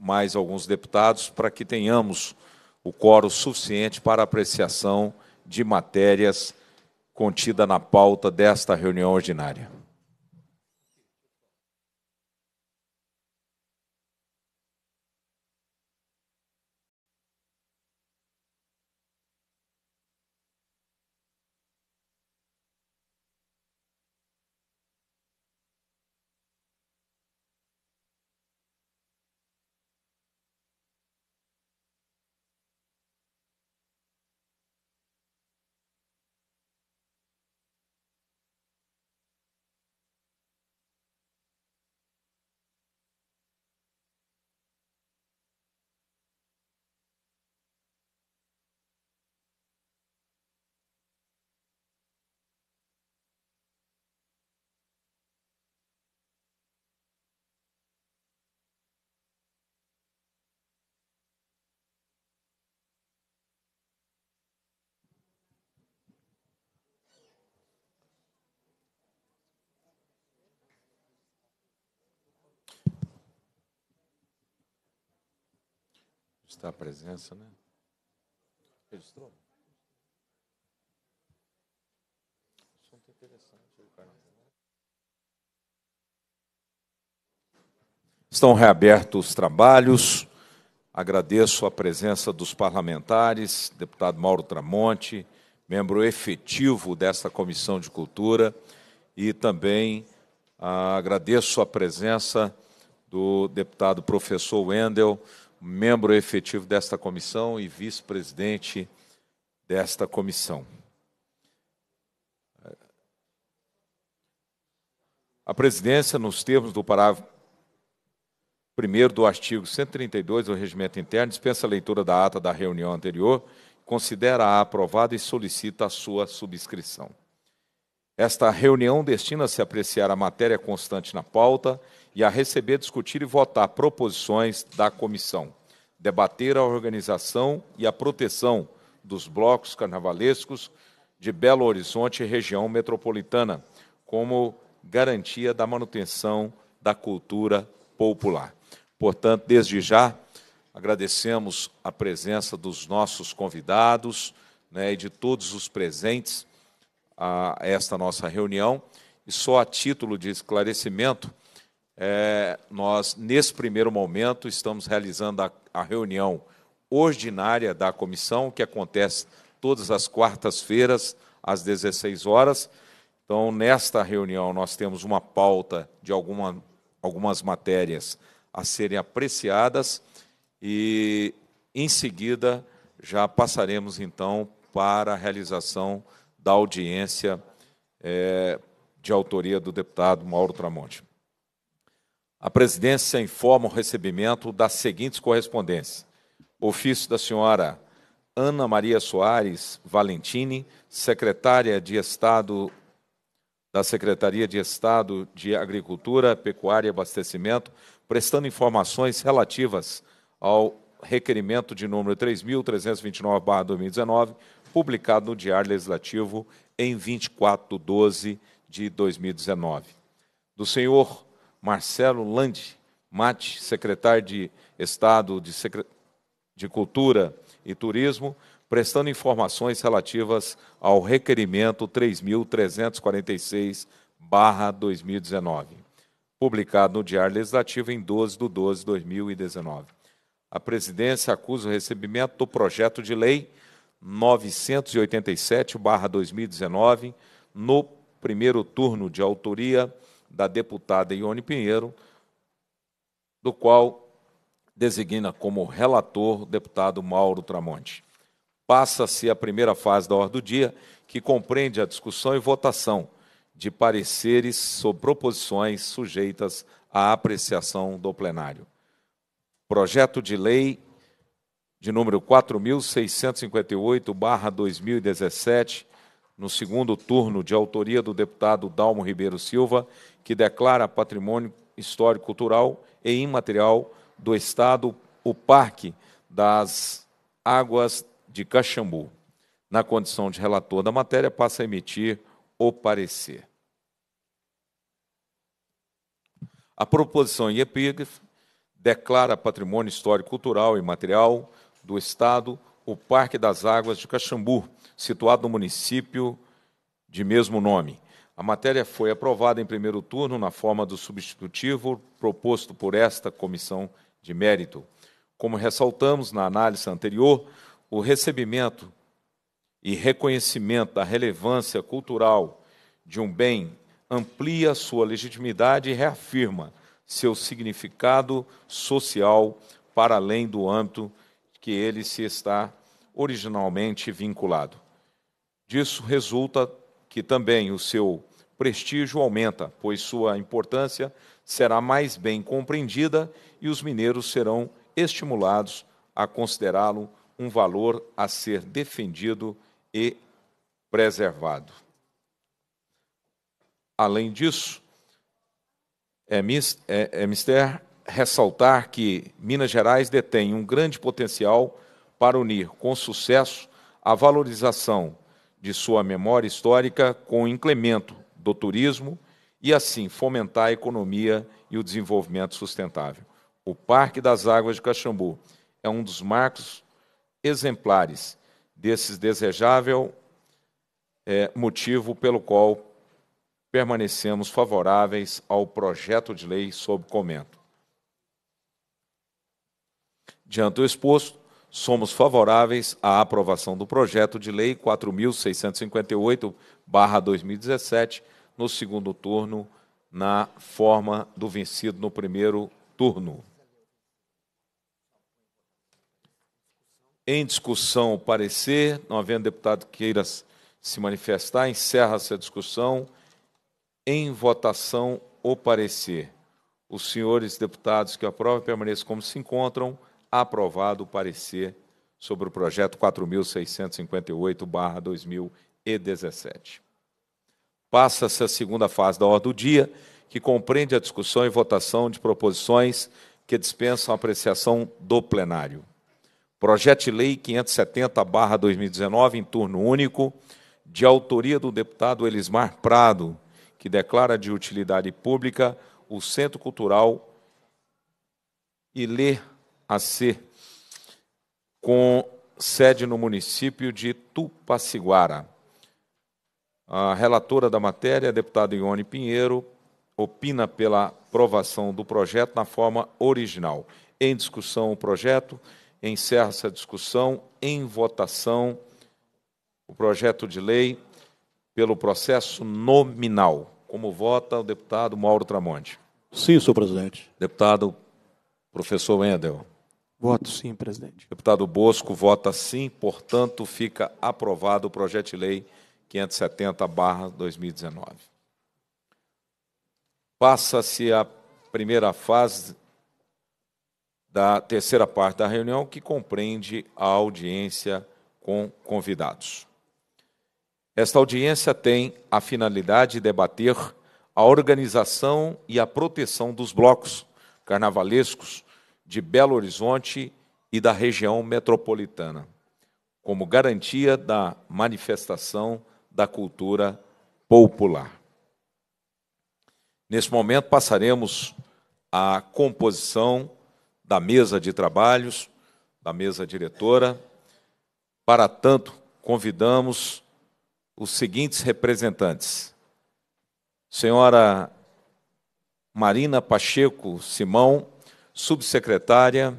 mais alguns deputados para que tenhamos o quórum suficiente para apreciação de matérias contida na pauta desta reunião ordinária. Está a presença, né? Registrou? Assunto interessante. Estão reabertos os trabalhos. Agradeço a presença dos parlamentares, deputado Mauro Tramonte, membro efetivo desta Comissão de Cultura, e também ah, agradeço a presença do deputado professor Wendel, membro efetivo desta comissão e vice-presidente desta comissão. A presidência, nos termos do parágrafo 1 do artigo 132 do Regimento Interno, dispensa a leitura da ata da reunião anterior, considera-a aprovada e solicita a sua subscrição. Esta reunião destina-se a apreciar a matéria constante na pauta e a receber, discutir e votar proposições da comissão, debater a organização e a proteção dos blocos carnavalescos de Belo Horizonte e região metropolitana, como garantia da manutenção da cultura popular. Portanto, desde já, agradecemos a presença dos nossos convidados né, e de todos os presentes a esta nossa reunião. E só a título de esclarecimento, é, nós, nesse primeiro momento, estamos realizando a, a reunião ordinária da comissão, que acontece todas as quartas-feiras, às 16 horas. Então, nesta reunião, nós temos uma pauta de alguma, algumas matérias a serem apreciadas e, em seguida, já passaremos então para a realização da audiência é, de autoria do deputado Mauro Tramonte. A presidência informa o recebimento das seguintes correspondências: ofício da senhora Ana Maria Soares Valentini, secretária de Estado da Secretaria de Estado de Agricultura, Pecuária e Abastecimento, prestando informações relativas ao requerimento de número 3329/2019 publicado no Diário Legislativo em 24 de 12 de 2019. Do senhor Marcelo Landi, Mate, secretário de Estado de, Secre... de Cultura e Turismo, prestando informações relativas ao requerimento 3.346-2019, publicado no Diário Legislativo em 12 de 12 de 2019. A presidência acusa o recebimento do projeto de lei 987-2019, no primeiro turno de autoria da deputada Ione Pinheiro, do qual designa como relator o deputado Mauro Tramonte. Passa-se a primeira fase da ordem do dia, que compreende a discussão e votação de pareceres sobre proposições sujeitas à apreciação do plenário. Projeto de lei de número 4658/2017, no segundo turno, de autoria do deputado Dalmo Ribeiro Silva, que declara patrimônio histórico, cultural e imaterial do estado o Parque das Águas de Caxambu. Na condição de relator da matéria, passa a emitir o parecer. A proposição em epígrafe declara patrimônio histórico, cultural e material do Estado o Parque das Águas de Caxambu, situado no município de mesmo nome. A matéria foi aprovada em primeiro turno na forma do substitutivo proposto por esta comissão de mérito. Como ressaltamos na análise anterior, o recebimento e reconhecimento da relevância cultural de um bem amplia sua legitimidade e reafirma seu significado social para além do âmbito que ele se está originalmente vinculado. Disso resulta que também o seu prestígio aumenta, pois sua importância será mais bem compreendida e os mineiros serão estimulados a considerá-lo um valor a ser defendido e preservado. Além disso, é, é, é mister ressaltar que Minas Gerais detém um grande potencial para unir com sucesso a valorização de sua memória histórica com o incremento do turismo e, assim, fomentar a economia e o desenvolvimento sustentável. O Parque das Águas de Caxambu é um dos marcos exemplares desse desejável é, motivo pelo qual permanecemos favoráveis ao projeto de lei sob comento. Diante do exposto, somos favoráveis à aprovação do projeto de lei 4658/2017 no segundo turno na forma do vencido no primeiro turno. Em discussão, o parecer, não havendo deputado queira se manifestar, encerra-se a discussão. Em votação, o parecer. Os senhores deputados que aprovam permaneçam como se encontram aprovado o parecer sobre o projeto 4658-2017. Passa-se a segunda fase da ordem do dia, que compreende a discussão e votação de proposições que dispensam a apreciação do plenário. Projeto de Lei 570-2019, em turno único, de autoria do deputado Elismar Prado, que declara de utilidade pública o Centro Cultural e ler a ser, com sede no município de Tupaciguara. A relatora da matéria, a deputada Ione Pinheiro, opina pela aprovação do projeto na forma original. Em discussão o projeto, encerra-se a discussão em votação o projeto de lei pelo processo nominal. Como vota o deputado Mauro Tramonte? Sim, senhor presidente. Deputado professor Wendel. Voto sim, presidente. Deputado Bosco vota sim, portanto, fica aprovado o projeto de lei 570-2019. Passa-se a primeira fase da terceira parte da reunião, que compreende a audiência com convidados. Esta audiência tem a finalidade de debater a organização e a proteção dos blocos carnavalescos de Belo Horizonte e da região metropolitana, como garantia da manifestação da cultura popular. Nesse momento, passaremos à composição da mesa de trabalhos, da mesa diretora. Para tanto, convidamos os seguintes representantes: senhora Marina Pacheco Simão, subsecretária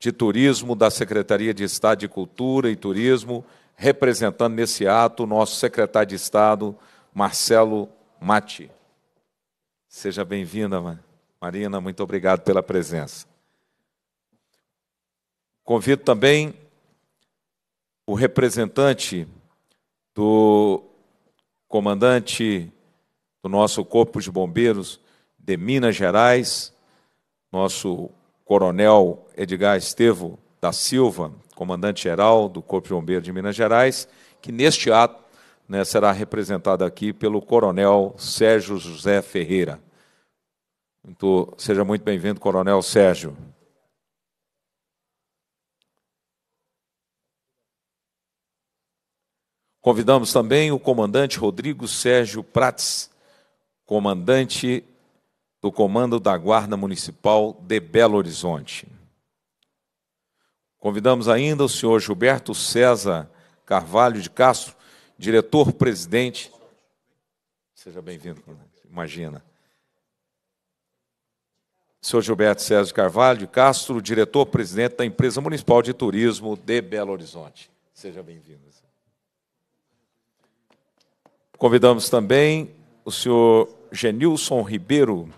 de Turismo da Secretaria de Estado de Cultura e Turismo, representando nesse ato o nosso secretário de Estado, Marcelo Mati. Seja bem-vinda, Marina, muito obrigado pela presença. Convido também o representante do comandante do nosso Corpo de Bombeiros de Minas Gerais, nosso coronel Edgar Estevo da Silva, comandante-geral do Corpo de Bombeiros de Minas Gerais, que neste ato né, será representado aqui pelo coronel Sérgio José Ferreira. Então, seja muito bem-vindo, coronel Sérgio. Convidamos também o comandante Rodrigo Sérgio Prates, comandante do Comando da Guarda Municipal de Belo Horizonte. Convidamos ainda o senhor Gilberto César Carvalho de Castro, diretor-presidente. Seja bem-vindo, imagina. Senhor Gilberto César Carvalho de Castro, diretor-presidente da Empresa Municipal de Turismo de Belo Horizonte. Seja bem-vindo. Convidamos também o senhor Genilson Ribeiro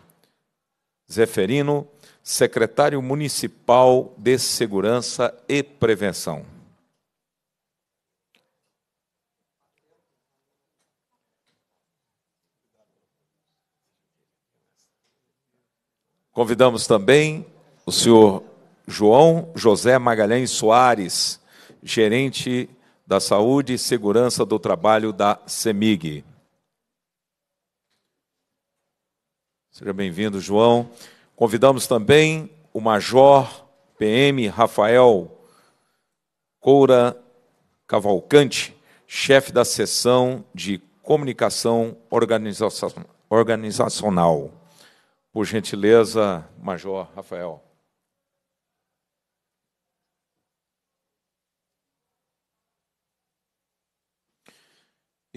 Zeferino, secretário municipal de Segurança e Prevenção. Convidamos também o senhor João José Magalhães Soares, gerente da Saúde e Segurança do Trabalho da CEMIG. Seja bem-vindo, João. Convidamos também o Major PM Rafael Coura Cavalcante, chefe da seção de comunicação organizacional. Por gentileza, Major Rafael.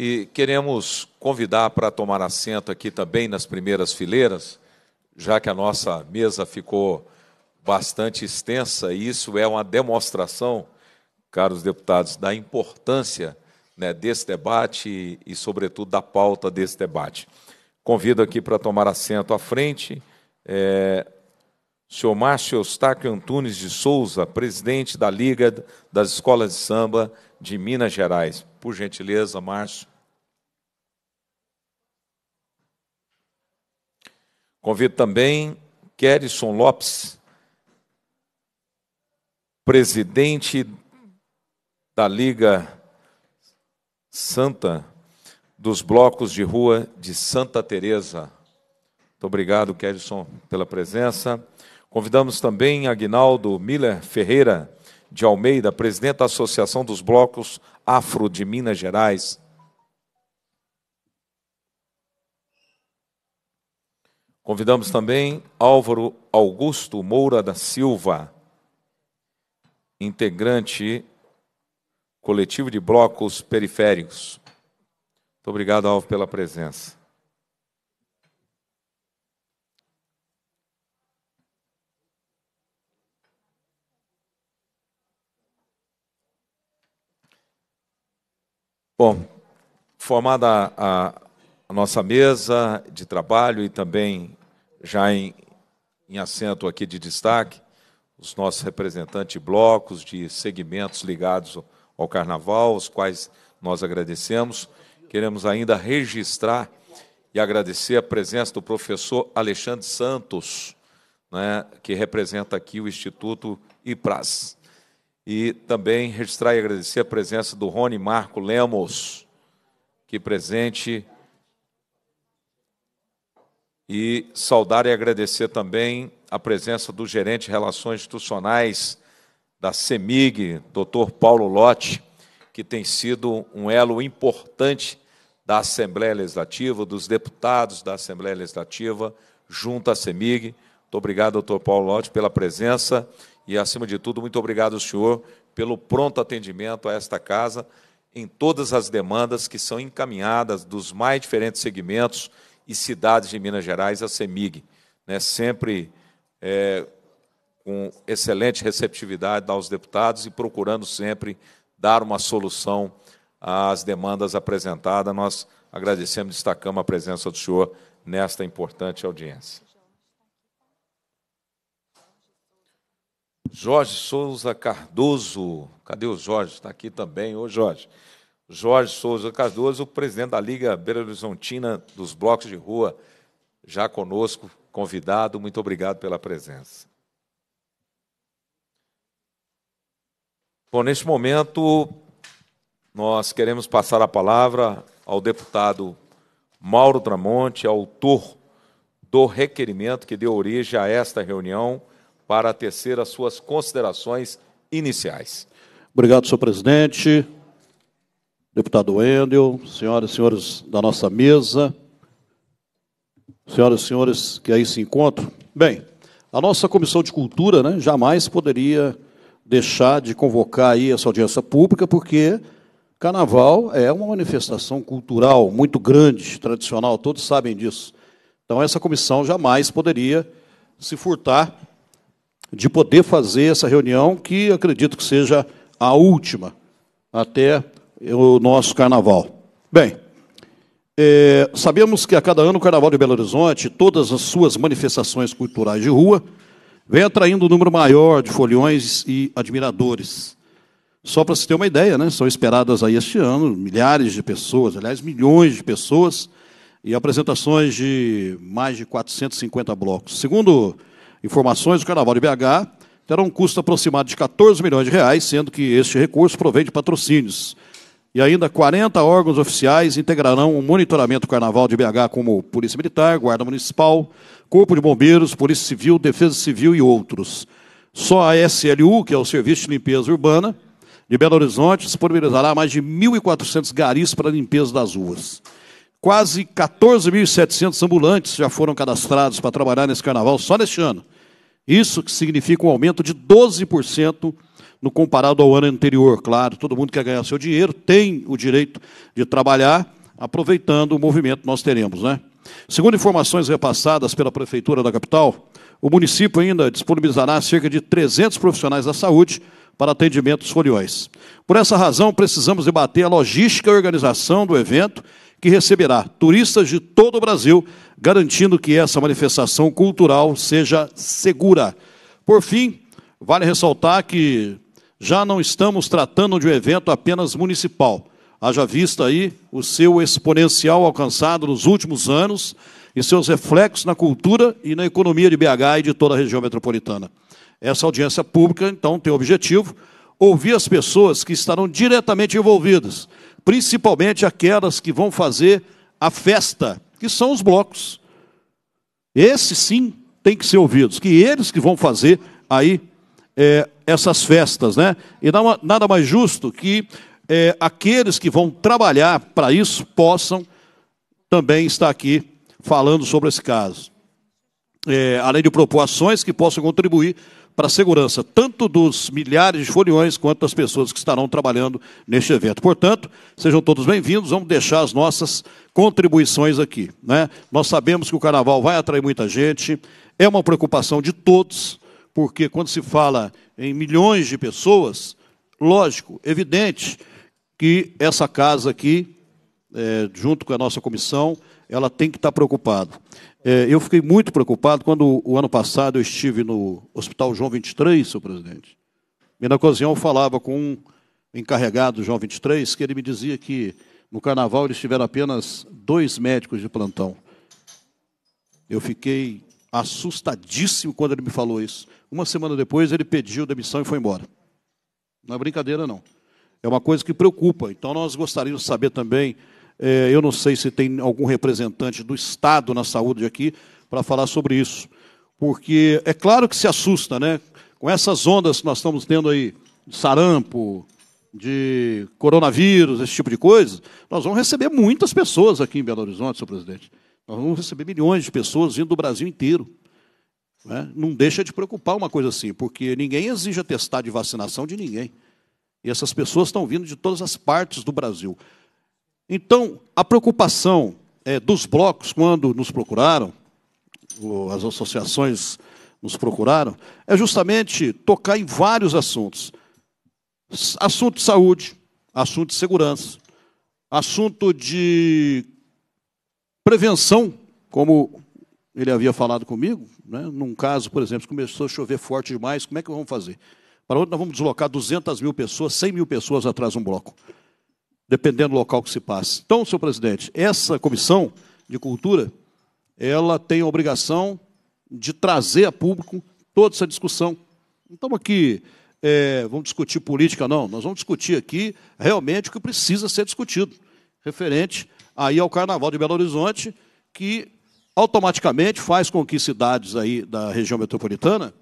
E queremos convidar para tomar assento aqui também nas primeiras fileiras, já que a nossa mesa ficou bastante extensa, e isso é uma demonstração, caros deputados, da importância né, desse debate e, sobretudo, da pauta desse debate. Convido aqui para tomar assento à frente é, o senhor Márcio Eustáquio Antunes de Souza, presidente da Liga das Escolas de Samba de Minas Gerais. Por gentileza, Márcio. Convido também Kerison Lopes, presidente da Liga Santa dos blocos de rua de Santa Teresa. Muito obrigado, Kerison, pela presença. Convidamos também Aguinaldo Miller Ferreira, de Almeida, presidente da Associação dos Blocos Afro de Minas Gerais. Convidamos também Álvaro Augusto Moura da Silva, integrante coletivo de blocos periféricos. Muito obrigado, Álvaro, pela presença. Bom, formada a, a, nossa mesa de trabalho e também já em, em assento aqui de destaque, os nossos representantes de blocos, de segmentos ligados ao carnaval, os quais nós agradecemos. Queremos ainda registrar e agradecer a presença do professor Alexandre Santos, né, que representa aqui o Instituto IPRAS. E também registrar e agradecer a presença do Rony Marco Lemos, que presente. E saudar e agradecer também a presença do gerente de Relações Institucionais da CEMIG, doutor Paulo Lotti, que tem sido um elo importante da Assembleia Legislativa, dos deputados da Assembleia Legislativa, junto à CEMIG. Muito obrigado, doutor Paulo Lotti, pela presença. E, acima de tudo, muito obrigado, senhor, pelo pronto atendimento a esta casa em todas as demandas que são encaminhadas dos mais diferentes segmentos e cidades de Minas Gerais à CEMIG. Né, sempre é, com excelente receptividade aos deputados e procurando sempre dar uma solução às demandas apresentadas. Nós agradecemos e destacamos a presença do senhor nesta importante audiência. Jorge Souza Cardoso. Cadê o Jorge? Está aqui também. Ô, Jorge. Jorge Souza Cardoso, presidente da Liga Beira Horizontina dos Blocos de Rua, já conosco, convidado. Muito obrigado pela presença. Bom, neste momento, nós queremos passar a palavra ao deputado Mauro Tramonte, autor do requerimento que deu origem a esta reunião para tecer as suas considerações iniciais. Obrigado, senhor presidente, deputado Wendel, senhoras e senhores da nossa mesa, senhoras e senhores que aí se encontram. Bem, a nossa Comissão de Cultura né, jamais poderia deixar de convocar aí essa audiência pública, porque carnaval é uma manifestação cultural muito grande, tradicional, todos sabem disso. Então, essa comissão jamais poderia se furtar de poder fazer essa reunião, que acredito que seja a última até o nosso carnaval. Bem, é, sabemos que a cada ano o Carnaval de Belo Horizonte, todas as suas manifestações culturais de rua, vem atraindo um número maior de foliões e admiradores. Só para se ter uma ideia, né, são esperadas aí este ano milhares de pessoas, aliás, milhões de pessoas, e apresentações de mais de 450 blocos. Segundo Informações do Carnaval de BH terá um custo aproximado de 14 milhões de reais, sendo que este recurso provém de patrocínios. E ainda 40 órgãos oficiais integrarão o monitoramento do Carnaval de BH, como Polícia Militar, Guarda Municipal, Corpo de Bombeiros, Polícia Civil, Defesa Civil e outros. Só a SLU, que é o Serviço de Limpeza Urbana, de Belo Horizonte, disponibilizará mais de 1.400 garis para a limpeza das ruas. Quase 14.700 ambulantes já foram cadastrados para trabalhar nesse carnaval só neste ano. Isso que significa um aumento de 12% no comparado ao ano anterior. Claro, todo mundo quer ganhar seu dinheiro, tem o direito de trabalhar, aproveitando o movimento que nós teremos. Né? Segundo informações repassadas pela Prefeitura da capital, o município ainda disponibilizará cerca de 300 profissionais da saúde para atendimento dos foliões. Por essa razão, precisamos debater a logística e organização do evento que receberá turistas de todo o Brasil, garantindo que essa manifestação cultural seja segura. Por fim, vale ressaltar que já não estamos tratando de um evento apenas municipal. Haja vista aí o seu exponencial alcançado nos últimos anos e seus reflexos na cultura e na economia de BH e de toda a região metropolitana. Essa audiência pública, então, tem o objetivo ouvir as pessoas que estarão diretamente envolvidas principalmente aquelas que vão fazer a festa, que são os blocos. Esses sim tem que ser ouvidos, que eles que vão fazer aí é, essas festas, né? E nada mais justo que é, aqueles que vão trabalhar para isso possam também estar aqui falando sobre esse caso. É, além de propor ações que possam contribuir para a segurança tanto dos milhares de foliões quanto das pessoas que estarão trabalhando neste evento. Portanto, sejam todos bem-vindos, vamos deixar as nossas contribuições aqui. Né? Nós sabemos que o carnaval vai atrair muita gente, é uma preocupação de todos, porque quando se fala em milhões de pessoas, lógico, evidente que essa casa aqui, é, junto com a nossa comissão, ela tem que estar preocupada. É, eu fiquei muito preocupado quando, o ano passado, eu estive no Hospital João 23, senhor presidente. E na ocasião eu falava com um encarregado do João 23, que ele me dizia que no carnaval eles tiveram apenas dois médicos de plantão. Eu fiquei assustadíssimo quando ele me falou isso. Uma semana depois ele pediu demissão e foi embora. Não é brincadeira, não. É uma coisa que preocupa. Então nós gostaríamos de saber também é, eu não sei se tem algum representante do Estado na saúde aqui para falar sobre isso. Porque é claro que se assusta, né? Com essas ondas que nós estamos tendo aí, de sarampo, de coronavírus, esse tipo de coisa, nós vamos receber muitas pessoas aqui em Belo Horizonte, senhor presidente. Nós vamos receber milhões de pessoas vindo do Brasil inteiro. Né? Não deixa de preocupar uma coisa assim, porque ninguém exige atestado de vacinação de ninguém. E essas pessoas estão vindo de todas as partes do Brasil. Então, a preocupação é, dos blocos, quando nos procuraram, as associações nos procuraram, é justamente tocar em vários assuntos: assunto de saúde, assunto de segurança, assunto de prevenção, como ele havia falado comigo, né? num caso, por exemplo, começou a chover forte demais, como é que vamos fazer? Para onde nós vamos deslocar 200 mil pessoas, 100 mil pessoas atrás de um bloco? dependendo do local que se passe. Então, senhor presidente, essa comissão de cultura, ela tem a obrigação de trazer a público toda essa discussão. Não estamos aqui, é, vamos discutir política, não. Nós vamos discutir aqui realmente o que precisa ser discutido, referente aí ao Carnaval de Belo Horizonte, que automaticamente faz com que cidades aí da região metropolitana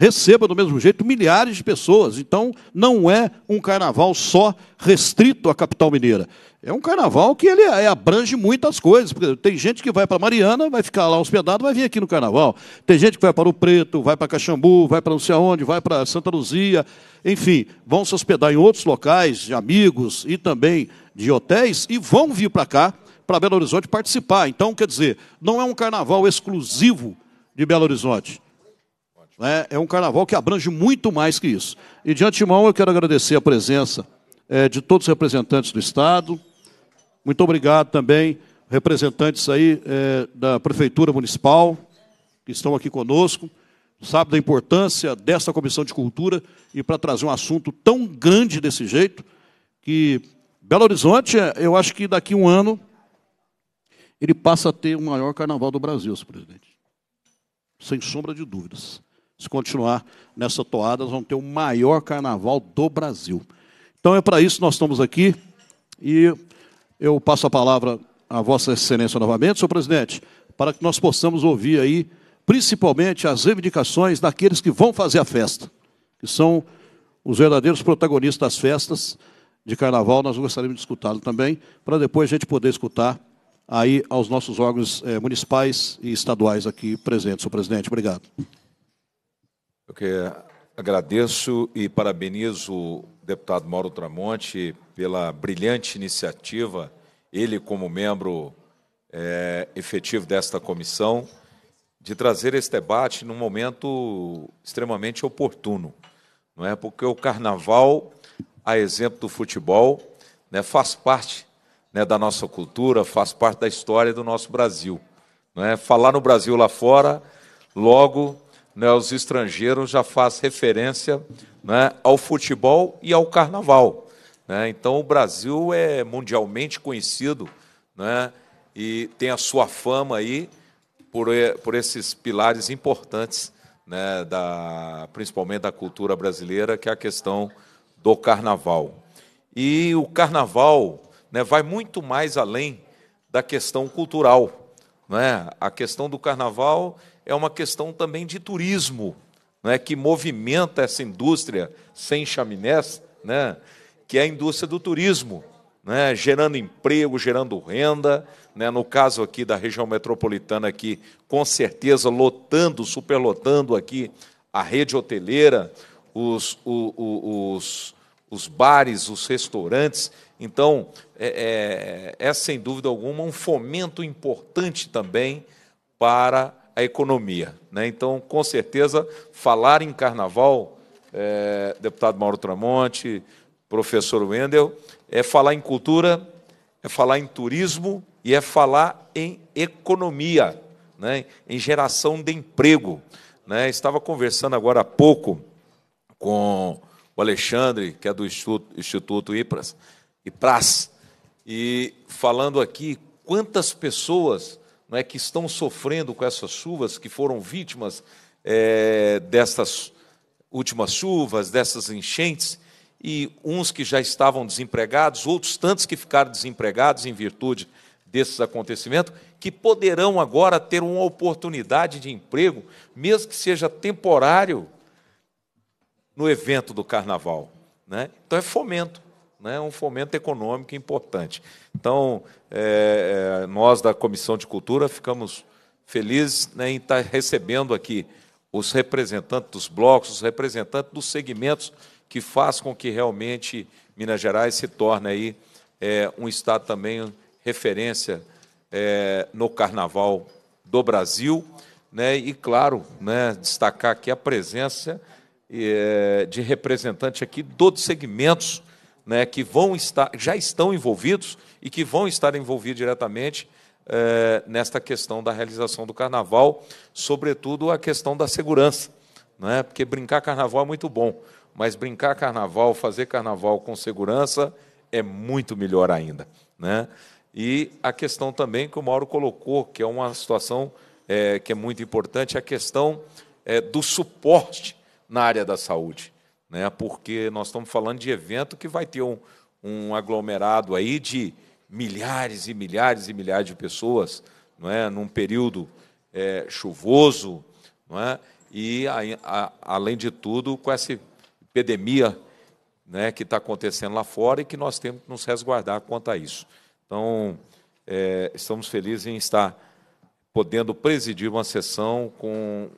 receba do mesmo jeito milhares de pessoas. Então, não é um carnaval só restrito à capital mineira. É um carnaval que ele é, abrange muitas coisas. Porque tem gente que vai para Mariana, vai ficar lá hospedado, vai vir aqui no carnaval. Tem gente que vai para o Preto, vai para Caxambu, vai para não sei aonde, vai para Santa Luzia. Enfim, vão se hospedar em outros locais, de amigos e também de hotéis, e vão vir para cá, para Belo Horizonte, participar. Então, quer dizer, não é um carnaval exclusivo de Belo Horizonte né, é um carnaval que abrange muito mais que isso. E de antemão eu quero agradecer a presença é, de todos os representantes do Estado. Muito obrigado também, representantes aí é, da Prefeitura Municipal, que estão aqui conosco. Sabe da importância dessa Comissão de Cultura e para trazer um assunto tão grande desse jeito, que Belo Horizonte, é, eu acho que daqui a um ano, ele passa a ter o maior carnaval do Brasil, senhor presidente. Sem sombra de dúvidas. Se continuar nessa toada, nós vamos ter o maior carnaval do Brasil. Então é para isso que nós estamos aqui e eu passo a palavra à Vossa Excelência novamente, senhor presidente, para que nós possamos ouvir aí, principalmente, as reivindicações daqueles que vão fazer a festa, que são os verdadeiros protagonistas das festas de carnaval. Nós gostaríamos de escutá-lo também, para depois a gente poder escutar aí aos nossos órgãos eh, municipais e estaduais aqui presentes. Senhor presidente, obrigado. Eu que agradeço e parabenizo o deputado Mauro Tramonte pela brilhante iniciativa, ele como membro é, efetivo desta comissão, de trazer esse debate num momento extremamente oportuno. Não é? Porque o carnaval, a exemplo do futebol, né, faz parte né, da nossa cultura, faz parte da história do nosso Brasil. Não é? Falar no Brasil lá fora, logo né, os estrangeiros já faz referência né, ao futebol e ao carnaval. Né? Então, o Brasil é mundialmente conhecido né, e tem a sua fama aí por, por esses pilares importantes, né, da, principalmente da cultura brasileira, que é a questão do carnaval. E o carnaval né, vai muito mais além da questão cultural. Né? A questão do carnaval é uma questão também de turismo, né, que movimenta essa indústria sem chaminés, né, que é a indústria do turismo, né, gerando emprego, gerando renda, né, no caso aqui da região metropolitana aqui, com certeza lotando, superlotando aqui a rede hoteleira, os, o, o, os, os bares, os restaurantes. Então, é, é, é, é sem dúvida alguma um fomento importante também para a economia. Né? Então, com certeza, falar em carnaval, é, deputado Mauro Tramonte, professor Wendel, é falar em cultura, é falar em turismo e é falar em economia, né? em geração de emprego. Né? Estava conversando agora há pouco com o Alexandre, que é do Instituto, Instituto IPRAS, IPRAS, e falando aqui quantas pessoas é que estão sofrendo com essas chuvas, que foram vítimas é, dessas últimas chuvas, dessas enchentes, e uns que já estavam desempregados, outros tantos que ficaram desempregados em virtude desses acontecimentos, que poderão agora ter uma oportunidade de emprego, mesmo que seja temporário, no evento do carnaval. Né? Então é fomento né, um fomento econômico importante. Então, é, é, nós da Comissão de Cultura ficamos felizes né, em estar tá recebendo aqui os representantes dos blocos, os representantes dos segmentos que faz com que realmente Minas Gerais se torne aí, é, um estado também referência é, no Carnaval do Brasil, né, e claro, né, destacar aqui a presença é, de representantes aqui de segmentos né, que vão estar, já estão envolvidos e que vão estar envolvidos diretamente é, nesta questão da realização do carnaval, sobretudo a questão da segurança. Né, porque brincar carnaval é muito bom, mas brincar carnaval, fazer carnaval com segurança é muito melhor ainda. Né? E a questão também que o Mauro colocou, que é uma situação é, que é muito importante, é a questão é, do suporte na área da saúde né? porque nós estamos falando de evento que vai ter um, um aglomerado aí de milhares e milhares e milhares de pessoas, não é? num período é, chuvoso, não é? e, a, a, além de tudo, com essa epidemia né, que está acontecendo lá fora e que nós temos que nos resguardar quanto a isso. Então, é, estamos felizes em estar podendo presidir uma sessão com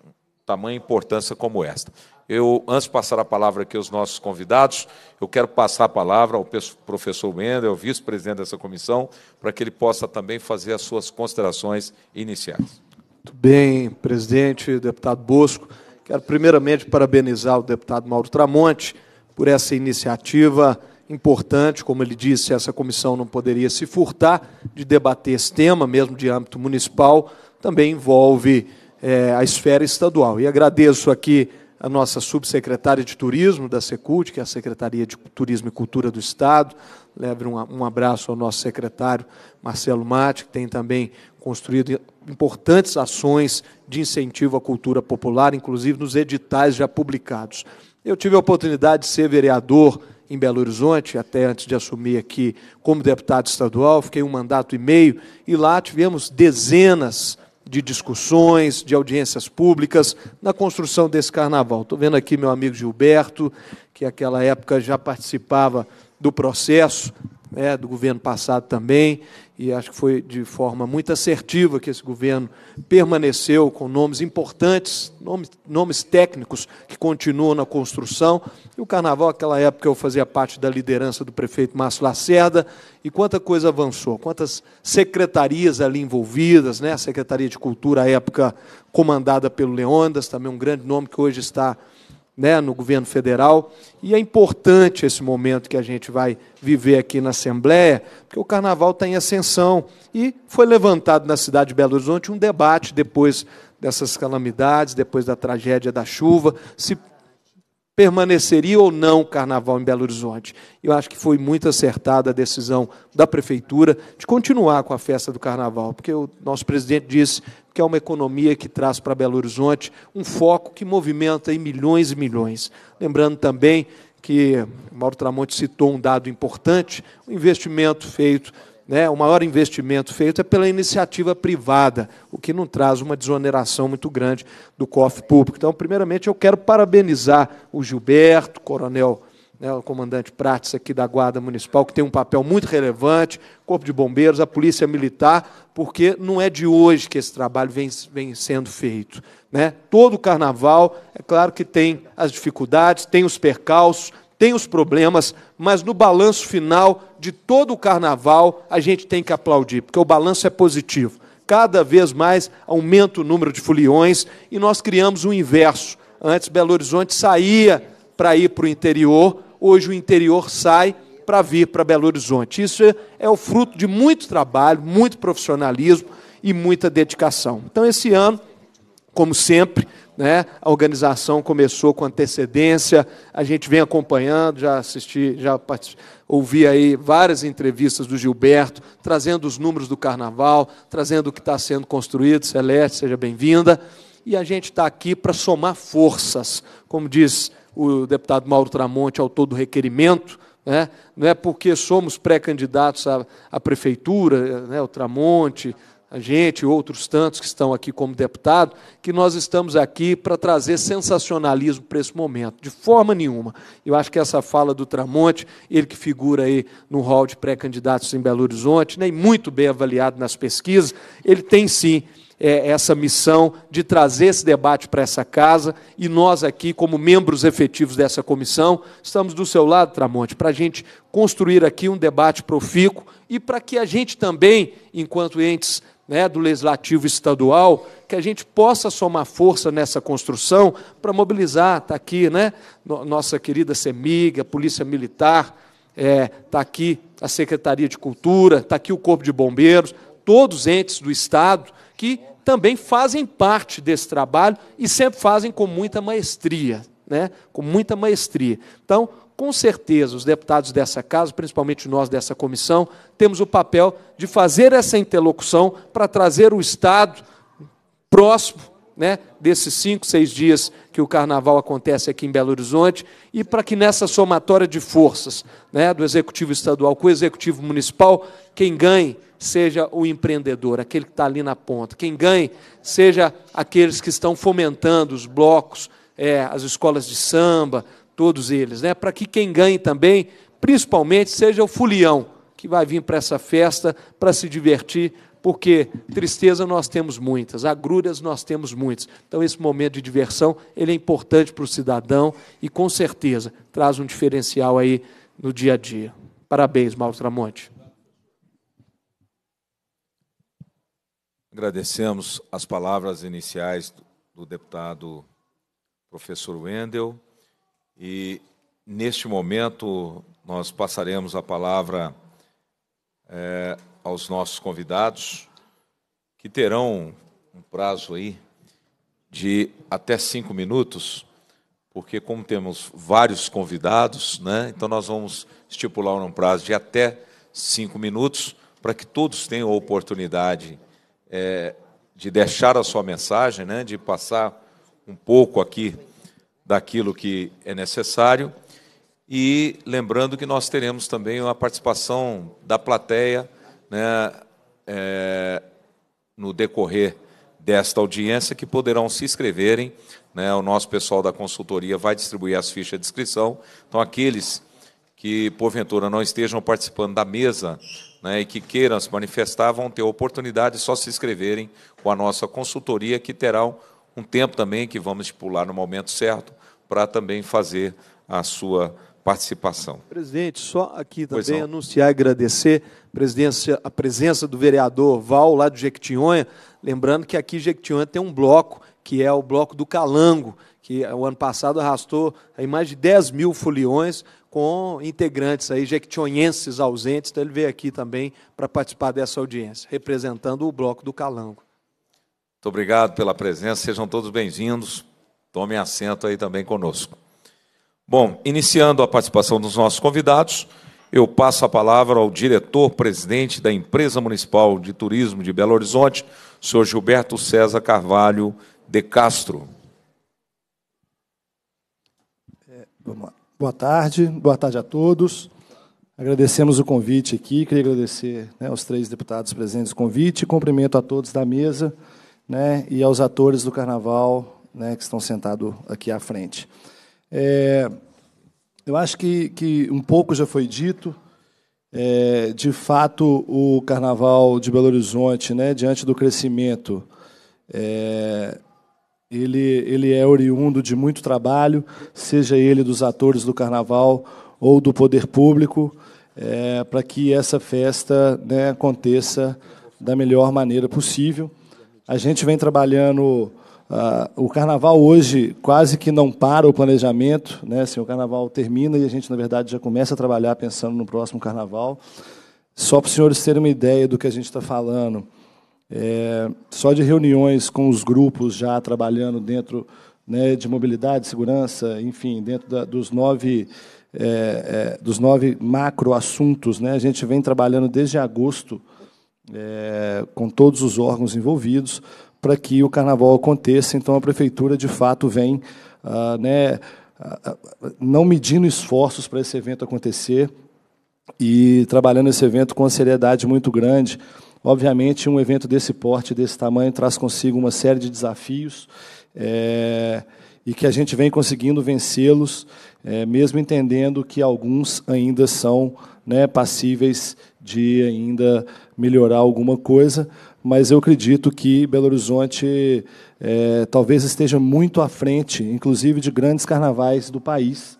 tamanha importância como esta. Eu, antes de passar a palavra aqui aos nossos convidados, eu quero passar a palavra ao professor Wendel, vice-presidente dessa comissão, para que ele possa também fazer as suas considerações iniciais. Muito bem, presidente, deputado Bosco. Quero primeiramente parabenizar o deputado Mauro Tramonte por essa iniciativa importante, como ele disse, essa comissão não poderia se furtar de debater esse tema, mesmo de âmbito municipal, também envolve é, a esfera estadual. E agradeço aqui a nossa subsecretária de Turismo da Secult, que é a Secretaria de Turismo e Cultura do Estado. Leve um, abraço ao nosso secretário Marcelo Matti, que tem também construído importantes ações de incentivo à cultura popular, inclusive nos editais já publicados. Eu tive a oportunidade de ser vereador em Belo Horizonte, até antes de assumir aqui como deputado estadual, fiquei um mandato e meio, e lá tivemos dezenas de discussões, de audiências públicas, na construção desse carnaval. Estou vendo aqui meu amigo Gilberto, que naquela época já participava do processo, né, do governo passado também, e acho que foi de forma muito assertiva que esse governo permaneceu com nomes importantes, nomes, nomes técnicos que continuam na construção. E o carnaval, naquela época, eu fazia parte da liderança do prefeito Márcio Lacerda, e quanta coisa avançou, quantas secretarias ali envolvidas, né? a Secretaria de Cultura, à época comandada pelo Leondas, também um grande nome que hoje está né, no governo federal. E é importante esse momento que a gente vai viver aqui na Assembleia, porque o carnaval está em ascensão. E foi levantado na cidade de Belo Horizonte um debate depois dessas calamidades, depois da tragédia da chuva, se permaneceria ou não o carnaval em Belo Horizonte. Eu acho que foi muito acertada a decisão da prefeitura de continuar com a festa do carnaval, porque o nosso presidente disse que é uma economia que traz para Belo Horizonte um foco que movimenta em milhões e milhões. Lembrando também que Mauro Tramonte citou um dado importante, o um investimento feito né, o maior investimento feito é pela iniciativa privada, o que não traz uma desoneração muito grande do cofre público. Então, primeiramente, eu quero parabenizar o Gilberto, coronel né, o comandante Prates aqui da Guarda Municipal, que tem um papel muito relevante, Corpo de Bombeiros, a Polícia Militar, porque não é de hoje que esse trabalho vem, vem sendo feito. Né? Todo o carnaval, é claro que tem as dificuldades, tem os percalços, tem os problemas, mas no balanço final de todo o carnaval, a gente tem que aplaudir, porque o balanço é positivo. Cada vez mais aumenta o número de foliões e nós criamos o inverso. Antes, Belo Horizonte saía para ir para o interior, hoje o interior sai para vir para Belo Horizonte. Isso é o fruto de muito trabalho, muito profissionalismo e muita dedicação. Então, esse ano, como sempre, né? A organização começou com antecedência, a gente vem acompanhando, já assisti, já ouvi aí várias entrevistas do Gilberto, trazendo os números do carnaval, trazendo o que está sendo construído. Celeste, seja bem-vinda. E a gente está aqui para somar forças, como diz o deputado Mauro Tramonte, autor do requerimento, né? não é porque somos pré-candidatos à, à prefeitura, né? o Tramonte, a gente e outros tantos que estão aqui como deputado, que nós estamos aqui para trazer sensacionalismo para esse momento, de forma nenhuma. Eu acho que essa fala do Tramonte, ele que figura aí no hall de pré-candidatos em Belo Horizonte, nem né, muito bem avaliado nas pesquisas, ele tem sim é, essa missão de trazer esse debate para essa casa e nós aqui, como membros efetivos dessa comissão, estamos do seu lado, Tramonte, para a gente construir aqui um debate profícuo e para que a gente também, enquanto entes né, do Legislativo Estadual, que a gente possa somar força nessa construção para mobilizar, está aqui, né, nossa querida a Polícia Militar, está é, tá aqui a Secretaria de Cultura, está aqui o Corpo de Bombeiros, todos entes do Estado que também fazem parte desse trabalho e sempre fazem com muita maestria, né, com muita maestria. Então, com certeza, os deputados dessa casa, principalmente nós dessa comissão, temos o papel de fazer essa interlocução para trazer o Estado próximo né, desses cinco, seis dias que o carnaval acontece aqui em Belo Horizonte, e para que nessa somatória de forças né, do Executivo Estadual com o Executivo Municipal, quem ganhe seja o empreendedor, aquele que está ali na ponta, quem ganhe seja aqueles que estão fomentando os blocos, é, as escolas de samba, todos eles, né? para que quem ganhe também, principalmente, seja o fulião, que vai vir para essa festa para se divertir, porque tristeza nós temos muitas, agruras nós temos muitas. Então, esse momento de diversão ele é importante para o cidadão e, com certeza, traz um diferencial aí no dia a dia. Parabéns, Mauro Tramonte. Agradecemos as palavras iniciais do deputado professor Wendel. E neste momento nós passaremos a palavra é, aos nossos convidados, que terão um prazo aí de até cinco minutos, porque como temos vários convidados, né, então nós vamos estipular um prazo de até cinco minutos para que todos tenham a oportunidade é, de deixar a sua mensagem, né, de passar um pouco aqui daquilo que é necessário. E lembrando que nós teremos também uma participação da plateia né, é, no decorrer desta audiência, que poderão se inscreverem. Né, o nosso pessoal da consultoria vai distribuir as fichas de inscrição. Então, aqueles que, porventura, não estejam participando da mesa né, e que queiram se manifestar, vão ter a oportunidade de só se inscreverem com a nossa consultoria, que terão um tempo também que vamos pular no momento certo para também fazer a sua participação. Presidente, só aqui também anunciar e agradecer a presença, do vereador Val, lá de Jequitinhonha. Lembrando que aqui Jequitinhonha tem um bloco, que é o bloco do Calango, que o ano passado arrastou aí mais de 10 mil foliões com integrantes aí, jequitinhonhenses ausentes. Então ele veio aqui também para participar dessa audiência, representando o bloco do Calango. Muito obrigado pela presença, sejam todos bem-vindos. Tomem assento aí também conosco. Bom, iniciando a participação dos nossos convidados, eu passo a palavra ao diretor-presidente da Empresa Municipal de Turismo de Belo Horizonte, senhor Gilberto César Carvalho de Castro. É, vamos lá. Boa tarde, boa tarde a todos. Agradecemos o convite aqui, queria agradecer né, aos três deputados presentes o convite, cumprimento a todos da mesa né, e aos atores do carnaval né, que estão sentados aqui à frente. É, eu acho que, que um pouco já foi dito. É, de fato, o carnaval de Belo Horizonte, né, diante do crescimento, é, ele, ele é oriundo de muito trabalho, seja ele dos atores do carnaval ou do poder público, é, para que essa festa né, aconteça da melhor maneira possível. A gente vem trabalhando. Uh, o carnaval hoje quase que não para o planejamento, né? Assim, o carnaval termina e a gente, na verdade, já começa a trabalhar pensando no próximo carnaval. Só para os senhores terem uma ideia do que a gente está falando, é, só de reuniões com os grupos já trabalhando dentro né, de mobilidade, segurança, enfim, dentro da, dos nove. É, é, dos nove macro assuntos, né? a gente vem trabalhando desde agosto é, com todos os órgãos envolvidos, para que o carnaval aconteça. Então, a prefeitura, de fato, vem ah, né, ah, ah, não medindo esforços para esse evento acontecer e trabalhando esse evento com uma seriedade muito grande. Obviamente, um evento desse porte, desse tamanho, traz consigo uma série de desafios é, e que a gente vem conseguindo vencê-los, é, mesmo entendendo que alguns ainda são né, passíveis de ainda melhorar alguma coisa, mas eu acredito que Belo Horizonte é, talvez esteja muito à frente, inclusive de grandes carnavais do país,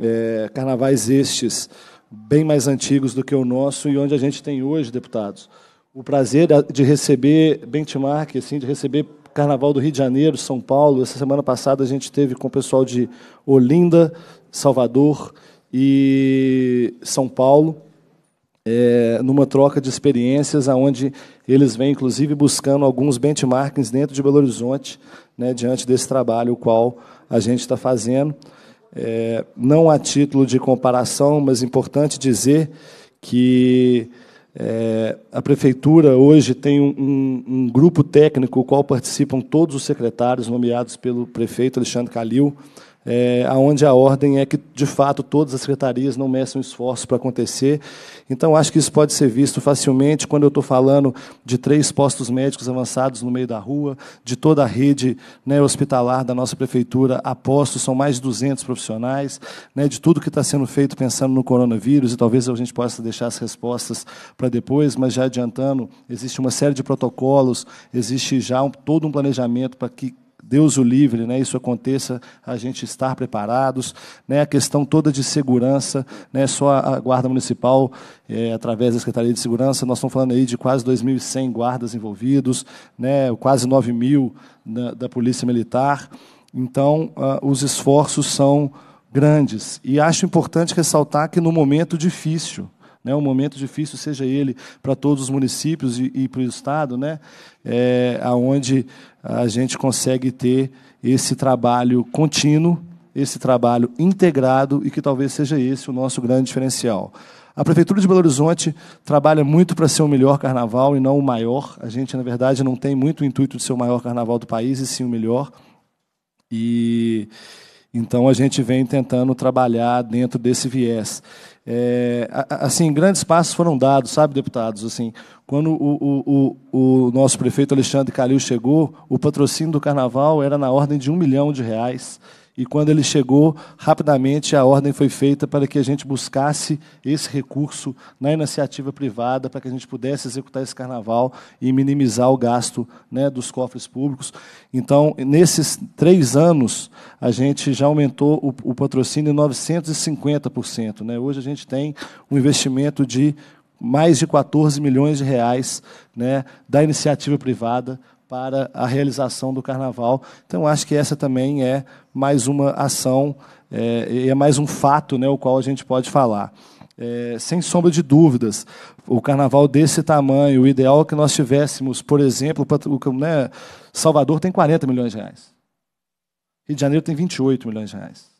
é, carnavais estes bem mais antigos do que o nosso e onde a gente tem hoje, deputados. O prazer de receber benchmark, assim, de receber Carnaval do Rio de Janeiro, São Paulo. Essa semana passada a gente teve com o pessoal de Olinda, Salvador e São Paulo é, numa troca de experiências, aonde eles vêm, inclusive, buscando alguns benchmarkings dentro de Belo Horizonte, né, diante desse trabalho o qual a gente está fazendo. É, não a título de comparação, mas importante dizer que é, a prefeitura hoje tem um, um, um grupo técnico, o qual participam todos os secretários nomeados pelo prefeito Alexandre Calil, é, onde a ordem é que, de fato, todas as secretarias não meçam esforço para acontecer. Então, acho que isso pode ser visto facilmente quando eu estou falando de três postos médicos avançados no meio da rua, de toda a rede né, hospitalar da nossa prefeitura a postos, são mais de 200 profissionais, né, de tudo que está sendo feito pensando no coronavírus, e talvez a gente possa deixar as respostas para depois, mas já adiantando, existe uma série de protocolos, existe já um, todo um planejamento para que Deus o livre, né, isso aconteça, a gente estar preparados, né, a questão toda de segurança, né, só a Guarda Municipal, é, através da Secretaria de Segurança, nós estamos falando aí de quase 2.100 guardas envolvidos, né, quase 9 mil da, da Polícia Militar, então ah, os esforços são grandes, e acho importante ressaltar que no momento difícil, né, um momento difícil, seja ele para todos os municípios e, e para o Estado, né, é, eh, onde a gente consegue ter esse trabalho contínuo, esse trabalho integrado e que talvez seja esse o nosso grande diferencial. A Prefeitura de Belo Horizonte trabalha muito para ser o melhor carnaval e não o maior. A gente, na verdade, não tem muito o intuito de ser o maior carnaval do país, e sim o melhor. E então a gente vem tentando trabalhar dentro desse viés. É, assim, grandes passos foram dados, sabe, deputados? Assim, quando o, o, o, nosso prefeito Alexandre Calil chegou, o patrocínio do carnaval era na ordem de um milhão de reais. E quando ele chegou, rapidamente a ordem foi feita para que a gente buscasse esse recurso na iniciativa privada, para que a gente pudesse executar esse carnaval e minimizar o gasto né, dos cofres públicos. Então, nesses três anos, a gente já aumentou o, o patrocínio em 950%. Né? Hoje a gente tem um investimento de mais de 14 milhões de reais né, da iniciativa privada para a realização do carnaval. Então, acho que essa também é mais uma ação, é, é mais um fato né, o qual a gente pode falar. É, sem sombra de dúvidas, o carnaval desse tamanho, o ideal é que nós tivéssemos, por exemplo, né, Salvador tem 40 milhões de reais, Rio de Janeiro tem 28 milhões de reais,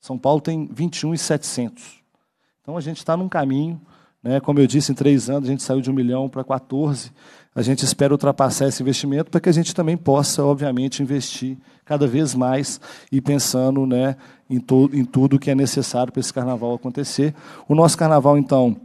São Paulo tem 21,700. Então a gente está num caminho, né, como eu disse, em três anos a gente saiu de 1 milhão para 14 milhões a gente espera ultrapassar esse investimento para que a gente também possa, obviamente, investir cada vez mais e pensando né, em, em tudo que é necessário para esse carnaval acontecer. O nosso carnaval, então,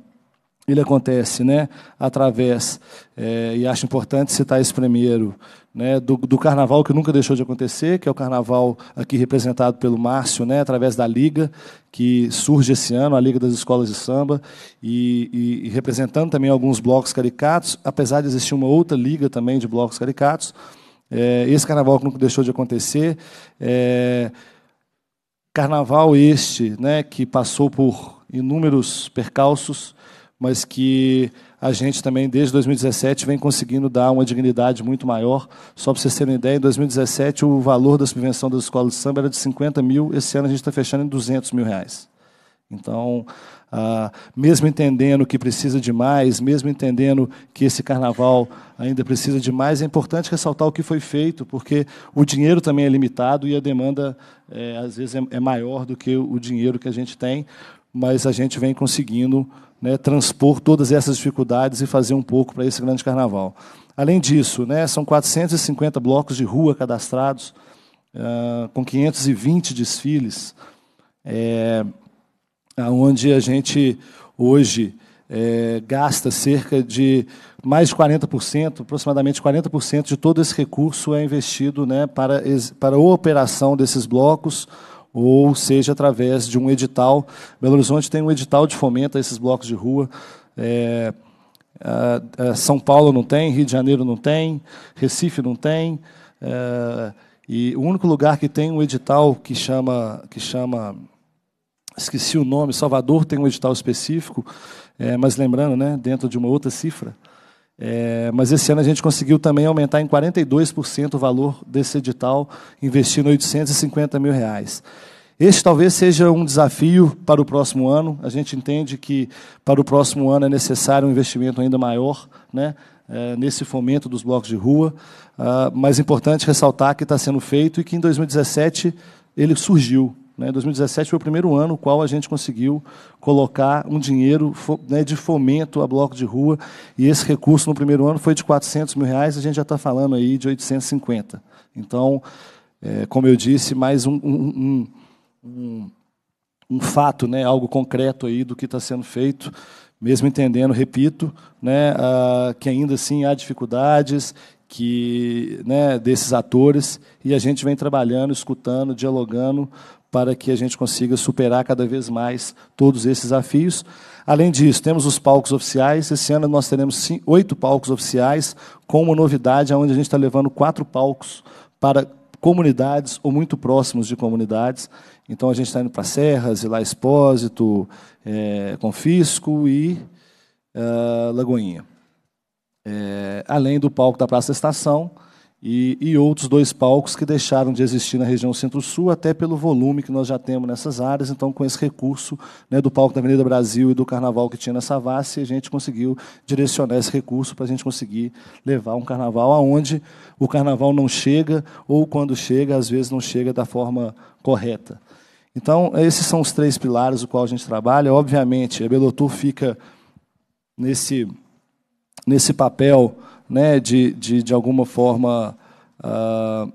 ele acontece né, através, é, e acho importante citar isso primeiro, né, do, do, carnaval que nunca deixou de acontecer, que é o carnaval aqui representado pelo Márcio, né, através da Liga, que surge esse ano, a Liga das Escolas de Samba, e, e, e representando também alguns blocos caricatos, apesar de existir uma outra liga também de blocos caricatos, é, esse carnaval que nunca deixou de acontecer. É, carnaval este, né, que passou por inúmeros percalços, mas que a gente também, desde 2017, vem conseguindo dar uma dignidade muito maior. Só para vocês terem uma ideia, em 2017 o valor da subvenção das escolas de samba era de 50 mil, esse ano a gente está fechando em 200 mil reais. Então, ah, mesmo entendendo que precisa de mais, mesmo entendendo que esse carnaval ainda precisa de mais, é importante ressaltar o que foi feito, porque o dinheiro também é limitado e a demanda, é, às vezes, é, é maior do que o dinheiro que a gente tem, mas a gente vem conseguindo né, transpor todas essas dificuldades e fazer um pouco para esse grande carnaval. Além disso, né, são 450 blocos de rua cadastrados, uh, com 520 desfiles, é, eh, onde a gente hoje é, gasta cerca de mais de 40%, aproximadamente 40% de todo esse recurso é investido né, para, para a operação desses blocos, ou seja através de um edital. Belo Horizonte tem um edital de fomento a esses blocos de rua. É, São Paulo não tem, Rio de Janeiro não tem, Recife não tem. É, e o único lugar que tem um edital que chama, que chama esqueci o nome, Salvador tem um edital específico, é, mas lembrando, né, dentro de uma outra cifra, é, mas esse ano a gente conseguiu também aumentar em 42% o valor desse edital, investindo 850 mil reais. Este talvez seja um desafio para o próximo ano. A gente entende que para o próximo ano é necessário um investimento ainda maior, né? É, nesse fomento dos blocos de rua, uh, mas é importante ressaltar que está sendo feito e que em 2017 ele surgiu, né, 2017 foi o primeiro ano no qual a gente conseguiu colocar um dinheiro né, de fomento a bloco de rua, e esse recurso no primeiro ano foi de 400 mil reais, a gente já está falando aí de 850. Então, é, como eu disse, mais um, um, um, um fato, né, algo concreto aí do que está sendo feito, mesmo entendendo, repito, né, que ainda assim há dificuldades que né, desses atores e a gente vem trabalhando, escutando, dialogando para que a gente consiga superar cada vez mais todos esses desafios. Além disso, temos os palcos oficiais. Esse ano nós teremos oito palcos oficiais, com uma novidade, onde a gente está levando quatro palcos para comunidades ou muito próximos de comunidades. Então a gente está indo para Serras, Ilá Expósito, é, Confisco e é, Lagoinha. É, além do palco da Praça da Estação, e, e outros dois palcos que deixaram de existir na região Centro-Sul, até pelo volume que nós já temos nessas áreas. Então, com esse recurso né, do palco da Avenida Brasil e do carnaval que tinha na Savassi, a gente conseguiu direcionar esse recurso para a gente conseguir levar um carnaval aonde o carnaval não chega, ou quando chega, às vezes não chega da forma correta. Então, esses são os três pilares o qual a gente trabalha. Obviamente, a Belotur fica nesse, nesse papel né, de, de, de alguma forma, uh,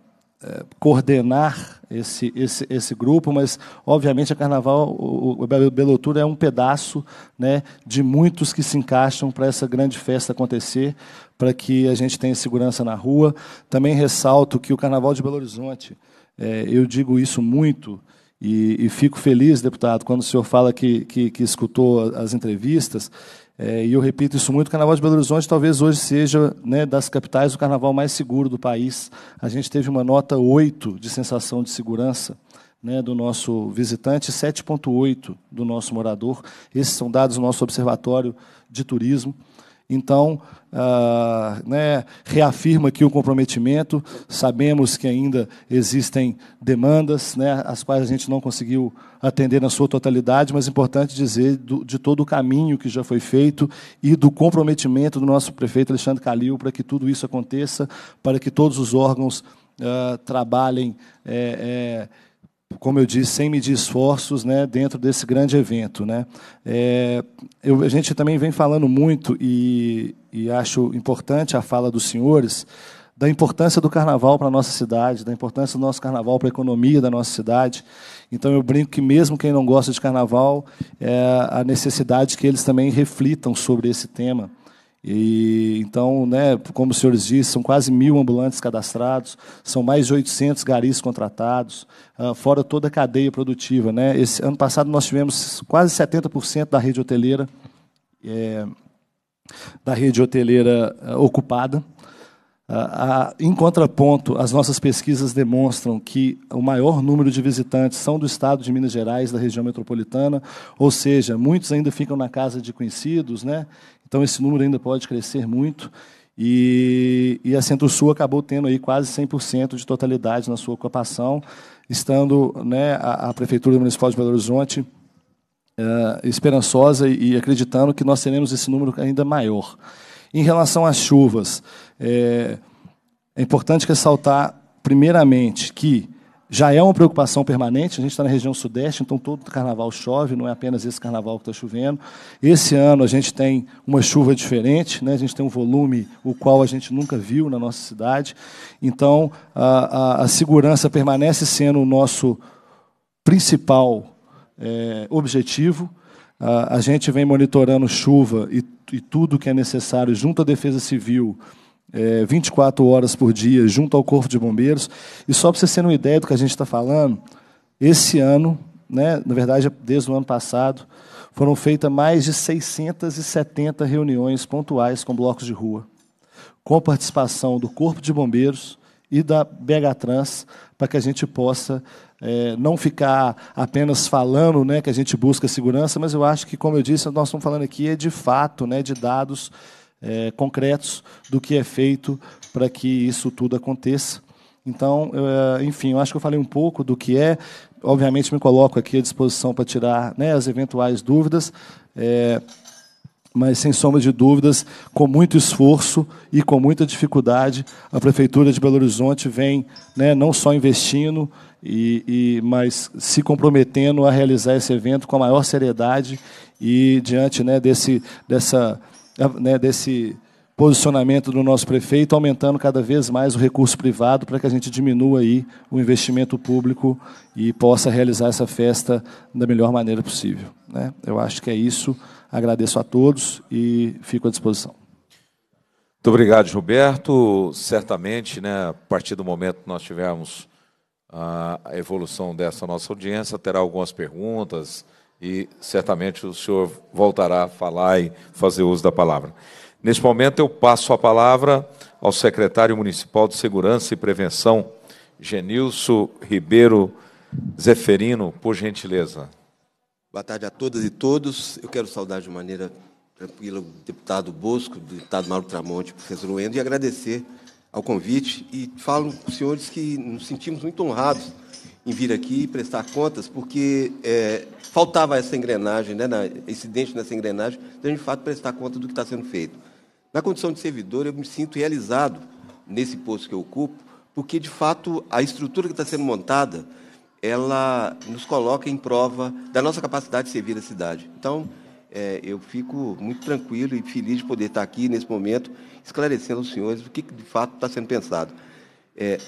coordenar esse, esse, esse grupo, mas, obviamente, a Carnaval, o, o Belotura é um pedaço né, de muitos que se encaixam para essa grande festa acontecer, para que a gente tenha segurança na rua. Também ressalto que o Carnaval de Belo Horizonte, é, eu digo isso muito, e, e, fico feliz, deputado, quando o senhor fala que, que, que escutou as entrevistas, é, e eu repito isso muito, o Carnaval de Belo Horizonte talvez hoje seja, né, das capitais, o carnaval mais seguro do país. A gente teve uma nota 8 de sensação de segurança né, do nosso visitante, 7,8 do nosso morador. Esses são dados do nosso observatório de turismo. Então, ah, né, reafirma aqui o comprometimento. Sabemos que ainda existem demandas, né, as quais a gente não conseguiu atender na sua totalidade, mas é importante dizer do, de todo o caminho que já foi feito e do comprometimento do nosso prefeito Alexandre Calil para que tudo isso aconteça, para que todos os órgãos ah, trabalhem. Eh, eh, como eu disse, sem medir esforços né, dentro desse grande evento. Né? É, eu, a gente também vem falando muito, e, e acho importante a fala dos senhores, da importância do carnaval para a nossa cidade, da importância do nosso carnaval para a economia da nossa cidade. Então eu brinco que mesmo quem não gosta de carnaval, é a necessidade que eles também reflitam sobre esse tema. E, então, né, como os senhores dizem, são quase mil ambulantes cadastrados, são mais de 800 garis contratados, uh, fora toda a cadeia produtiva. Né? Esse ano passado nós tivemos quase 70% da rede hoteleira é, da rede hoteleira uh, ocupada. Uh, em contraponto, as nossas pesquisas demonstram que o maior número de visitantes são do estado de Minas Gerais, da região metropolitana, ou seja, muitos ainda ficam na casa de conhecidos, né? Então, esse número ainda pode crescer muito. E, e a Centro-Sul acabou tendo aí quase 100% de totalidade na sua ocupação, estando né, a, a Prefeitura Municipal de Belo Horizonte Uh, esperançosa e, e acreditando que nós teremos esse número ainda maior. Em relação às chuvas, é, é importante ressaltar, primeiramente, que já é uma preocupação permanente. A gente está na região sudeste, então todo carnaval chove, não é apenas esse carnaval que está chovendo. Esse ano a gente tem uma chuva diferente, né? a gente tem um volume o qual a gente nunca viu na nossa cidade. Então a, a, a segurança permanece sendo o nosso principal é, objetivo. A, a, gente vem monitorando chuva e, e tudo que é necessário junto à Defesa Civil é, 24 horas por dia junto ao Corpo de Bombeiros. E só para vocês terem uma ideia do que a gente está falando, esse ano, né, na verdade, desde o ano passado, foram feitas mais de 670 reuniões pontuais com blocos de rua, com a participação do Corpo de Bombeiros e da BH Trans, para que a gente possa é, não ficar apenas falando né, que a gente busca segurança, mas eu acho que, como eu disse, nós estamos falando aqui é de fato, né, de dados é, concretos do que é feito para que isso tudo aconteça. Então, eu, é, enfim, eu acho que eu falei um pouco do que é. Obviamente, me coloco aqui à disposição para tirar né, as eventuais dúvidas. É, mas sem sombra de dúvidas, com muito esforço e com muita dificuldade, a prefeitura de Belo Horizonte vem, né, não só investindo e, e, mas se comprometendo a realizar esse evento com a maior seriedade e diante né, desse dessa né, desse posicionamento do nosso prefeito, aumentando cada vez mais o recurso privado para que a gente diminua aí o investimento público e possa realizar essa festa da melhor maneira possível. Né? Eu acho que é isso. Agradeço a todos e fico à disposição. Muito obrigado, Gilberto. Certamente, né, a partir do momento que nós tivermos ah, a evolução dessa nossa audiência, terá algumas perguntas, e certamente o senhor voltará a falar e fazer uso da palavra. Neste momento, eu passo a palavra ao secretário municipal de Segurança e Prevenção, Genilson Ribeiro Zeferino, por gentileza. Boa tarde a todas e todos. Eu quero saudar de maneira tranquila o deputado Bosco, o deputado Mauro Tramonte, o professor Luendo, e agradecer ao convite. E falo senhores que nos sentimos muito honrados em vir aqui e prestar contas, porque é, faltava essa engrenagem, né, na, esse dente nessa engrenagem, de de fato prestar conta do que está sendo feito. Na condição de servidor, eu me sinto realizado nesse posto que eu ocupo, porque, de fato, a estrutura que está sendo montada, ela nos coloca em prova da nossa capacidade de servir a cidade. Então, é, eu fico muito tranquilo e feliz de poder estar tá aqui nesse momento esclarecendo aos senhores o que, de fato, está sendo pensado. É,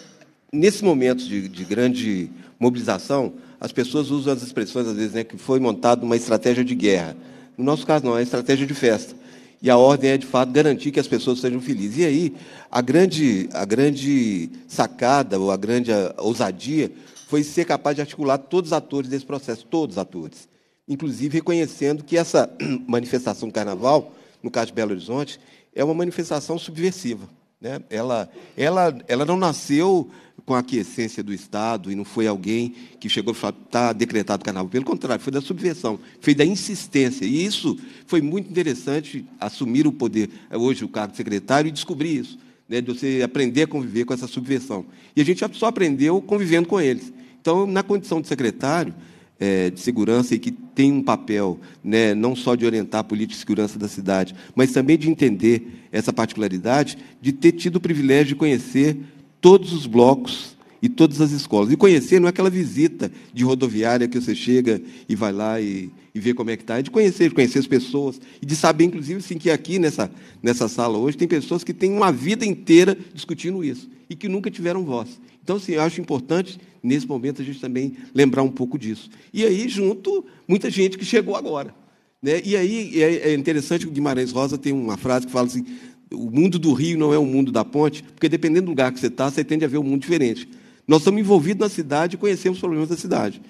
nesses momentos de, de grande mobilização, as pessoas usam as expressões, às vezes, né, que foi montada uma estratégia de guerra. No nosso caso, não, é estratégia de festa. E a ordem é, de fato, garantir que as pessoas sejam felizes. E aí, a grande, a grande sacada, ou a grande ousadia, foi ser capaz de articular todos os atores desse processo, todos os atores. Inclusive reconhecendo que essa manifestação do carnaval, no caso de Belo Horizonte, é uma manifestação subversiva. Né? Ela, ela, ela não nasceu com a aquiescência do Estado e não foi alguém que chegou e falou, está decretado carnaval. Pelo contrário, foi da subversão, foi da insistência. E isso foi muito interessante, assumir o poder, eh, hoje o cargo de secretário, e descobrir isso, né, de você aprender a conviver com essa subversão. E a gente só aprendeu convivendo com eles. Então, na condição de secretário, é, de segurança e que tem um papel, né, não só de orientar a política de segurança da cidade, mas também de entender essa particularidade de ter tido o privilégio de conhecer todos os blocos e todas as escolas. E conhecer não é aquela visita de rodoviária que você chega e vai lá e, e vê como é que está, é de conhecer, de conhecer as pessoas, e de saber, inclusive, sim, que aqui nessa, nessa sala hoje tem pessoas que têm uma vida inteira discutindo isso e que nunca tiveram voz. Então, sim, eu acho importante nesse momento, a gente também lembrar um pouco disso. E aí, junto, muita gente que chegou agora. Né? E aí é interessante que o Guimarães Rosa tem uma frase que fala assim: o mundo do rio não é o mundo da ponte, porque dependendo do lugar que você está, você tende a ver um mundo diferente. Nós estamos envolvidos na cidade e conhecemos os problemas da cidade.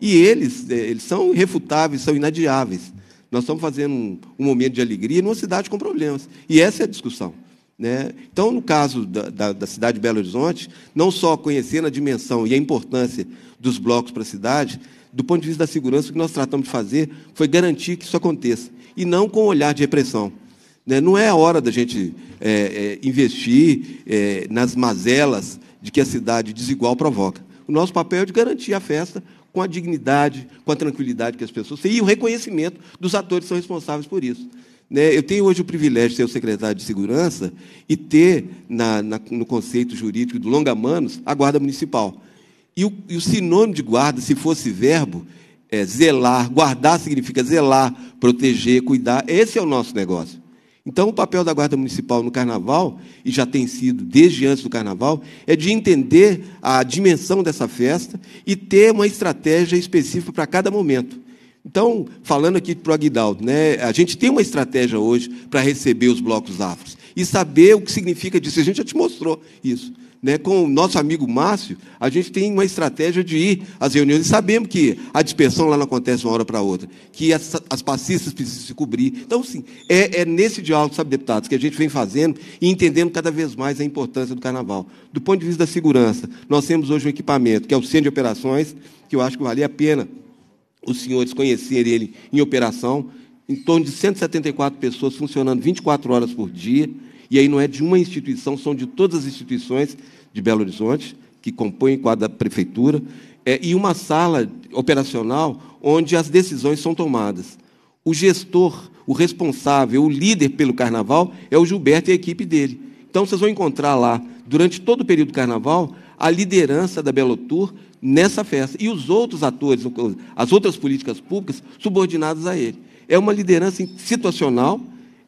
E eles, é, eles são irrefutáveis, são inadiáveis. Nós estamos fazendo um, um momento de alegria numa cidade com problemas. E essa é a discussão. Né? Então, no caso da, da, da, cidade de Belo Horizonte, não só conhecendo a dimensão e a importância dos blocos para a cidade, do ponto de vista da segurança, o que nós tratamos de fazer foi garantir que isso aconteça, e não com um olhar de repressão. Né? Não é a hora da gente é, é, investir é, nas mazelas de que a cidade desigual provoca. O nosso papel é de garantir a festa com a dignidade, com a tranquilidade que as pessoas têm e o reconhecimento dos atores que são responsáveis por isso. Né? Eu tenho hoje o privilégio de ser o secretário de Segurança e ter, na, na, no conceito jurídico do longa-manos, a Guarda Municipal. E o, e o, sinônimo de guarda, se fosse verbo, é zelar. Guardar significa zelar, proteger, cuidar. Esse é o nosso negócio. Então, o papel da Guarda Municipal no Carnaval, e já tem sido desde antes do Carnaval, é de entender a dimensão dessa festa e ter uma estratégia específica para cada momento. Então, falando aqui para o Aguinaldo, né, a gente tem uma estratégia hoje para receber os blocos afros e saber o que significa disso. A gente já te mostrou isso. Né, com o nosso amigo Márcio, a gente tem uma estratégia de ir às reuniões. E sabemos que a dispersão lá não acontece de uma hora para outra, que as, as passistas precisam se cobrir. Então, sim, é, é, nesse diálogo, sabe, deputados, que a gente vem fazendo e entendendo cada vez mais a importância do carnaval. Do ponto de vista da segurança, nós temos hoje um equipamento, que é o Centro de Operações, que eu acho que valia a pena os senhores conhecerem ele em operação, em torno de 174 pessoas funcionando 24 horas por dia, e aí não é de uma instituição, são de todas as instituições de Belo Horizonte, que compõem o quadro da prefeitura, é, e uma sala operacional onde as decisões são tomadas. O gestor, o responsável, o líder pelo carnaval é o Gilberto e a equipe dele. Então vocês vão encontrar lá, durante todo o período do carnaval, a liderança da Belo Tour nessa festa. E os outros atores, as outras políticas públicas subordinadas a ele. É uma liderança situacional,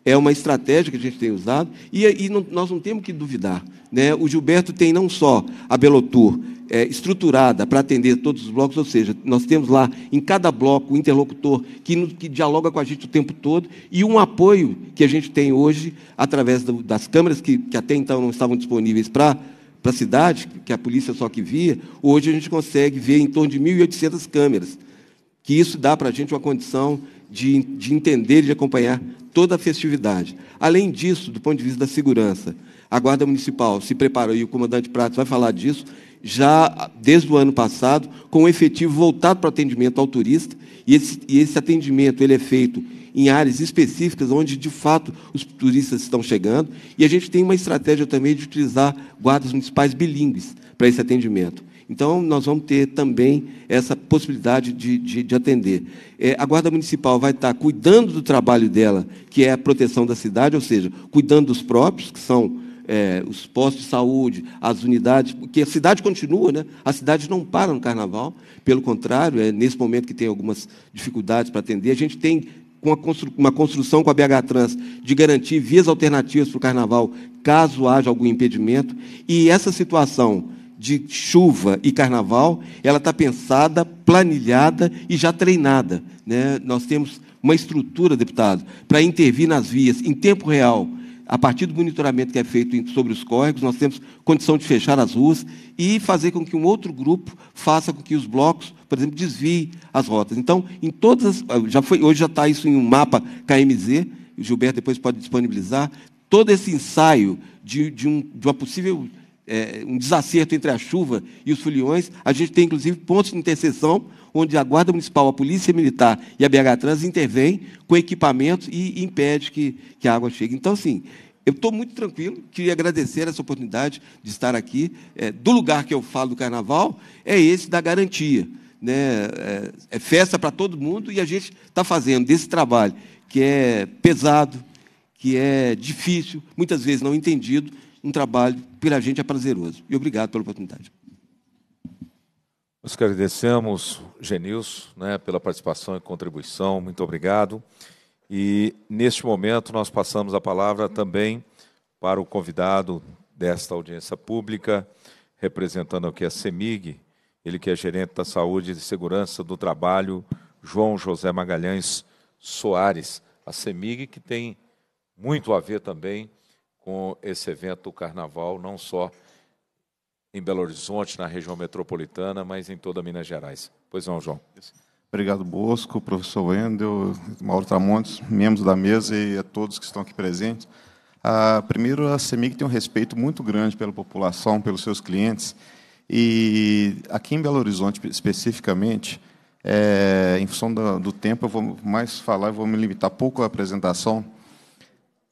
é uma estratégia que a gente tem usado e, e não, nós não temos que duvidar. Né? O Gilberto tem não só a Belotur é, estruturada para atender todos os blocos, ou seja, nós temos lá em cada bloco um interlocutor que, que dialoga com a gente o tempo todo e um apoio que a gente tem hoje através do, das câmeras que, que até então não estavam disponíveis para para a cidade, que a polícia só que via, hoje a gente consegue ver em torno de 1.800 câmeras, que isso dá para a gente uma condição de, de entender e de acompanhar toda a festividade. Além disso, do ponto de vista da segurança, a Guarda Municipal se preparou, e o comandante Pratos vai falar disso, já desde o ano passado, com o efetivo voltado para o atendimento ao turista, e esse, e esse atendimento ele é feito em áreas específicas onde, de fato, os turistas estão chegando. E a gente tem uma estratégia também de utilizar guardas municipais bilíngues para esse atendimento. Então, nós vamos ter também essa possibilidade de, de, de atender. É, a Guarda Municipal vai estar cuidando do trabalho dela, que é a proteção da cidade, ou seja, cuidando dos próprios, que são é, os postos de saúde, as unidades, porque a cidade continua, né? a cidade não para no carnaval, pelo contrário, é nesse momento que tem algumas dificuldades para atender. A gente tem uma construção com a BH Trans de garantir vias alternativas para o carnaval, caso haja algum impedimento. E essa situação de chuva e carnaval, ela está pensada, planilhada e já treinada. Né? Nós temos uma estrutura, deputado, para intervir nas vias em tempo real a partir do monitoramento que é feito sobre os córregos, nós temos condição de fechar as ruas e fazer com que um outro grupo faça com que os blocos, por exemplo, desviem as rotas. Então, em todas as, ah, já foi, hoje já está isso em um mapa KMZ, o Gilberto depois pode disponibilizar, todo esse ensaio de, de, um, de uma possível é, um desacerto entre a chuva e os foliões, a gente tem inclusive pontos de interseção onde a Guarda Municipal, a Polícia Militar e a BH Trans intervêm com equipamentos e impede que, que a água chegue. Então, assim, eu estou muito tranquilo, queria agradecer essa oportunidade de estar aqui. É, do lugar que eu falo do carnaval, é esse da garantia. Né? É, é festa para todo mundo e a gente está fazendo desse trabalho que é pesado, que é difícil, muitas vezes não entendido, um trabalho que para a gente é prazeroso. E obrigado pela oportunidade. Nós agradecemos, Genilson, né, pela participação e contribuição, muito obrigado. E, neste momento, nós passamos a palavra também para o convidado desta audiência pública, representando aqui a CEMIG, ele que é gerente da Saúde e Segurança do Trabalho, João José Magalhães Soares. A CEMIG, que tem muito a ver também com esse evento do Carnaval, não só em Belo Horizonte, na região metropolitana, mas em toda Minas Gerais. Pois não, João. Obrigado, Bosco, professor Wendel, Mauro Tamontes, membros da mesa e a todos que estão aqui presentes. Ah, primeiro, a CEMIG tem um respeito muito grande pela população, pelos seus clientes. E aqui em Belo Horizonte, especificamente, é, em função do, do tempo, eu vou mais falar, vou me limitar pouco à apresentação,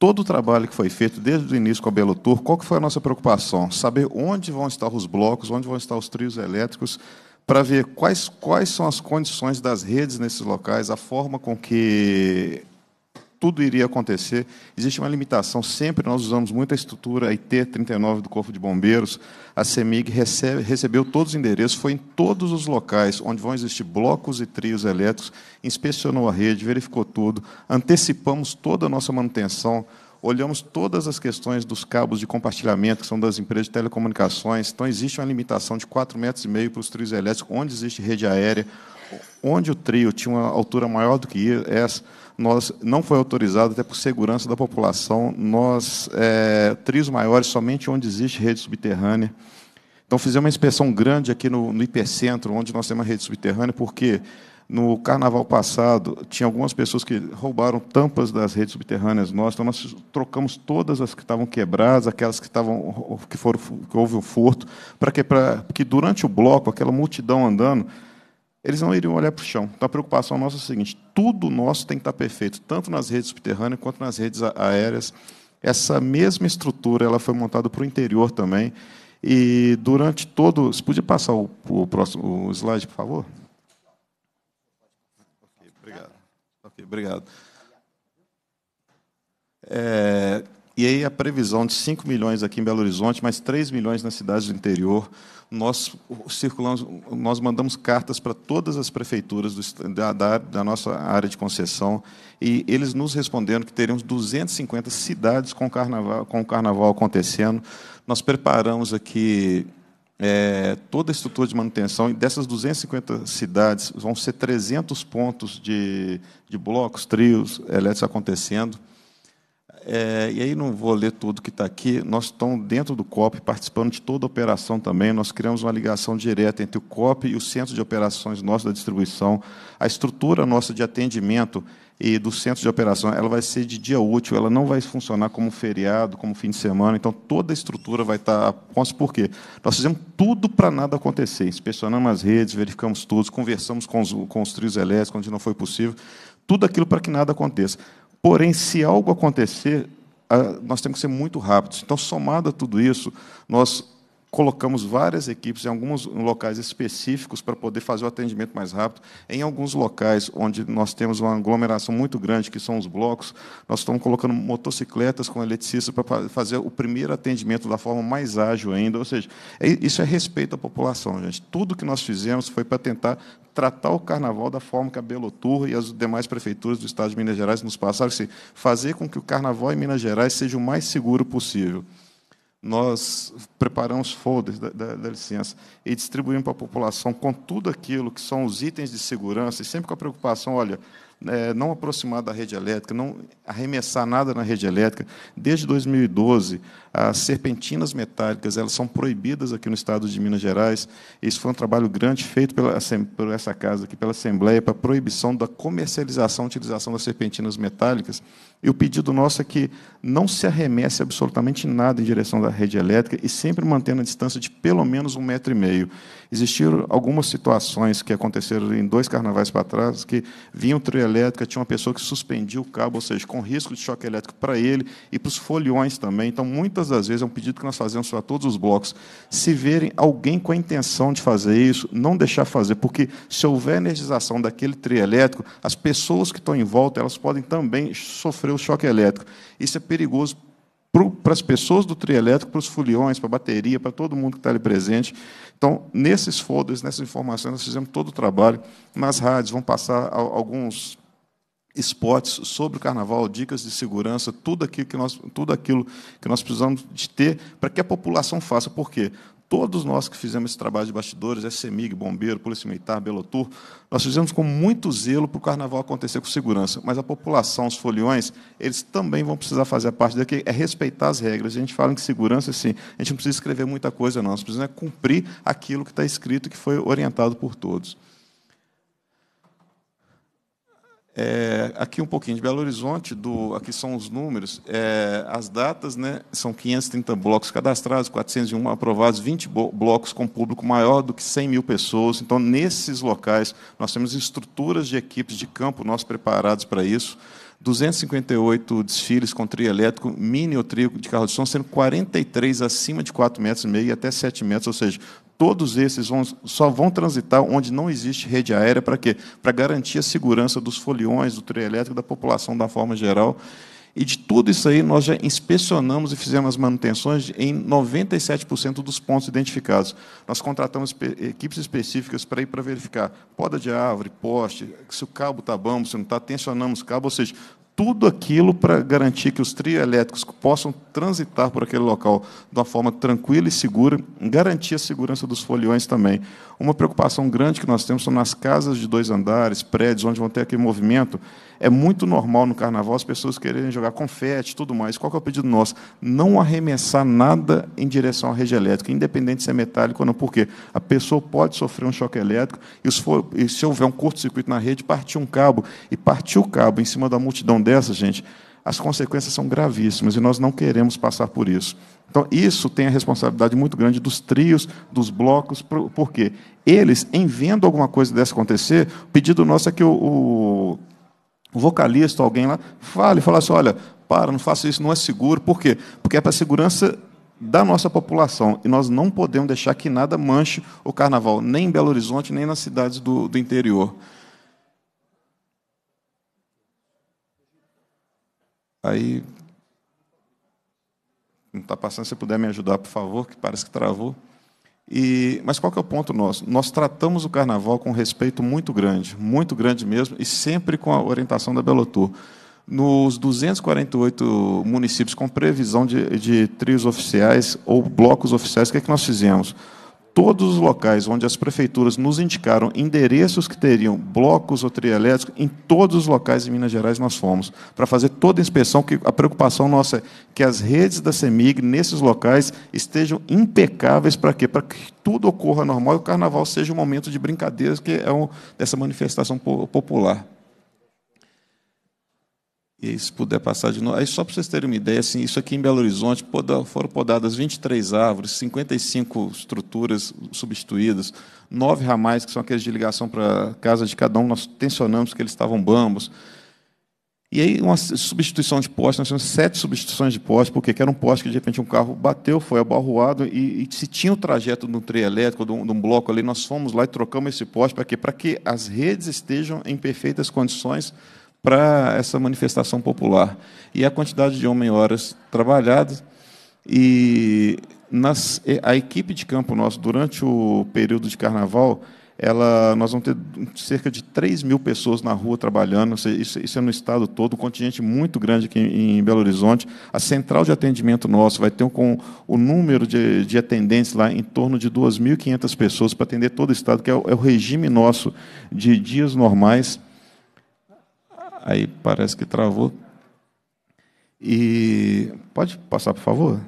todo o trabalho que foi feito desde o início com a Belo Tour, qual que foi a nossa preocupação? Saber onde vão estar os blocos, onde vão estar os trios elétricos, para ver quais, quais são as condições das redes nesses locais, a forma com que tudo iria acontecer. Existe uma limitação, sempre nós usamos muito a estrutura IT-39 do Corpo de Bombeiros, a CEMIG recebe, recebeu todos os endereços, foi em todos os locais onde vão existir blocos e trios elétricos, inspecionou a rede, verificou tudo, antecipamos toda a nossa manutenção, olhamos todas as questões dos cabos de compartilhamento, que são das empresas de telecomunicações, então existe uma limitação de 4,5 metros e meio para os trios elétricos, onde existe rede aérea, onde o trio tinha uma altura maior do que essa, nós não foi autorizado, até por segurança da população, nós é, trios maiores somente onde existe rede subterrânea. Então fizemos uma inspeção grande aqui no, no hipercentro, onde nós temos a rede subterrânea, porque no carnaval passado tinha algumas pessoas que roubaram tampas das redes subterrâneas nossas, então nós trocamos todas as que estavam quebradas, aquelas que estavam que foram que houve o furto, para que para que durante o bloco, aquela multidão andando, eles não iriam olhar para o chão. Então, a preocupação nossa é a seguinte: tudo nosso tem que estar perfeito, tanto nas redes subterrâneas quanto nas redes aéreas. Essa mesma estrutura ela foi montada para o interior também. E durante todo. Você podia passar o, o próximo o slide, por favor? Okay, obrigado. Okay, obrigado. É, e aí a previsão de 5 milhões aqui em Belo Horizonte, mais 3 milhões nas cidades do interior nós circulamos, nós mandamos cartas para todas as prefeituras do, da, da, da, nossa área de concessão e eles nos respondendo que teremos 250 cidades com carnaval, com o carnaval acontecendo. Nós preparamos aqui é, toda a estrutura de manutenção, e dessas 250 cidades, vão ser 300 pontos de, de blocos, trios, elétricos acontecendo. É, e aí não vou ler tudo que está aqui. Nós estamos dentro do COP, participando de toda a operação também. Nós criamos uma ligação direta entre o COP e o centro de operações nosso da distribuição. A estrutura nossa de atendimento e do centro de operação, ela vai ser de dia útil, ela não vai funcionar como feriado, como fim de semana. Então, toda a estrutura vai estar tá, a Por quê? Nós fizemos tudo para nada acontecer. Inspecionamos as redes, verificamos tudo, conversamos com os, com os trios elétricos, onde não foi possível. Tudo aquilo para que nada aconteça. Porém, se algo acontecer, ah, nós temos que ser muito rápidos. Então, somado a tudo isso, nós colocamos várias equipes em alguns locais específicos para poder fazer o atendimento mais rápido. Em alguns locais onde nós temos uma aglomeração muito grande, que são os blocos, nós estamos colocando motocicletas com eletricista para fazer o primeiro atendimento da forma mais ágil ainda. Ou seja, é, isso é respeito à população, gente. Tudo que nós fizemos foi para tentar tratar o carnaval da forma que a Belo Tour e as demais prefeituras do estado de Minas Gerais nos passaram, assim, fazer com que o carnaval em Minas Gerais seja o mais seguro possível nós preparamos folders da, da, da licença e distribuímos para a população com tudo aquilo que são os itens de segurança, e sempre com a preocupação, olha, é, não aproximar da rede elétrica, não arremessar nada na rede elétrica. Desde 2012, as serpentinas metálicas elas são proibidas aqui no estado de Minas Gerais. Isso foi um trabalho grande feito pela, por essa casa aqui, pela Assembleia, para a proibição da comercialização e utilização das serpentinas metálicas. E o pedido nosso é que não se arremesse absolutamente nada em direção da rede elétrica e sempre mantendo a distância de pelo menos um metro e meio. Existiram algumas situações que aconteceram em dois carnavais para trás, que vinha um trio elétrico, tinha uma pessoa que suspendia o cabo, ou seja, com risco de choque elétrico para ele e para os foliões também. Então, muitas das vezes, é um pedido que nós fazemos para todos os blocos, se verem alguém com a intenção de fazer isso, não deixar fazer, porque se houver energização daquele trio elétrico, as pessoas que estão em volta, elas podem também sofrer o choque elétrico. Isso é perigoso para as pessoas do trio elétrico, para os foliões, para a bateria, para todo mundo que está ali presente. Então, nesses folders, nessas informações, nós fizemos todo o trabalho nas rádios, vão passar alguns spots sobre o carnaval, dicas de segurança, tudo aquilo que nós, tudo aquilo que nós precisamos de ter para que a população faça. Por quê? todos nós que fizemos esse trabalho de bastidores, SEMIG, Bombeiro, Polícia Militar, Belotur, nós fizemos com muito zelo para o carnaval acontecer com segurança. Mas a população, os foliões, eles também vão precisar fazer parte daqui, é respeitar as regras. A gente fala em segurança, sim, a gente não precisa escrever muita coisa, não. Nós precisamos precisa é cumprir aquilo que está escrito e que foi orientado por todos. É, aqui um pouquinho de Belo Horizonte, do, aqui são os números, é, as datas, né, são 530 blocos cadastrados, 401 aprovados, 20 blocos com público maior do que 100 mil pessoas. Então, nesses locais, nós temos estruturas de equipes de campo nós preparados para isso. 258 desfiles com trio elétrico, mini ou trio de carro de som, sendo 43 acima de 4,5 metros e meio e até 7 metros, ou seja, Todos esses vão, só vão transitar onde não existe rede aérea, para quê? Para garantir a segurança dos foliões, do trio elétrico, da população da forma geral. E de tudo isso aí, nós já inspecionamos e fizemos as manutenções em 97% dos pontos identificados. Nós contratamos equipes específicas para ir para verificar poda de árvore, poste, se o cabo está bom, se não está, tensionamos o cabo, ou seja, tudo aquilo para garantir que os trio elétricos possam transitar por aquele local de uma forma tranquila e segura, garantir a segurança dos foliões também. Uma preocupação grande que nós temos são nas casas de dois andares, prédios, onde vão ter aquele movimento, é muito normal no carnaval as pessoas quererem jogar confete tudo mais. Qual é o pedido nosso? Não arremessar nada em direção à rede elétrica, independente se é metálico ou não. Por quê? A pessoa pode sofrer um choque elétrico e se, for, e se houver um curto-circuito na rede, partir um cabo. E partir o cabo em cima da multidão dessa, gente, as consequências são gravíssimas e nós não queremos passar por isso. Então, isso tem a responsabilidade muito grande dos trios, dos blocos, porque eles, em vendo alguma coisa dessa acontecer, o pedido nosso é que o, o um vocalista, alguém lá, fale, fala assim, olha, para, não faça isso, não é seguro. Por quê? Porque é para a segurança da nossa população. E nós não podemos deixar que nada manche o carnaval, nem em Belo Horizonte, nem nas cidades do, do interior. Aí. Não está passando, se puder me ajudar, por favor, que parece que travou. E, mas qual que é o ponto nosso? Nós tratamos o carnaval com respeito muito grande, muito grande mesmo, e sempre com a orientação da Belotur. Nos 248 municípios com previsão de, de trios oficiais ou blocos oficiais, o que é que nós fizemos? todos os locais onde as prefeituras nos indicaram endereços que teriam blocos ou trio em todos os locais em Minas Gerais nós fomos, para fazer toda a inspeção, que a preocupação nossa é que as redes da CEMIG nesses locais estejam impecáveis para quê? Para que tudo ocorra normal e o carnaval seja um momento de brincadeiras, que é um, dessa manifestação popular. E se puder passar de novo. Aí, só para vocês terem uma ideia, assim, isso aqui em Belo Horizonte poda, foram podadas 23 árvores, 55 estruturas substituídas, nove ramais, que são aqueles de ligação para casa de cada um, nós tensionamos que eles estavam bambos. E aí, uma substituição de poste, nós tivemos sete substituições de poste, porque era um poste que, de repente, um carro bateu, foi abarroado, e, e se tinha o trajeto de um trem elétrico, de um, de um, bloco ali, nós fomos lá e trocamos esse poste para quê? Para que as redes estejam em perfeitas condições para essa manifestação popular. E a quantidade de homem-horas trabalhadas. E nas, eh, a equipe de campo nosso, durante o período de carnaval, ela, nós vamos ter cerca de 3 mil pessoas na rua trabalhando, isso, isso é no estado todo, um contingente muito grande aqui em, em Belo Horizonte. A central de atendimento nossa vai ter um, com o número de, de atendentes lá em torno de 2.500 pessoas para atender todo o estado, que é o, é o regime nosso de dias normais. Aí parece que travou. E pode passar, por favor?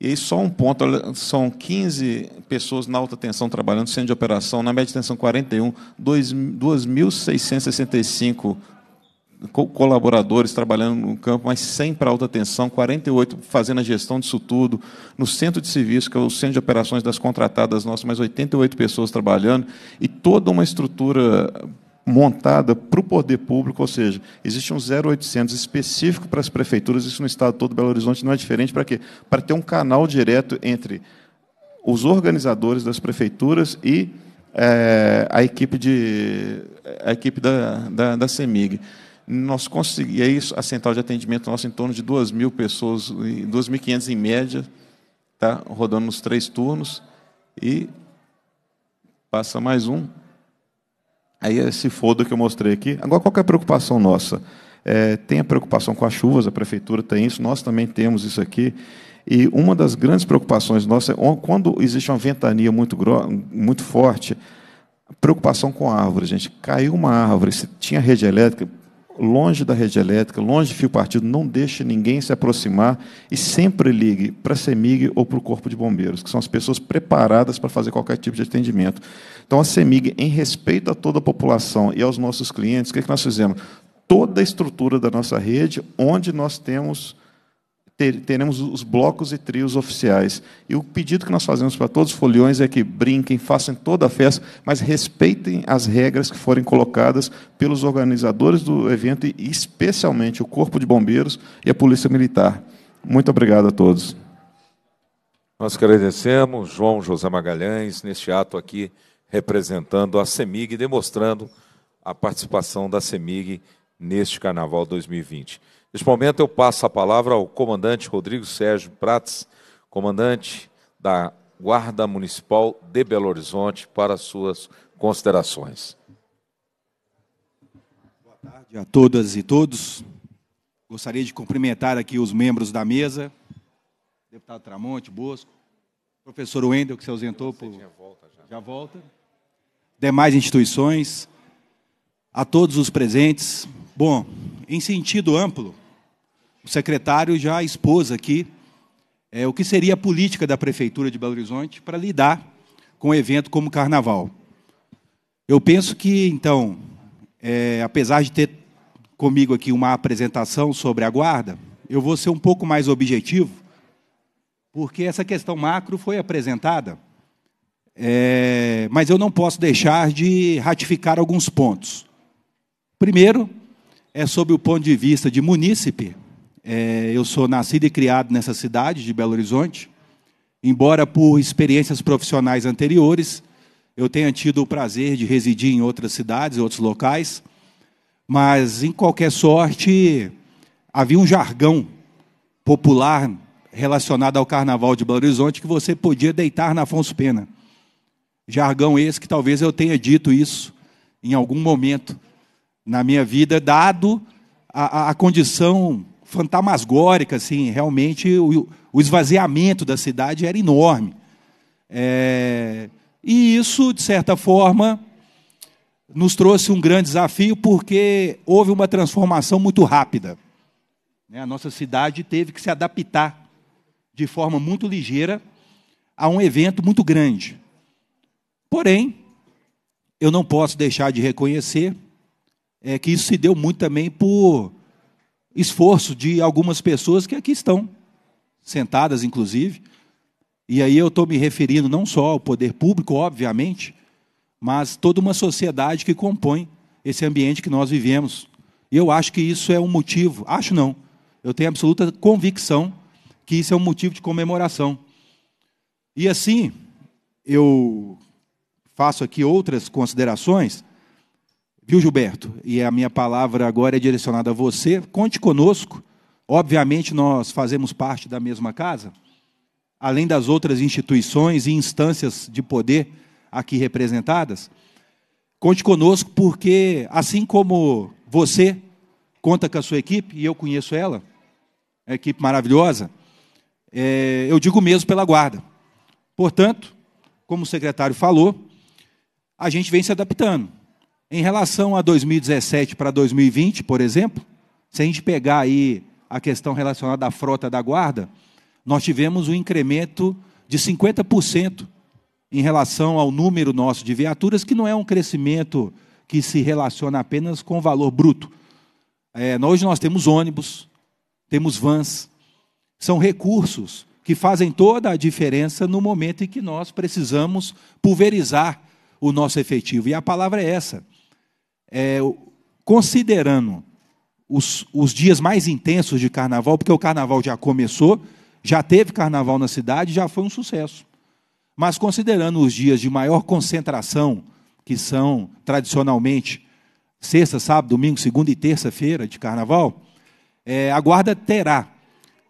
E aí só um ponto, são 15 pessoas na alta tensão trabalhando, centro de operação, na média de tensão 41, 2.665 colaboradores trabalhando no campo, mas 100 para alta tensão, 48 fazendo a gestão disso tudo, no centro de serviço, que é o centro de operações das contratadas nossas, mais 88 pessoas trabalhando, e toda uma estrutura montada para o poder público, ou seja, existe um 0800 específico para as prefeituras, isso no estado todo Belo Horizonte não é diferente, para quê? Para ter um canal direto entre os organizadores das prefeituras e é, a equipe, de, a equipe da, da, da CEMIG. Nós conseguimos, é isso, a central de atendimento nossa em torno de 2 mil pessoas, 2.500 em média, tá? rodando nos três turnos, e passa mais um. Aí esse eh, foda que eu mostrei aqui. Agora, qual é a preocupação nossa? É, tem a preocupação com as chuvas, a prefeitura tem isso, nós também temos isso aqui. E uma das grandes preocupações nossas é quando existe uma ventania muito, muito forte, preocupação com a árvore, gente. Caiu uma árvore, se tinha rede elétrica, longe da rede elétrica, longe de fio partido, não deixe ninguém se aproximar e sempre ligue para a CEMIG ou para o Corpo de Bombeiros, que são as pessoas preparadas para fazer qualquer tipo de atendimento. Então, a CEMIG, em respeito a toda a população e aos nossos clientes, o que, é que nós fizemos? Toda a estrutura da nossa rede, onde nós temos ter, teremos os blocos e trios oficiais. E o pedido que nós fazemos para todos os foliões é que brinquem, façam toda a festa, mas respeitem as regras que forem colocadas pelos organizadores do evento e especialmente o Corpo de Bombeiros e a Polícia Militar. Muito obrigado a todos. Nós agradecemos João José Magalhães neste ato aqui representando a CEMIG, demonstrando a participação da CEMIG neste Carnaval 2020. Neste momento eu passo a palavra ao comandante Rodrigo Sérgio Prates, comandante da Guarda Municipal de Belo Horizonte, para suas considerações. Boa tarde a todas e todos. Gostaria de cumprimentar aqui os membros da mesa, deputado Tramonte, Bosco, professor Wendel, que se ausentou por... Volta já. já volta. Demais instituições, a todos os presentes. Bom, em sentido amplo, o secretário já expôs aqui é, o que seria a política da Prefeitura de Belo Horizonte para lidar com um evento como o Carnaval. Eu penso que, então, é, apesar de ter comigo aqui uma apresentação sobre a guarda, eu vou ser um pouco mais objetivo, porque essa questão macro foi apresentada, é, mas eu não posso deixar de ratificar alguns pontos. Primeiro, é sobre o ponto de vista de munícipe, é, eu sou nascido e criado nessa cidade de Belo Horizonte. Embora por experiências profissionais anteriores, eu tenha tido o prazer de residir em outras cidades, outros locais, mas em qualquer sorte havia um jargão popular relacionado ao Carnaval de Belo Horizonte que você podia deitar na Afonso Pena. Jargão esse que talvez eu tenha dito isso em algum momento na minha vida, dado a, a, a condição fantasmagórica, assim, realmente o, o esvaziamento da cidade era enorme. É, e isso, de certa forma, nos trouxe um grande desafio, porque houve uma transformação muito rápida. Né? A nossa cidade teve que se adaptar de forma muito ligeira a um evento muito grande. Porém, eu não posso deixar de reconhecer é, que isso se deu muito também por esforço de algumas pessoas que aqui estão, sentadas inclusive. E aí eu estou me referindo não só ao poder público, obviamente, mas toda uma sociedade que compõe esse ambiente que nós vivemos. E eu acho que isso é um motivo, acho não, eu tenho absoluta convicção que isso é um motivo de comemoração. E assim, eu faço aqui outras considerações Viu, Gilberto? E a minha palavra agora é direcionada a você. Conte conosco. Obviamente, nós fazemos parte da mesma casa, além das outras instituições e instâncias de poder aqui representadas. Conte conosco, porque assim como você conta com a sua equipe, e eu conheço ela, é uma equipe maravilhosa, é, eu digo mesmo pela guarda. Portanto, como o secretário falou, a gente vem se adaptando. Em relação a 2017 para 2020, por exemplo, se a gente pegar aí a questão relacionada à frota da guarda, nós tivemos um incremento de 50% em relação ao número nosso de viaturas, que não é um crescimento que se relaciona apenas com o valor bruto. É, hoje nós temos ônibus, temos vans, são recursos que fazem toda a diferença no momento em que nós precisamos pulverizar o nosso efetivo. E a palavra é essa: é, considerando os, os dias mais intensos de carnaval, porque o carnaval já começou, já teve carnaval na cidade, já foi um sucesso. Mas considerando os dias de maior concentração, que são tradicionalmente sexta, sábado, domingo, segunda e terça-feira de carnaval, é, a guarda terá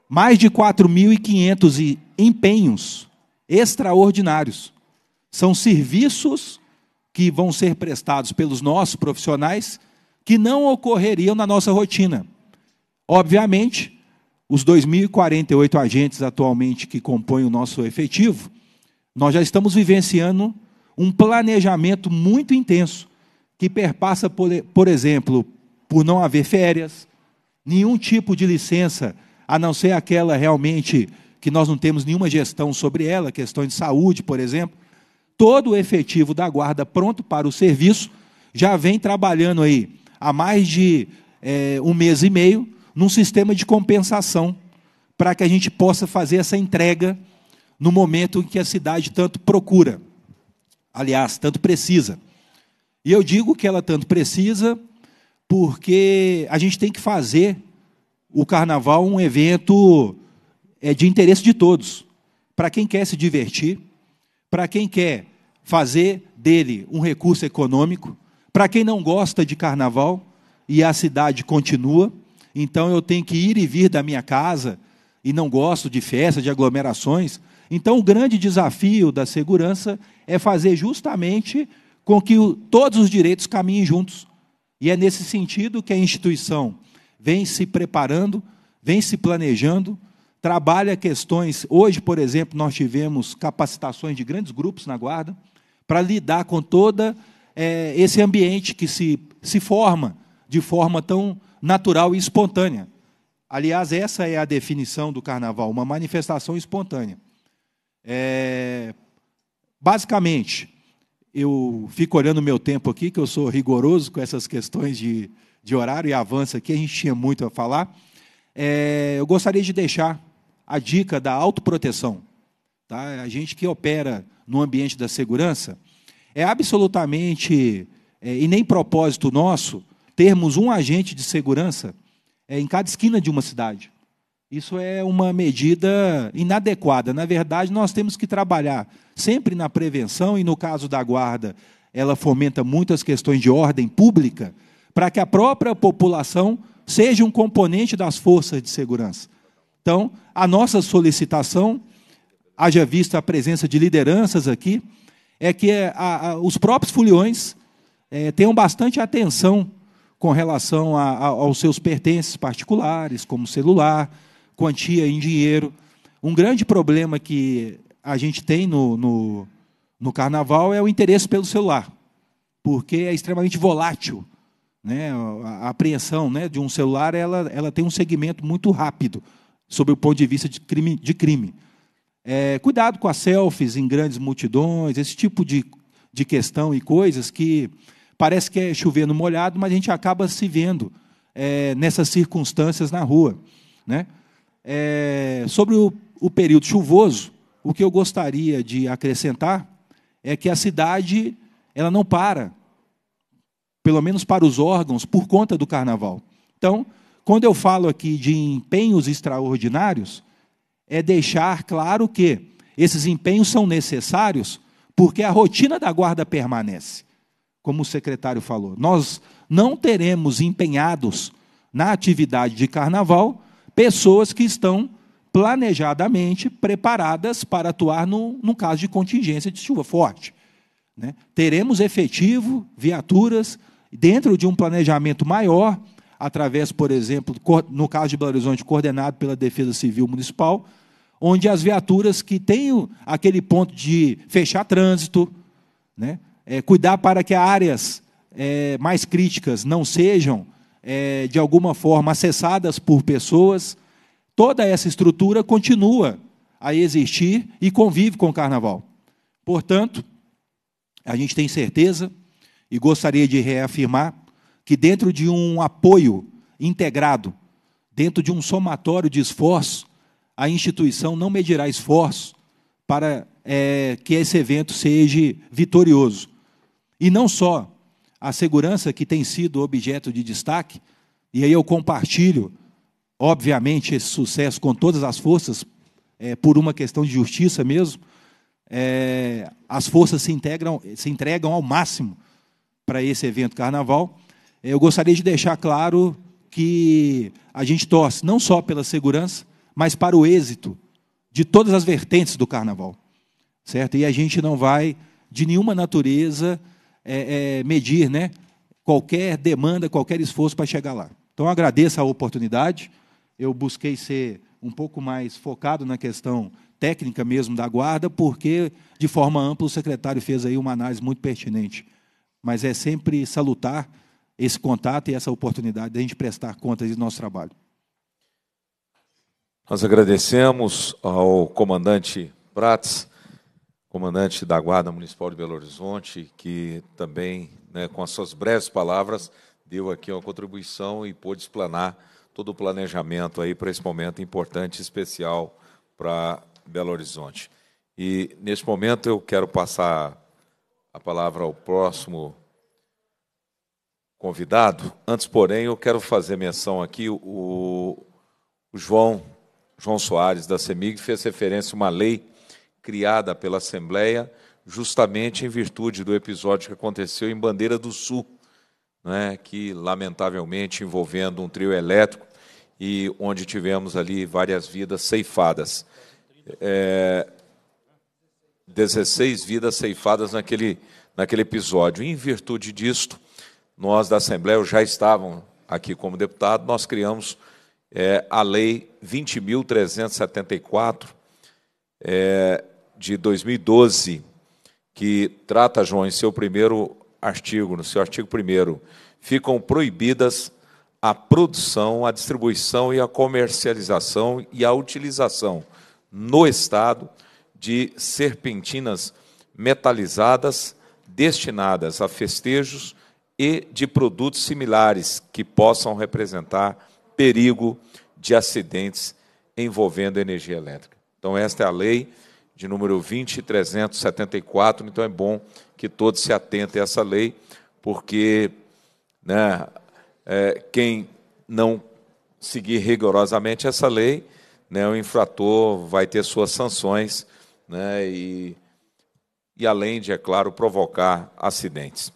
mais de 4.500 empenhos extraordinários. São serviços que vão ser prestados pelos nossos profissionais que não ocorreriam na nossa rotina. Obviamente, os 2.048 agentes atualmente que compõem o nosso efetivo, nós já estamos vivenciando um planejamento muito intenso que perpassa, por, por exemplo, por não haver férias, nenhum tipo de licença, a não ser aquela realmente que nós não temos nenhuma gestão sobre ela, questões de saúde, por exemplo todo o efetivo da guarda pronto para o serviço, já vem trabalhando aí há mais de é, um mês e meio num sistema de compensação para que a gente possa fazer essa entrega no momento em que a cidade tanto procura, aliás, tanto precisa. E eu digo que ela tanto precisa porque a gente tem que fazer o carnaval um evento eh, de interesse de todos, para quem quer se divertir, para quem quer fazer dele um recurso econômico, para quem não gosta de carnaval e a cidade continua, então eu tenho que ir e vir da minha casa e não gosto de festas, de aglomerações. Então o grande desafio da segurança é fazer justamente com que o, todos os direitos caminhem juntos. E é nesse sentido que a instituição vem se preparando, vem se planejando trabalha questões. Hoje, por exemplo, nós tivemos capacitações de grandes grupos na Guarda para lidar com toda é, esse ambiente que se, se forma de forma tão natural e espontânea. Aliás, essa é a definição do carnaval, uma manifestação espontânea. É, basicamente, eu fico olhando o meu tempo aqui, que eu sou rigoroso com essas questões de, de horário e avanço aqui, a gente tinha muito a falar. É, eu gostaria de deixar a dica da autoproteção. Tá? A gente que opera no ambiente da segurança, é absolutamente, é, e nem propósito nosso, termos um agente de segurança é, em cada esquina de uma cidade. Isso é uma medida inadequada. Na verdade, nós temos que trabalhar sempre na prevenção, e no caso da guarda, ela fomenta muitas questões de ordem pública, para que a própria população seja um componente das forças de segurança. Então, a nossa solicitação, haja visto a presença de lideranças aqui, é que eh, a, a, os próprios foliões é, tenham bastante atenção com relação a, aos seus pertences particulares, como celular, quantia em dinheiro. Um grande problema que a gente tem no, no, no carnaval é o interesse pelo celular, porque é extremamente volátil. Né? A apreensão né, de um celular ela, ela tem um segmento muito rápido sob o ponto de vista de crime. De crime. É, cuidado com as selfies em grandes multidões, esse tipo de, de questão e coisas que parece que é chover no molhado, mas a gente acaba se vendo é, nessas circunstâncias na rua. Né? É, sobre o, o período chuvoso, o que eu gostaria de acrescentar é que a cidade ela não para, pelo menos para os órgãos, por conta do carnaval. Então, quando eu falo aqui de empenhos extraordinários, é deixar claro que esses empenhos são necessários porque a rotina da guarda permanece. Como o secretário falou, nós não teremos empenhados na atividade de carnaval pessoas que estão planejadamente preparadas para atuar no, no caso de contingência de chuva forte. Né? Teremos efetivo, viaturas, dentro de um planejamento maior, através, por exemplo, no caso de Belo Horizonte, coordenado pela Defesa Civil Municipal, onde as viaturas que têm aquele ponto de fechar trânsito, né, é, cuidar para que áreas é, mais críticas não sejam, é, de alguma forma, acessadas por pessoas, toda essa estrutura continua a existir e convive com o carnaval. Portanto, a gente tem certeza, e gostaria de reafirmar, que dentro de um apoio integrado, dentro de um somatório de esforço, a instituição não medirá esforço para é, que esse evento seja vitorioso. E não só a segurança que tem sido objeto de destaque, e aí eu compartilho, obviamente, esse sucesso com todas as forças, é, por uma questão de justiça mesmo, é, as forças se, integram, se entregam ao máximo para esse evento carnaval, eu gostaria de deixar claro que a gente torce não só pela segurança, mas para o êxito de todas as vertentes do carnaval, certo? E a gente não vai de nenhuma natureza é, é, medir, né? Qualquer demanda, qualquer esforço para chegar lá. Então agradeço a oportunidade. Eu busquei ser um pouco mais focado na questão técnica mesmo da guarda, porque de forma ampla o secretário fez aí uma análise muito pertinente. Mas é sempre salutar esse contato e essa oportunidade de a gente prestar contas do nosso trabalho. Nós agradecemos ao comandante Prats, comandante da Guarda Municipal de Belo Horizonte, que também, né, com as suas breves palavras, deu aqui uma contribuição e pôde explanar todo o planejamento aí para esse momento importante e especial para Belo Horizonte. E, neste momento, eu quero passar a palavra ao próximo convidado. Antes, porém, eu quero fazer menção aqui, o, o João, João Soares, da Semig fez referência a uma lei criada pela Assembleia, justamente em virtude do episódio que aconteceu em Bandeira do Sul, né, que, lamentavelmente, envolvendo um trio elétrico, e onde tivemos ali várias vidas ceifadas. É, 16 vidas ceifadas naquele, naquele episódio. em virtude disto, nós da Assembleia já estavam aqui como deputado, nós criamos é, a Lei 20.374 é, de 2012, que trata, João, em seu primeiro artigo, no seu artigo primeiro, ficam proibidas a produção, a distribuição e a comercialização e a utilização no Estado de serpentinas metalizadas destinadas a festejos, e de produtos similares que possam representar perigo de acidentes envolvendo energia elétrica. Então, esta é a lei de número 20374. Então, é bom que todos se atentem a essa lei, porque né, é, quem não seguir rigorosamente essa lei, né, o infrator vai ter suas sanções né, e, e, além de, é claro, provocar acidentes.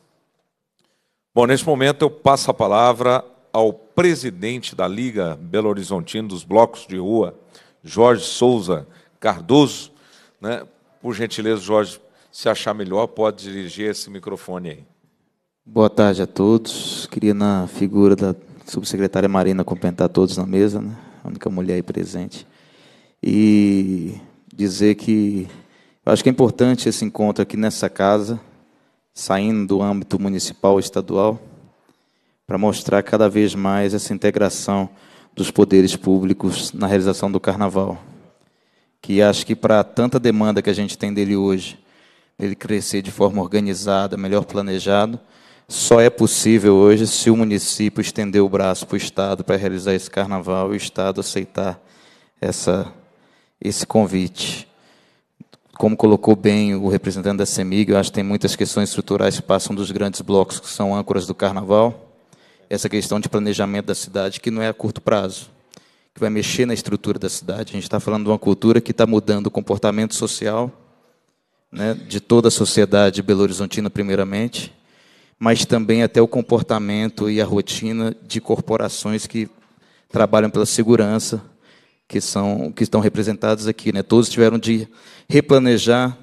Bom, neste momento eu passo a palavra ao presidente da Liga Belo Horizontino dos Blocos de Rua, Jorge Souza Cardoso. Né? Por gentileza, Jorge, se achar melhor, pode dirigir esse microfone aí. Boa tarde a todos. Queria, na figura da subsecretária Marina, cumprimentar todos na mesa, né? a única mulher aí presente. E dizer que eu acho que é importante esse encontro aqui nessa casa, saindo do âmbito municipal e estadual, para mostrar cada vez mais essa integração dos poderes públicos na realização do carnaval. Que acho que para tanta demanda que a gente tem dele hoje, ele crescer de forma organizada, melhor planejado, só é possível hoje se o município estender o braço para o Estado para realizar esse carnaval e o Estado aceitar essa, esse convite como colocou bem o representante da CEMIG, eu acho que tem muitas questões estruturais que passam dos grandes blocos que são âncoras do carnaval. Essa questão de planejamento da cidade, que não é a curto prazo, que vai mexer na estrutura da cidade. A gente está falando de uma cultura que está mudando o comportamento social né, de toda a sociedade belo-horizontina, primeiramente, mas também até o comportamento e a rotina de corporações que trabalham pela segurança, que, são, que estão representados aqui. Né? Todos tiveram de replanejar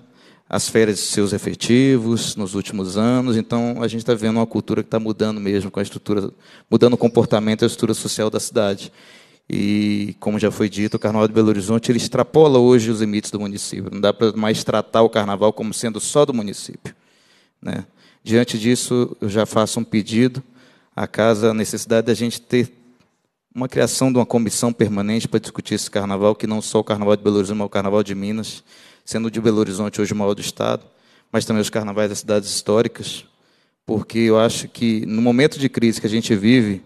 as férias de seus efetivos nos últimos anos, então a gente está vendo uma cultura que está mudando mesmo com a estrutura, mudando o comportamento e a estrutura social da cidade. E, como já foi dito, o Carnaval de Belo Horizonte ele extrapola hoje os limites do município. Não dá para mais tratar o Carnaval como sendo só do município. Né? Diante disso, eu já faço um pedido à casa, a necessidade da gente ter uma criação de uma comissão permanente para discutir esse carnaval, que não só o carnaval de Belo Horizonte, mas o carnaval de Minas, sendo o de Belo Horizonte hoje o maior do estado, mas também os carnavais das cidades históricas, porque eu acho que no momento de crise que a gente vive,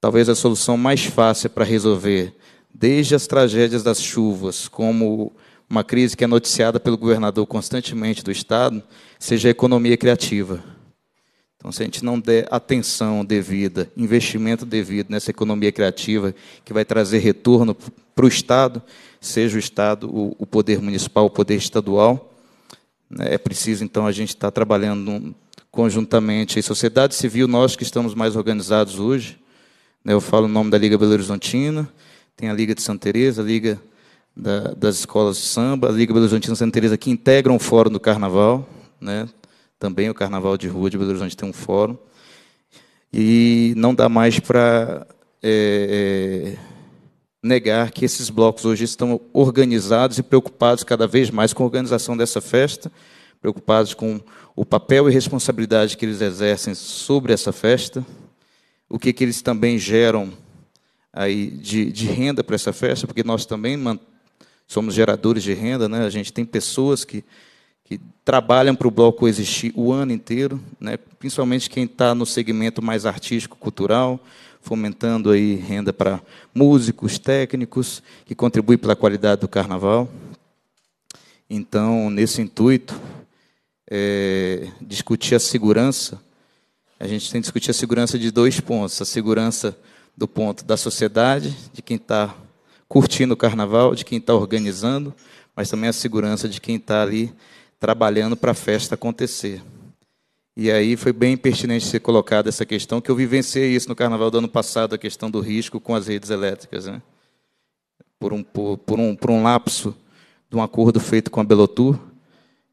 talvez a solução mais fácil é para resolver, desde as tragédias das chuvas, como uma crise que é noticiada pelo governador constantemente do estado, seja a economia criativa então, se a gente não der atenção devida, investimento devido nessa economia criativa que vai trazer retorno para o Estado, seja o Estado, o, o poder municipal, o poder estadual, né, é preciso, então, a gente estar tá trabalhando conjuntamente. a sociedade civil, nós que estamos mais organizados hoje, né, eu falo o nome da Liga Belo Horizontina, tem a Liga de Santa Teresa, a Liga da, das Escolas de Samba, a Liga Belo Horizontina Santa Teresa, que integram o Fórum do Carnaval, né, também o Carnaval de Rua de Belo Horizonte tem um fórum. E não dá mais para é, é, negar que esses blocos hoje estão organizados e preocupados cada vez mais com a organização dessa festa, preocupados com o papel e responsabilidade que eles exercem sobre essa festa, o que, que eles também geram aí de, de renda para essa festa, porque nós também somos geradores de renda, né? a gente tem pessoas que que trabalham para o bloco existir o ano inteiro, né? principalmente quem está no segmento mais artístico-cultural, fomentando aí renda para músicos, técnicos, que contribui pela qualidade do carnaval. Então, nesse intuito, é, discutir a segurança, a gente tem que discutir a segurança de dois pontos: a segurança do ponto da sociedade, de quem está curtindo o carnaval, de quem está organizando, mas também a segurança de quem está ali trabalhando para a festa acontecer. E aí foi bem pertinente ser colocada essa questão, que eu vivenciei isso no carnaval do ano passado, a questão do risco com as redes elétricas. Né? Por, um, por, por, um, por um lapso de um acordo feito com a Belotur,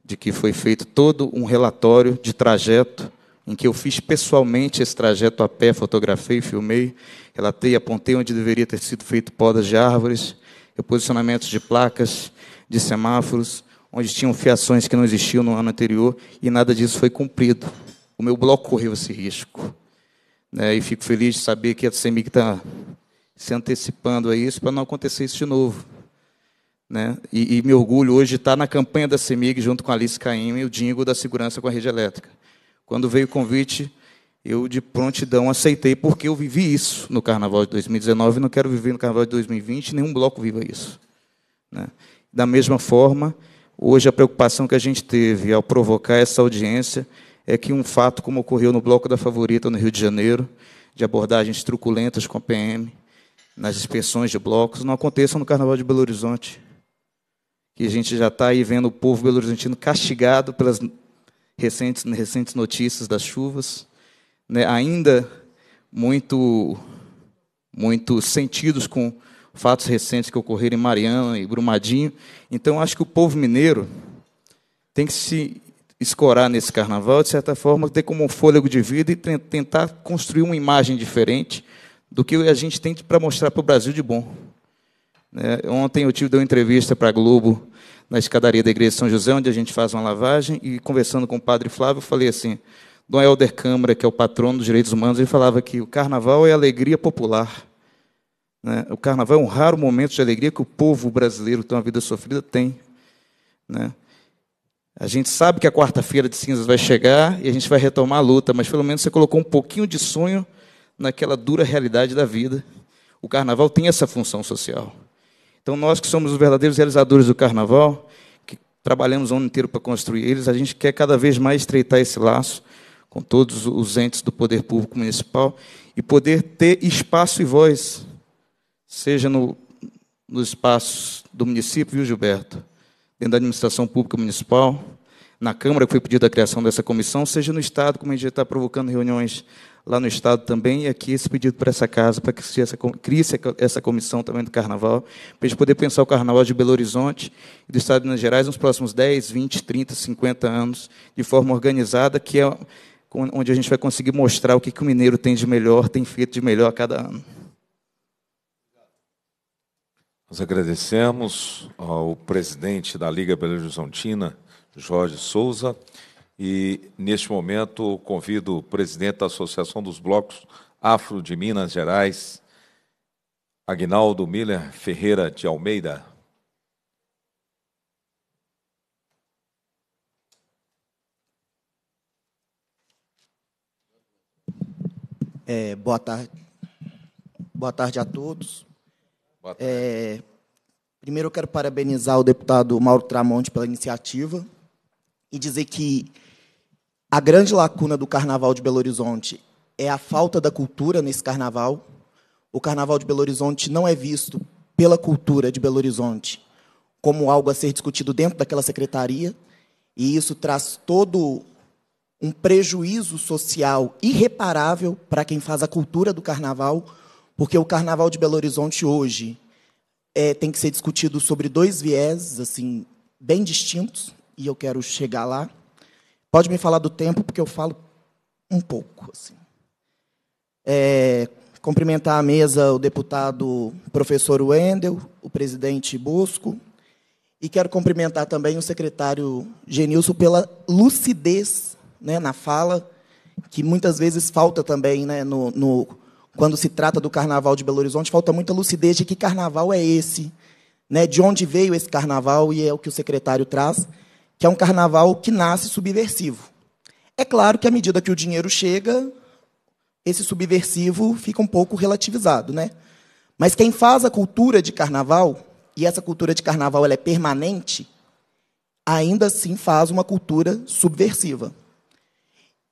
de que foi feito todo um relatório de trajeto, em que eu fiz pessoalmente esse trajeto a pé, fotografei, filmei, relatei, apontei onde deveria ter sido feito podas de árvores, posicionamentos de placas, de semáforos, onde tinham fiações que não existiam no ano anterior e nada disso foi cumprido. O meu bloco correu esse risco. Né? E fico feliz de saber que a CEMIG está se antecipando a isso para não acontecer isso de novo. Né? E, e me orgulho hoje de estar tá na campanha da CEMIG junto com a Alice Caim e o Dingo da Segurança com a Rede Elétrica. Quando veio o convite, eu de prontidão aceitei, porque eu vivi isso no Carnaval de 2019 e não quero viver no Carnaval de 2020, nenhum bloco viva isso. Né? Da mesma forma, Hoje, a preocupação que a gente teve ao provocar essa audiência é que um fato como ocorreu no Bloco da Favorita, no Rio de Janeiro, de abordagens truculentas com a PM, nas inspeções de blocos, não aconteça no Carnaval de Belo Horizonte. Que a gente já está aí vendo o povo belo-horizontino castigado pelas recentes, recentes notícias das chuvas, né? ainda muito, muito sentidos com fatos recentes que ocorreram em Mariana e Brumadinho. Então, acho que o povo mineiro tem que se escorar nesse carnaval, de certa forma, ter como um fôlego de vida e tentar construir uma imagem diferente do que a gente tem para mostrar para o Brasil de bom. É, ontem eu tive uma entrevista para a Globo na escadaria da Igreja de São José, onde a gente faz uma lavagem, e conversando com o padre Flávio, eu falei assim, Dom Helder Câmara, que é o patrono dos direitos humanos, ele falava que o carnaval é alegria popular. Né? O carnaval é um raro momento de alegria que o povo brasileiro, tem uma vida sofrida, tem. Né? A gente sabe que a quarta-feira de cinzas vai chegar e a gente vai retomar a luta, mas pelo menos você colocou um pouquinho de sonho naquela dura realidade da vida. O carnaval tem essa função social. Então, nós que somos os verdadeiros realizadores do carnaval, que trabalhamos o ano inteiro para construir eles, a gente quer cada vez mais estreitar esse laço com todos os entes do poder público municipal e poder ter espaço e voz seja no, nos espaços do município, viu, Gilberto? Dentro da administração pública municipal, na Câmara que foi pedida a criação dessa comissão, seja no Estado, como a gente está provocando reuniões lá no Estado também, e aqui esse pedido para essa casa, para que se essa, crie essa comissão também do Carnaval, para a gente poder pensar o Carnaval de Belo Horizonte e do Estado de Minas Gerais nos próximos 10, 20, 30, 50 anos, de forma organizada, que é onde a gente vai conseguir mostrar o que, que o mineiro tem de melhor, tem feito de melhor a cada ano. Nós agradecemos ao presidente da Liga Belo Horizontina, Jorge Souza, e neste momento convido o presidente da Associação dos Blocos Afro de Minas Gerais, Agnaldo Miller Ferreira de Almeida. É, boa tarde. Boa tarde a todos. É, primeiro, eu quero parabenizar o deputado Mauro Tramonte pela iniciativa e dizer que a grande lacuna do Carnaval de Belo Horizonte é a falta da cultura nesse Carnaval. O Carnaval de Belo Horizonte não é visto pela cultura de Belo Horizonte como algo a ser discutido dentro daquela secretaria, e isso traz todo um prejuízo social irreparável para quem faz a cultura do Carnaval, porque o Carnaval de Belo Horizonte hoje é, tem que ser discutido sobre dois viés assim bem distintos, e eu quero chegar lá. Pode me falar do tempo, porque eu falo um pouco. Assim. É, cumprimentar a mesa o deputado professor Wendel, o presidente Bosco, e quero cumprimentar também o secretário Genilson pela lucidez né, na fala, que muitas vezes falta também né, no, no quando se trata do carnaval de Belo Horizonte, falta muita lucidez de que carnaval é esse, né? de onde veio esse carnaval, e é o que o secretário traz, que é um carnaval que nasce subversivo. É claro que, à medida que o dinheiro chega, esse subversivo fica um pouco relativizado. Né? Mas quem faz a cultura de carnaval, e essa cultura de carnaval ela é permanente, ainda assim faz uma cultura subversiva.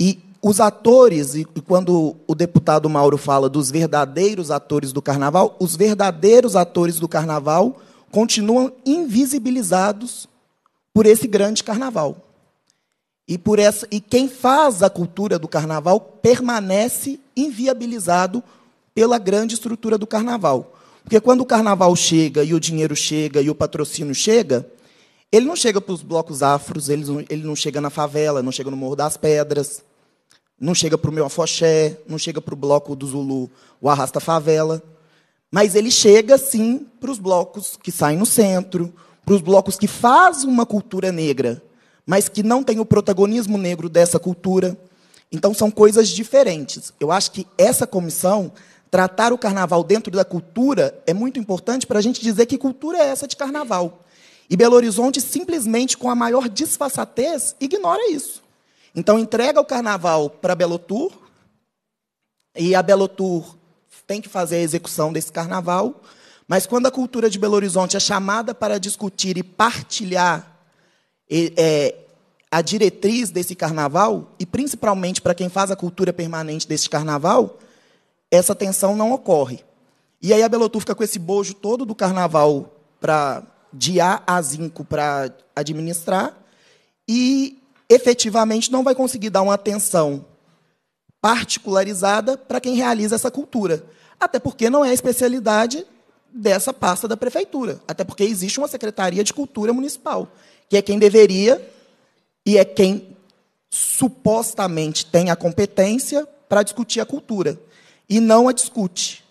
E os atores, e quando o deputado Mauro fala dos verdadeiros atores do carnaval, os verdadeiros atores do carnaval continuam invisibilizados por esse grande carnaval. E, por essa, e quem faz a cultura do carnaval permanece inviabilizado pela grande estrutura do carnaval. Porque quando o carnaval chega, e o dinheiro chega, e o patrocínio chega, ele não chega para os blocos afros, ele não, ele não chega na favela, não chega no Morro das Pedras, não chega para o meu afoxé, não chega para o bloco do Zulu, o Arrasta Favela. Mas ele chega, sim, para os blocos que saem no centro, para os blocos que fazem uma cultura negra, mas que não tem o protagonismo negro dessa cultura. Então, são coisas diferentes. Eu acho que essa comissão, tratar o carnaval dentro da cultura, é muito importante para a gente dizer que cultura é essa de carnaval. E Belo Horizonte, simplesmente, com a maior disfarçatez, ignora isso. Então entrega o carnaval para a Belotur e a Belotur tem que fazer a execução desse carnaval. Mas quando a cultura de Belo Horizonte é chamada para discutir e partilhar é, a diretriz desse carnaval, e principalmente para quem faz a cultura permanente deste carnaval, essa tensão não ocorre. E aí a Belotur fica com esse bojo todo do carnaval para de A a Zinco para administrar, e efetivamente não vai conseguir dar uma atenção particularizada para quem realiza essa cultura. Até porque não é a especialidade dessa pasta da prefeitura. Até porque existe uma Secretaria de Cultura Municipal, que é quem deveria e é quem supostamente tem a competência para discutir a cultura. E não a discute.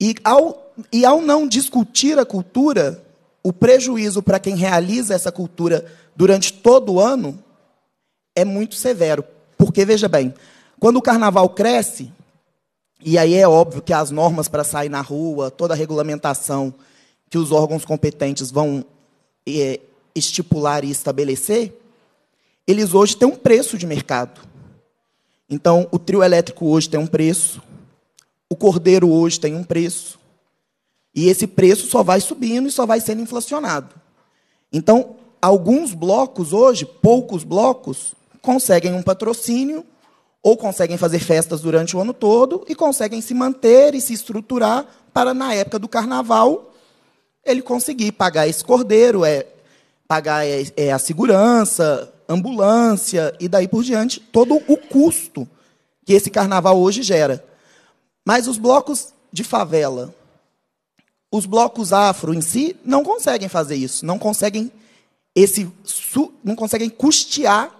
E ao, e ao não discutir a cultura, o prejuízo para quem realiza essa cultura durante todo o ano é muito severo. Porque, veja bem, quando o carnaval cresce, e aí é óbvio que as normas para sair na rua, toda a regulamentação que os órgãos competentes vão é, estipular e estabelecer, eles hoje têm um preço de mercado. Então, o trio elétrico hoje tem um preço, o cordeiro hoje tem um preço, e esse preço só vai subindo e só vai sendo inflacionado. Então, alguns blocos hoje, poucos blocos, conseguem um patrocínio, ou conseguem fazer festas durante o ano todo, e conseguem se manter e se estruturar para, na época do carnaval, ele conseguir pagar esse cordeiro, é, pagar é, é a segurança, ambulância, e daí por diante, todo o custo que esse carnaval hoje gera. Mas os blocos de favela, os blocos afro em si, não conseguem fazer isso, não conseguem esse não conseguem custear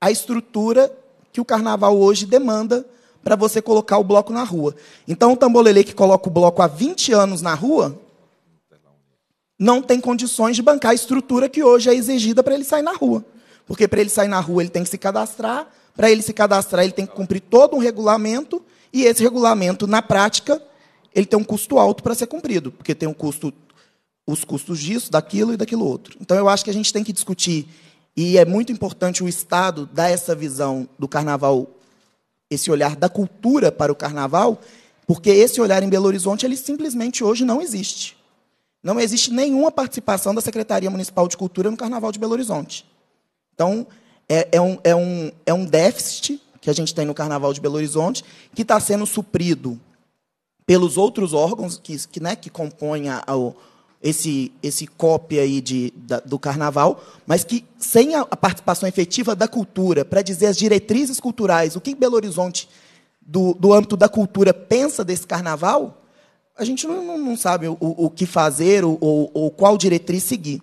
a estrutura que o carnaval hoje demanda para você colocar o bloco na rua. Então, o tambolelê que coloca o bloco há 20 anos na rua não tem condições de bancar a estrutura que hoje é exigida para ele sair na rua. Porque para ele sair na rua, ele tem que se cadastrar, para ele se cadastrar, ele tem que cumprir todo um regulamento, e esse regulamento, na prática, ele tem um custo alto para ser cumprido, porque tem um custo os custos disso, daquilo e daquilo outro. Então, eu acho que a gente tem que discutir e é muito importante o Estado dar essa visão do carnaval, esse olhar da cultura para o carnaval, porque esse olhar em Belo Horizonte, ele simplesmente hoje não existe. Não existe nenhuma participação da Secretaria Municipal de Cultura no Carnaval de Belo Horizonte. Então, é, é um, é, um, é um déficit que a gente tem no Carnaval de Belo Horizonte, que está sendo suprido pelos outros órgãos que, que, né, que compõem a, a, esse, esse aí de, da, do carnaval, mas que sem a, participação efetiva da cultura, para dizer as diretrizes culturais, o que Belo Horizonte, do, do âmbito da cultura, pensa desse carnaval, a gente não, não, não sabe o, o, que fazer ou, ou, ou qual diretriz seguir.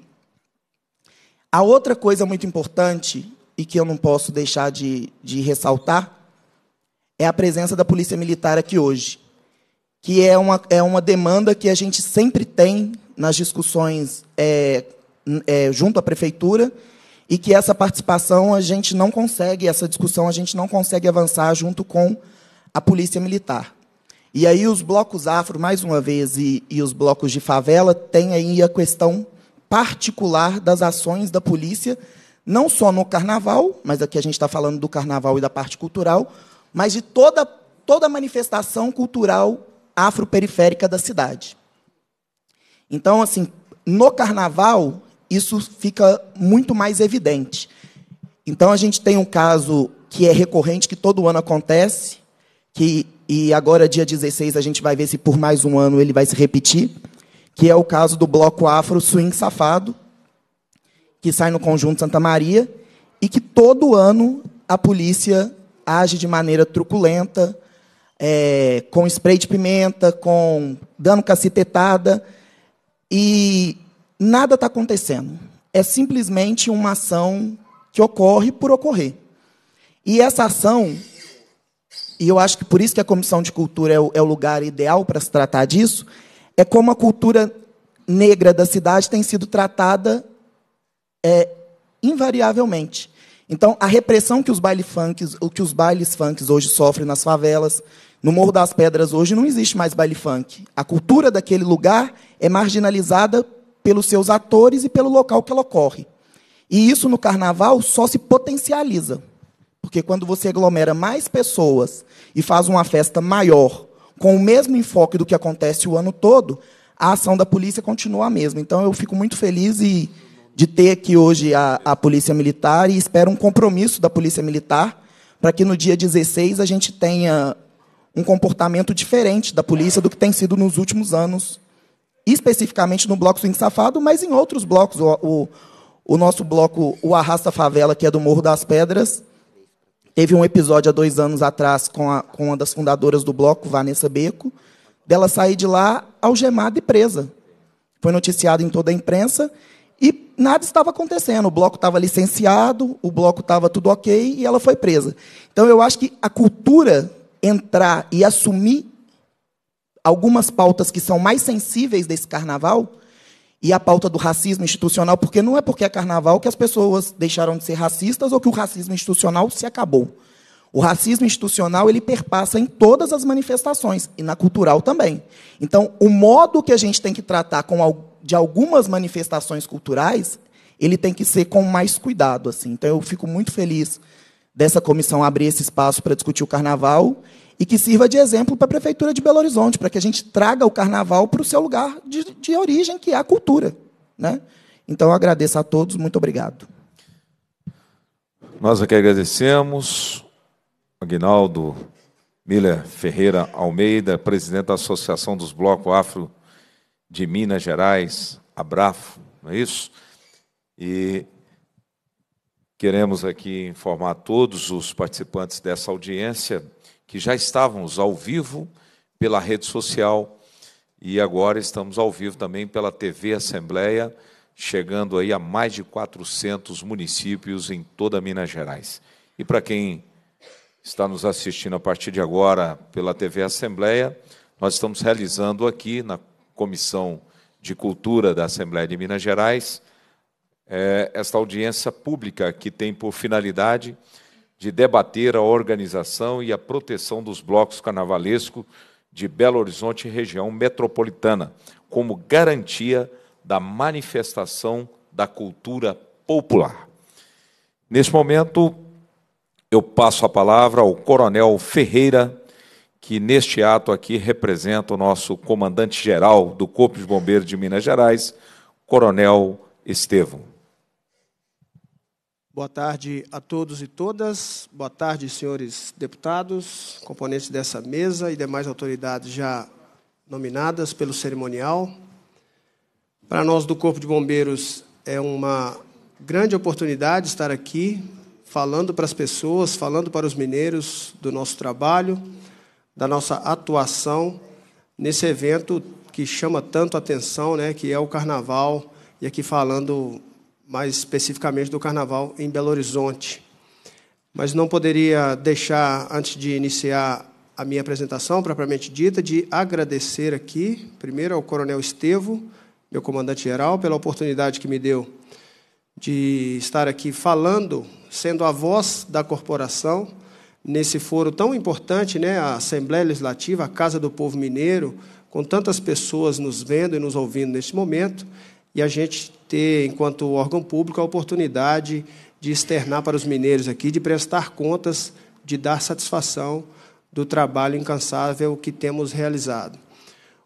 A outra coisa muito importante, e que eu não posso deixar de, de ressaltar, é a presença da Polícia Militar aqui hoje, que é uma, é uma demanda que a gente sempre tem nas discussões é, é, junto à prefeitura e que essa participação a gente não consegue, essa discussão a gente não consegue avançar junto com a polícia militar. E aí os blocos afro, mais uma vez, e, e os blocos de favela têm aí a questão particular das ações da polícia, não só no carnaval, mas aqui a gente está falando do carnaval e da parte cultural, mas de toda, toda manifestação cultural afroperiférica da cidade. Então, assim, no carnaval, isso fica muito mais evidente. Então, a gente tem um caso que é recorrente, que todo ano acontece, que, e agora, dia 16, a gente vai ver se por mais um ano ele vai se repetir, que é o caso do bloco afro swing safado, que sai no Conjunto Santa Maria, e que todo ano a polícia age de maneira truculenta, é, com spray de pimenta, com dando cacetetada, e nada está acontecendo. É simplesmente uma ação que ocorre por ocorrer. E essa ação, e eu acho que por isso que a Comissão de Cultura é o, é o lugar ideal para se tratar disso, é como a cultura negra da cidade tem sido tratada é, invariavelmente. Então, a repressão que os, baile o que os bailes funks hoje sofrem nas favelas, no Morro das Pedras hoje não existe mais baile funk. A cultura daquele lugar é marginalizada pelos seus atores e pelo local que ela ocorre. E isso no carnaval só se potencializa. Porque quando você aglomera mais pessoas e faz uma festa maior, com o mesmo enfoque do que acontece o ano todo, a ação da polícia continua a mesma. Então eu fico muito feliz e, de ter aqui hoje a, a Polícia Militar e espero um compromisso da Polícia Militar para que no dia 16 a gente tenha um comportamento diferente da polícia do que tem sido nos últimos anos, especificamente no Bloco Swing Safado, mas em outros blocos. O, o, o nosso bloco, o Arrasta Favela, que é do Morro das Pedras, teve um episódio há dois anos atrás com, a, com uma das fundadoras do bloco, Vanessa Beco, dela sair de lá algemada e presa. Foi noticiado em toda a imprensa e nada estava acontecendo. O bloco estava licenciado, o bloco estava tudo ok e ela foi presa. Então, eu acho que a cultura entrar e assumir algumas pautas que são mais sensíveis desse carnaval, e a pauta do racismo institucional, porque não é porque é carnaval que as pessoas deixaram de ser racistas ou que o racismo institucional se acabou. O racismo institucional ele perpassa em todas as manifestações e na cultural também. Então, o modo que a gente tem que tratar com, de algumas manifestações culturais, ele tem que ser com mais cuidado assim. Então, eu fico muito feliz dessa comissão abrir esse espaço para discutir o carnaval e que sirva de exemplo para a Prefeitura de Belo Horizonte, para que a gente traga o carnaval para o seu lugar de, de origem, que é a cultura. Né? Então, eu agradeço a todos, muito obrigado. Nós aqui agradecemos Aguinaldo Miller Ferreira Almeida, presidente da Associação dos Blocos Afro de Minas Gerais, Abrafo, não é isso? E Queremos aqui informar todos os participantes dessa audiência que já estávamos ao vivo pela rede social e agora estamos ao vivo também pela TV Assembleia, chegando aí a mais de 400 municípios em toda Minas Gerais. E para quem está nos assistindo a partir de agora pela TV Assembleia, nós estamos realizando aqui na Comissão de Cultura da Assembleia de Minas Gerais é, esta audiência pública que tem por finalidade de debater a organização e a proteção dos blocos carnavalescos de Belo Horizonte e região metropolitana, como garantia da manifestação da cultura popular. Neste momento, eu passo a palavra ao Coronel Ferreira, que neste ato aqui representa o nosso comandante-geral do Corpo de Bombeiros de Minas Gerais, Coronel Estevão. Boa tarde a todos e todas. Boa tarde, senhores deputados, componentes dessa mesa e demais autoridades já nominadas pelo cerimonial. Para nós do Corpo de Bombeiros é uma grande oportunidade estar aqui falando para as pessoas, falando para os mineiros do nosso trabalho, da nossa atuação nesse evento que chama tanto atenção, né, que é o carnaval, e aqui falando mais especificamente do carnaval em Belo Horizonte. Mas não poderia deixar, antes de iniciar a minha apresentação propriamente dita, de agradecer aqui, primeiro ao Coronel Estevo, meu comandante-geral, pela oportunidade que me deu de estar aqui falando, sendo a voz da corporação nesse foro tão importante, né, a Assembleia Legislativa, a Casa do Povo Mineiro, com tantas pessoas nos vendo e nos ouvindo neste momento e a gente ter, enquanto órgão público, a oportunidade de externar para os mineiros aqui, de prestar contas, de dar satisfação do trabalho incansável que temos realizado.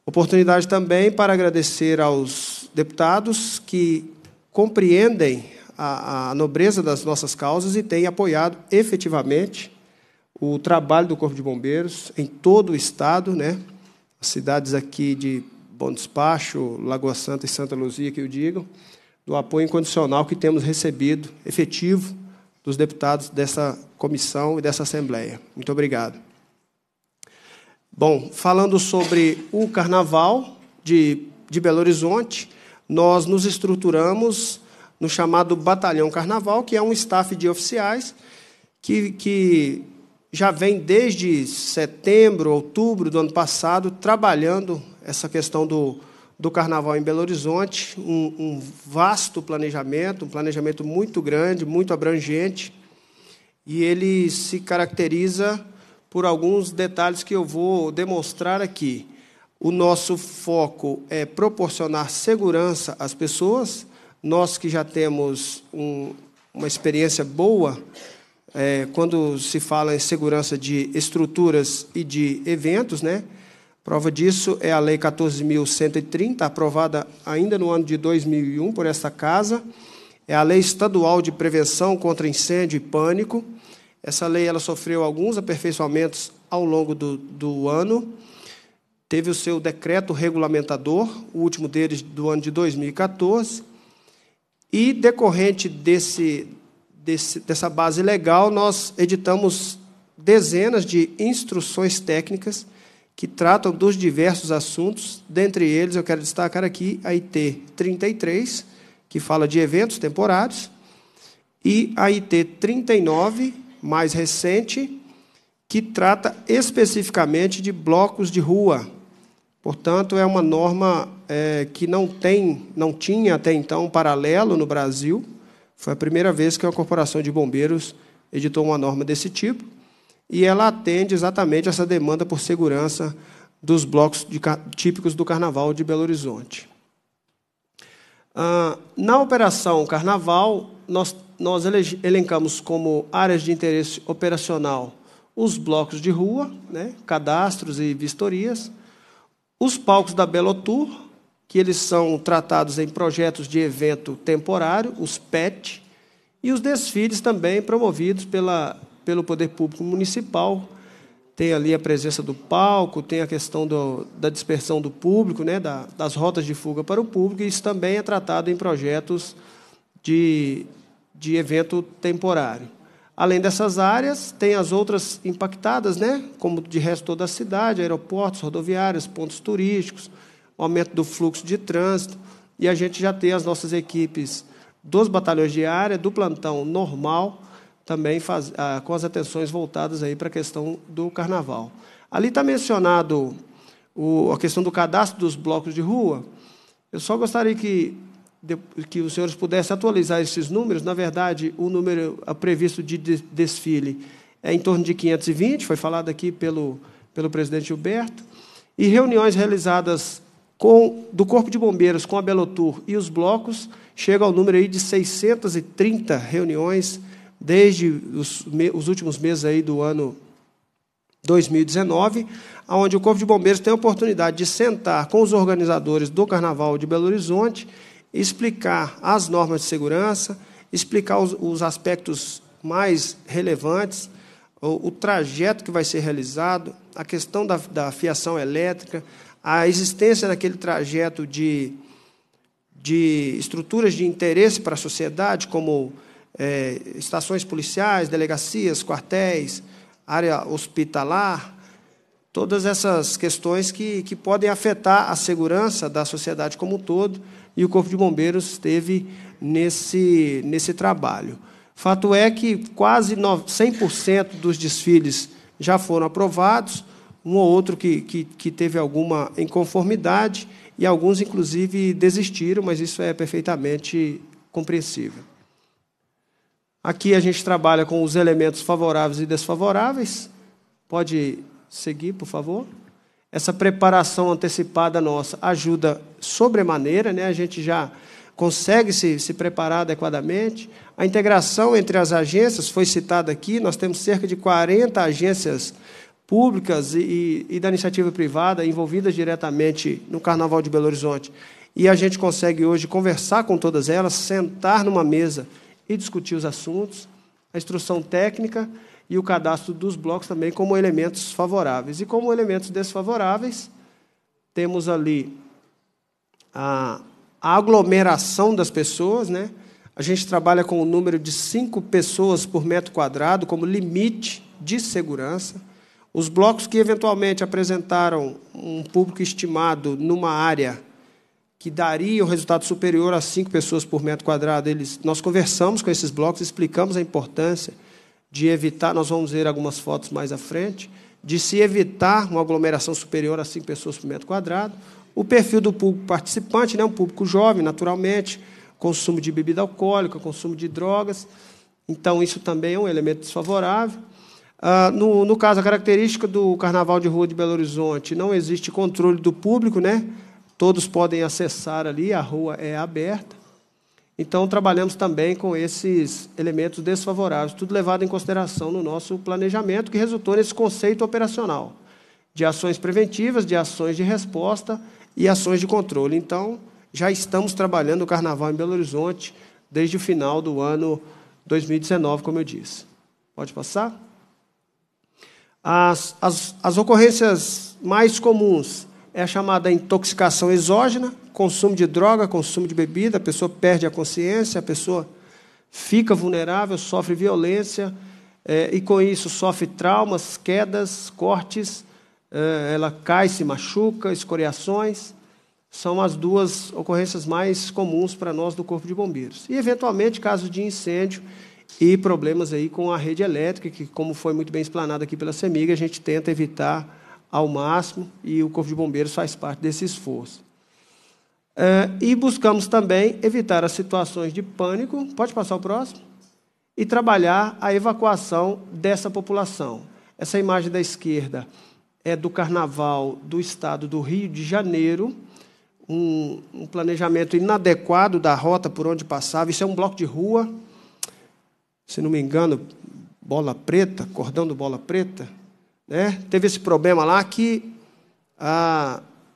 Oportunidade também para agradecer aos deputados que compreendem a, a nobreza das nossas causas e têm apoiado efetivamente o trabalho do Corpo de Bombeiros em todo o Estado, né? As cidades aqui de Bom Despacho, Lagoa Santa e Santa Luzia, que eu digo, do apoio incondicional que temos recebido, efetivo, dos deputados dessa comissão e dessa Assembleia. Muito obrigado. Bom, falando sobre o Carnaval de, de Belo Horizonte, nós nos estruturamos no chamado Batalhão Carnaval, que é um staff de oficiais que, que já vem desde setembro, outubro do ano passado, trabalhando essa questão do, do carnaval em Belo Horizonte, um, um vasto planejamento, um planejamento muito grande, muito abrangente, e ele se caracteriza por alguns detalhes que eu vou demonstrar aqui. O nosso foco é proporcionar segurança às pessoas. Nós que já temos um, uma experiência boa, é, quando se fala em segurança de estruturas e de eventos, né? Prova disso é a Lei 14.130, aprovada ainda no ano de 2001 por esta Casa. É a Lei Estadual de Prevenção contra Incêndio e Pânico. Essa lei ela sofreu alguns aperfeiçoamentos ao longo do, do ano. Teve o seu decreto regulamentador, o último deles do ano de 2014. E, decorrente desse, desse, dessa base legal, nós editamos dezenas de instruções técnicas que tratam dos diversos assuntos, dentre eles eu quero destacar aqui a IT 33, que fala de eventos temporários, e a IT 39, mais recente, que trata especificamente de blocos de rua. Portanto, é uma norma é, que não tem, não tinha até então um paralelo no Brasil. Foi a primeira vez que uma corporação de bombeiros editou uma norma desse tipo e ela atende exatamente essa demanda por segurança dos blocos de, típicos do Carnaval de Belo Horizonte. Ah, na Operação Carnaval, nós, nós elencamos como áreas de interesse operacional os blocos de rua, né, cadastros e vistorias, os palcos da Belo Tour, que eles são tratados em projetos de evento temporário, os PET, e os desfiles também promovidos pela pelo poder público municipal. Tem ali a presença do palco, tem a questão do, da dispersão do público, né, da, das rotas de fuga para o público, e isso também é tratado em projetos de, de evento temporário. Além dessas áreas, tem as outras impactadas, né? como de resto toda a cidade, aeroportos, rodoviários, pontos turísticos, aumento do fluxo de trânsito. E a gente já tem as nossas equipes dos batalhões de área, do plantão normal, também faz, ah, com as atenções voltadas aí para a questão do carnaval. Ali está mencionado o, a questão do cadastro dos blocos de rua. Eu só gostaria que, de, que os senhores pudessem atualizar esses números. Na verdade, o número previsto de desfile é em torno de 520, foi falado aqui pelo, pelo presidente Gilberto. E reuniões realizadas com, do Corpo de Bombeiros com a Belotur e os blocos chega ao número aí de 630 reuniões desde os, os últimos meses aí do ano 2019, onde o Corpo de Bombeiros tem a oportunidade de sentar com os organizadores do Carnaval de Belo Horizonte, explicar as normas de segurança, explicar os, os aspectos mais relevantes, o, o, trajeto que vai ser realizado, a questão da, da fiação elétrica, a existência daquele trajeto de, de estruturas de interesse para a sociedade, como é, estações policiais, delegacias, quartéis, área hospitalar, todas essas questões que, que podem afetar a segurança da sociedade como um todo, e o Corpo de Bombeiros esteve nesse, nesse trabalho. Fato é que quase 100% dos desfiles já foram aprovados, um ou outro que, que, que, teve alguma inconformidade, e alguns, inclusive, desistiram, mas isso é perfeitamente compreensível. Aqui a gente trabalha com os elementos favoráveis e desfavoráveis. Pode seguir, por favor? Essa preparação antecipada nossa ajuda sobremaneira, né? a gente já consegue se, se preparar adequadamente. A integração entre as agências foi citada aqui, nós temos cerca de 40 agências públicas e, e, e da iniciativa privada envolvidas diretamente no Carnaval de Belo Horizonte. E a gente consegue hoje conversar com todas elas, sentar numa mesa e discutir os assuntos, a instrução técnica e o cadastro dos blocos também como elementos favoráveis. E como elementos desfavoráveis, temos ali a aglomeração das pessoas, né? A gente trabalha com o número de cinco pessoas por metro quadrado como limite de segurança. Os blocos que eventualmente apresentaram um público estimado numa área que daria o um resultado superior a cinco pessoas por metro quadrado. Eles, nós conversamos com esses blocos, explicamos a importância de evitar, nós vamos ver algumas fotos mais à frente, de se evitar uma aglomeração superior a cinco pessoas por metro quadrado. O perfil do público participante, né, um público jovem, naturalmente, consumo de bebida alcoólica, consumo de drogas. Então, isso também é um elemento desfavorável. Ah, no, no caso, a característica do Carnaval de Rua de Belo Horizonte, não existe controle do público, né? todos podem acessar ali, a rua é aberta. Então, trabalhamos também com esses elementos desfavoráveis, tudo levado em consideração no nosso planejamento, que resultou nesse conceito operacional de ações preventivas, de ações de resposta e ações de controle. Então, já estamos trabalhando o carnaval em Belo Horizonte desde o final do ano 2019, como eu disse. Pode passar? As, as, as ocorrências mais comuns é a chamada intoxicação exógena, consumo de droga, consumo de bebida, a pessoa perde a consciência, a pessoa fica vulnerável, sofre violência, é, e com isso sofre traumas, quedas, cortes, é, ela cai, se machuca, escoriações. São as duas ocorrências mais comuns para nós do Corpo de Bombeiros. E, eventualmente, casos de incêndio e problemas aí com a rede elétrica, que, como foi muito bem explanado aqui pela CEMIG, a gente tenta evitar ao máximo e o Corpo de Bombeiros faz parte desse esforço. É, e buscamos também evitar as situações de pânico. Pode passar o próximo? E trabalhar a evacuação dessa população. Essa imagem da esquerda é do Carnaval do Estado do Rio de Janeiro, um, um, planejamento inadequado da rota por onde passava. Isso é um bloco de rua, se não me engano, bola preta, cordão do bola preta, né? Teve esse problema lá que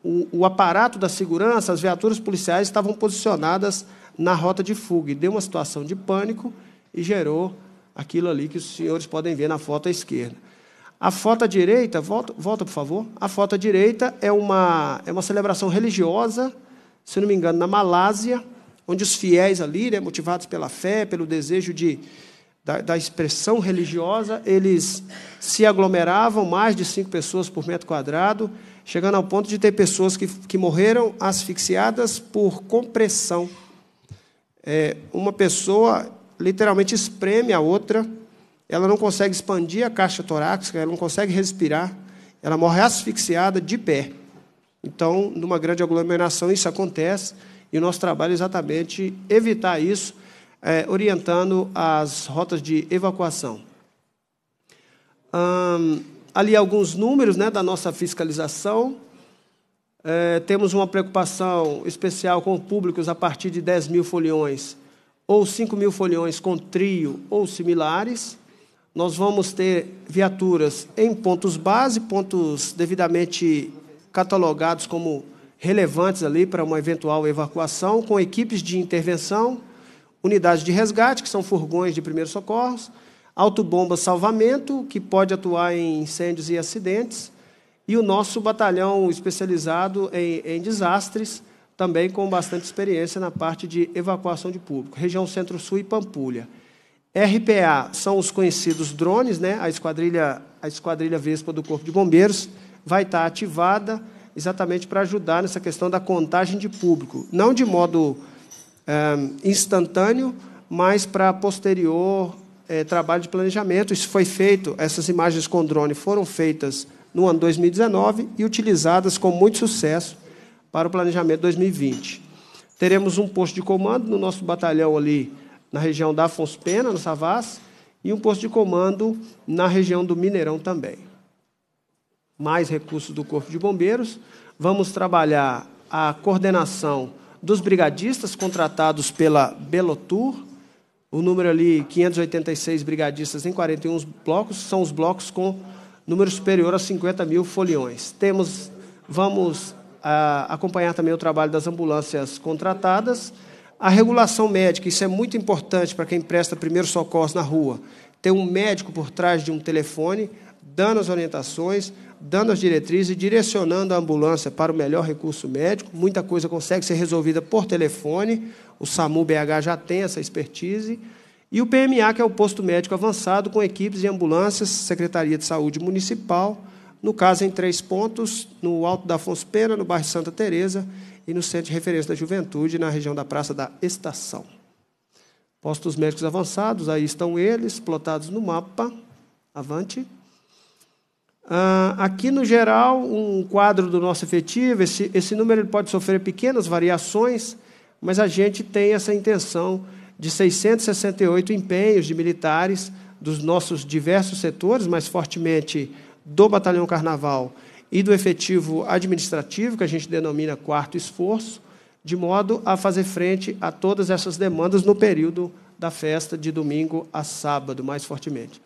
o, o, aparato da segurança, as viaturas policiais estavam posicionadas na rota de fuga e deu uma situação de pânico e gerou aquilo ali que os senhores podem ver na foto à esquerda. A foto à direita, volta, volta por favor. A foto à direita é uma, é uma celebração religiosa, se não me engano, na Malásia, onde os fiéis ali, né, motivados pela fé, pelo desejo de da, da, expressão religiosa, eles se aglomeravam mais de cinco pessoas por metro quadrado, chegando ao ponto de ter pessoas que, que morreram asfixiadas por compressão. É, uma pessoa literalmente espreme a outra, ela não consegue expandir a caixa torácica, ela não consegue respirar, ela morre asfixiada de pé. Então, numa grande aglomeração, isso acontece, e o nosso trabalho é exatamente evitar isso é, orientando as rotas de evacuação. ali alguns números né, da nossa fiscalização. É, temos uma preocupação especial com públicos a partir de 10 mil foliões ou 5 mil foliões com trio ou similares. Nós vamos ter viaturas em pontos base, pontos devidamente catalogados como relevantes ali para uma eventual evacuação, com equipes de intervenção unidades de resgate, que são furgões de primeiros socorros, autobomba salvamento, que pode atuar em incêndios e acidentes, e o nosso batalhão especializado em, em desastres, também com bastante experiência na parte de evacuação de público, região Centro-Sul e Pampulha. RPA são os conhecidos drones, né? a, esquadrilha, a esquadrilha Vespa do Corpo de Bombeiros vai estar ativada exatamente para ajudar nessa questão da contagem de público. Não de modo é, instantâneo, mas para posterior é, trabalho de planejamento. Isso foi feito, essas imagens com drone foram feitas no ano 2019 e utilizadas com muito sucesso para o planejamento 2020. Teremos um posto de comando no nosso batalhão ali na região da Afonso Pena, no Savas, e um posto de comando na região do Mineirão também. Mais recursos do Corpo de Bombeiros. Vamos trabalhar a coordenação dos brigadistas contratados pela Belotur, o número ali, 586 brigadistas em 41 blocos, são os blocos com número superior a 50 mil foliões. Temos, vamos a, ah, acompanhar também o trabalho das ambulâncias contratadas. A regulação médica, isso é muito importante para quem presta primeiro socorro na rua. Ter um médico por trás de um telefone, dando as orientações, dando as diretrizes, direcionando a ambulância para o melhor recurso médico. Muita coisa consegue ser resolvida por telefone. O SAMU BH já tem essa expertise. E o PMA, que é o posto médico avançado, com equipes de ambulâncias, Secretaria de Saúde Municipal, no caso em três pontos, no Alto da Afonso Pena, no bairro Santa Teresa e no Centro de Referência da Juventude, na região da Praça da Estação. Postos médicos avançados, aí estão eles, plotados no mapa. Avante. Uh, aqui, no geral, um quadro do nosso efetivo, esse, esse número ele pode sofrer pequenas variações, mas a gente tem essa intenção de 668 empenhos de militares dos nossos diversos setores, mais fortemente do Batalhão Carnaval e do efetivo administrativo, que a gente denomina quarto esforço, de modo a fazer frente a todas essas demandas no período da festa de domingo a sábado, mais fortemente.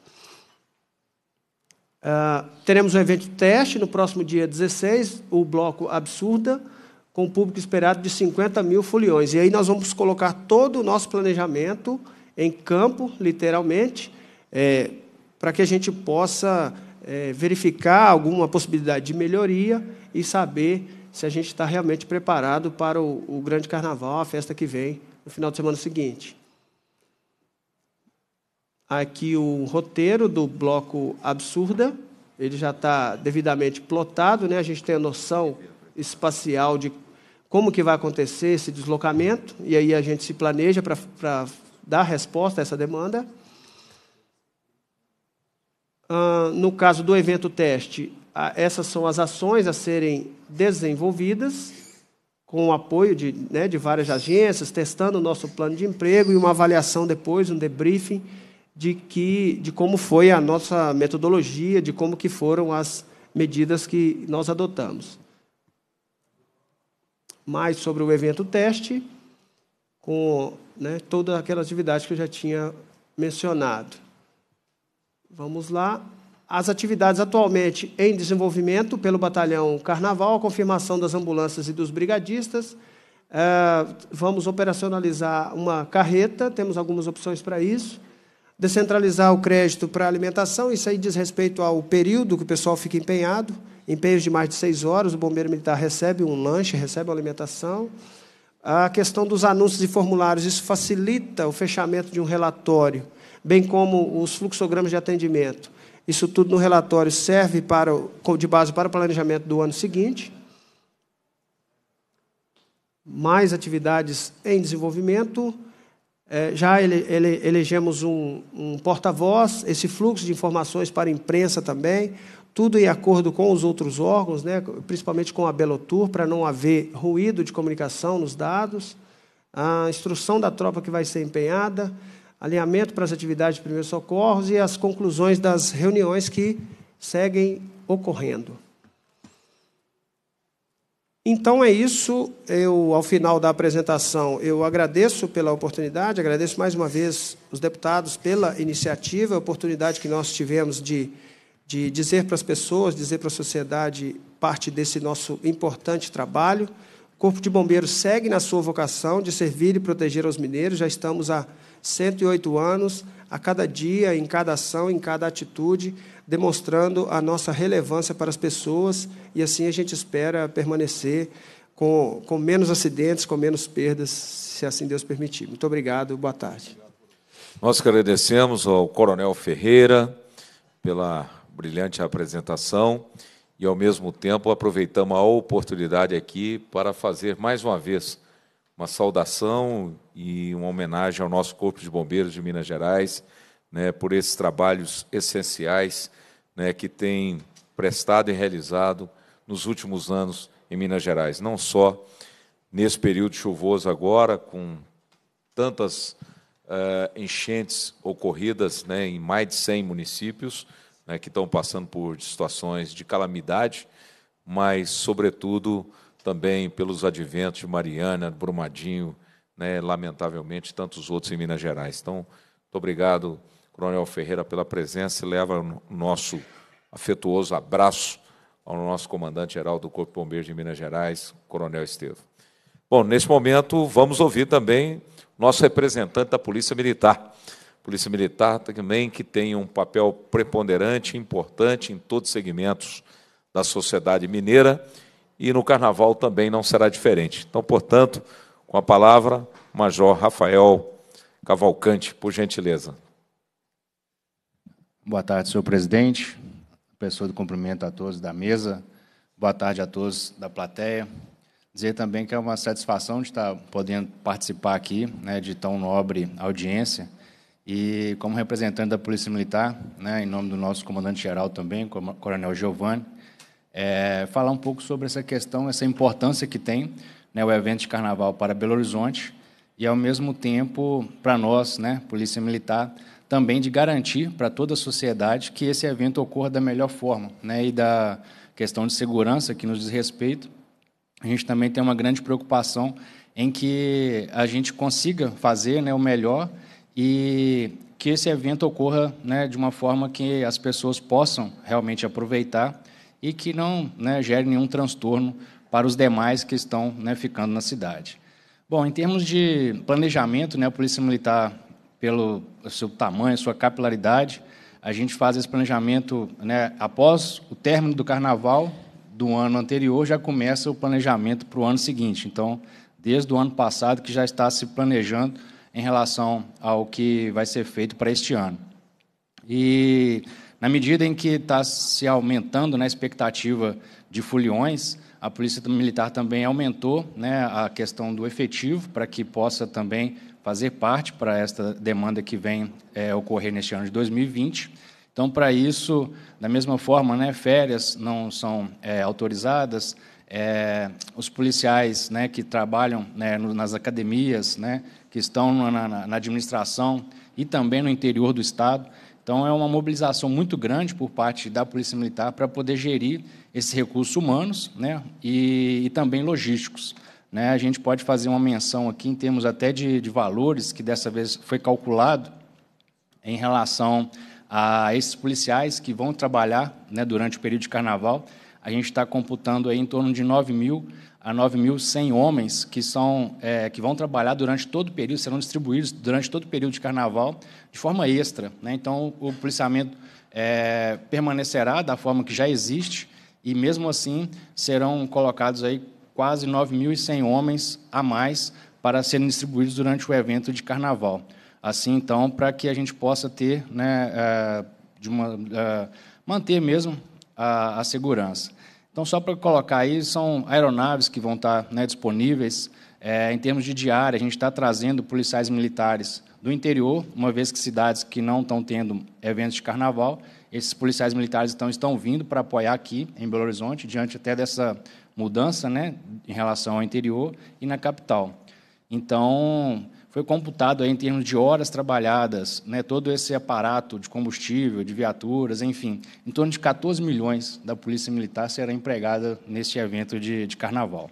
Ah, teremos um evento teste no próximo dia 16, o bloco Absurda, com público esperado de 50 mil foliões. E aí nós vamos colocar todo o nosso planejamento em campo, literalmente, é, para que a gente possa é, verificar alguma possibilidade de melhoria e saber se a gente está realmente preparado para o, o grande carnaval, a festa que vem no final de semana seguinte aqui o roteiro do bloco Absurda. Ele já está devidamente plotado, né? a gente tem a noção espacial de como que vai acontecer esse deslocamento, e aí a gente se planeja para dar resposta a essa demanda. Uh, no caso do evento teste, a, essas são as ações a serem desenvolvidas, com o apoio de, né, de várias agências, testando o nosso plano de emprego e uma avaliação depois, um debriefing de que de como foi a nossa metodologia, de como que foram as medidas que nós adotamos. Mais sobre o evento teste, com né, toda aquela atividade que eu já tinha mencionado. Vamos lá. As atividades atualmente em desenvolvimento pelo Batalhão Carnaval, a confirmação das ambulâncias e dos brigadistas. Uh, vamos operacionalizar uma carreta, temos algumas opções para isso. Descentralizar o crédito para alimentação, isso aí diz respeito ao período que o pessoal fica empenhado. Empenhos de mais de seis horas, o bombeiro militar recebe um lanche, recebe uma alimentação. A questão dos anúncios e formulários, isso facilita o fechamento de um relatório, bem como os fluxogramas de atendimento. Isso tudo no relatório serve para, de base para o planejamento do ano seguinte. Mais atividades em desenvolvimento é, já ele, ele, elegemos um, um porta-voz, esse fluxo de informações para a imprensa também, tudo em acordo com os outros órgãos, né, principalmente com a Belotur, para não haver ruído de comunicação nos dados, a instrução da tropa que vai ser empenhada, alinhamento para as atividades de primeiros socorros e as conclusões das reuniões que seguem ocorrendo. Então é isso. Eu, ao final da apresentação, eu agradeço pela oportunidade, agradeço mais uma vez os deputados pela iniciativa, a oportunidade que nós tivemos de, de dizer para as pessoas, dizer para a sociedade parte desse nosso importante trabalho. O Corpo de Bombeiros segue na sua vocação de servir e proteger os mineiros. Já estamos há 108 anos, a cada dia, em cada ação, em cada atitude, demonstrando a nossa relevância para as pessoas e assim a gente espera permanecer com, com menos acidentes, com menos perdas, se assim Deus permitir. Muito obrigado, boa tarde. Nós agradecemos ao Coronel Ferreira pela brilhante apresentação e, ao mesmo tempo, aproveitamos a oportunidade aqui para fazer mais uma vez uma saudação e uma homenagem ao nosso Corpo de Bombeiros de Minas Gerais, né, por esses trabalhos essenciais né, que tem prestado e realizado nos últimos anos em Minas Gerais, não só nesse período chuvoso agora, com tantas uh, enchentes ocorridas né, em mais de 100 municípios né, que estão passando por situações de calamidade, mas, sobretudo, também pelos adventos de Mariana, Brumadinho, né, lamentavelmente, tantos outros em Minas Gerais. Então, muito obrigado Coronel Ferreira, pela presença e leva o nosso afetuoso abraço ao nosso comandante-geral do Corpo Bombeiro de Minas Gerais, Coronel Estevam. Bom, neste momento vamos ouvir também nosso representante da Polícia Militar. Polícia Militar também que tem um papel preponderante, importante em todos os segmentos da sociedade mineira e no Carnaval também não será diferente. Então, portanto, com a palavra, Major Rafael Cavalcante, por gentileza. Boa tarde, senhor presidente, pessoa do cumprimento a todos da mesa, boa tarde a todos da plateia. Dizer também que é uma satisfação de estar podendo participar aqui, né, de tão nobre audiência, e como representante da Polícia Militar, né, em nome do nosso comandante-geral também, Coronel Giovanni, é, falar um pouco sobre essa questão, essa importância que tem né, o evento de carnaval para Belo Horizonte e, ao mesmo tempo, para nós, né, Polícia Militar, também de garantir para toda a sociedade que esse evento ocorra da melhor forma. Né? E da questão de segurança que nos diz respeito, a gente também tem uma grande preocupação em que a gente consiga fazer né, o melhor e que esse evento ocorra né, de uma forma que as pessoas possam realmente aproveitar e que não né, gere nenhum transtorno para os demais que estão né, ficando na cidade. Bom, em termos de planejamento, né, a Polícia Militar pelo seu tamanho, sua capilaridade. A gente faz esse planejamento né, após o término do carnaval do ano anterior, já começa o planejamento para o ano seguinte. Então, desde o ano passado que já está se planejando em relação ao que vai ser feito para este ano. E na medida em que está se aumentando né, a expectativa de foliões, a Polícia Militar também aumentou né, a questão do efetivo para que possa também fazer parte para esta demanda que vem é, ocorrer neste ano de 2020. Então, para isso, da mesma forma, né, férias não são é, autorizadas, é, os policiais né, que trabalham né, nas academias, né, que estão na, na, na, administração e também no interior do Estado. Então, é uma mobilização muito grande por parte da Polícia Militar para poder gerir esses recursos humanos né, e, e também logísticos. Né? A gente pode fazer uma menção aqui em termos até de, de valores, que dessa vez foi calculado em relação a esses policiais que vão trabalhar né, durante o período de carnaval. A gente está computando aí em torno de 9 mil a 9.100 homens que, são, é, que vão trabalhar durante todo o período, serão distribuídos durante todo o período de carnaval de forma extra. Né? Então, o policiamento é, permanecerá da forma que já existe e, mesmo assim, serão colocados aí quase 9.100 homens a mais para serem distribuídos durante o evento de carnaval. Assim, então, para que a gente possa ter, né, é, de uma, é, manter mesmo a, a segurança. Então, só para colocar aí, são aeronaves que vão estar né, disponíveis. É, em termos de diária, a gente está trazendo policiais militares do interior, uma vez que cidades que não estão tendo eventos de carnaval, esses policiais militares então estão vindo para apoiar aqui em Belo Horizonte, diante até dessa mudança né, em relação ao interior e na capital. Então, foi computado aí, em termos de horas trabalhadas, né, todo esse aparato de combustível, de viaturas, enfim, em torno de 14 milhões da Polícia Militar será empregada neste evento de, de carnaval.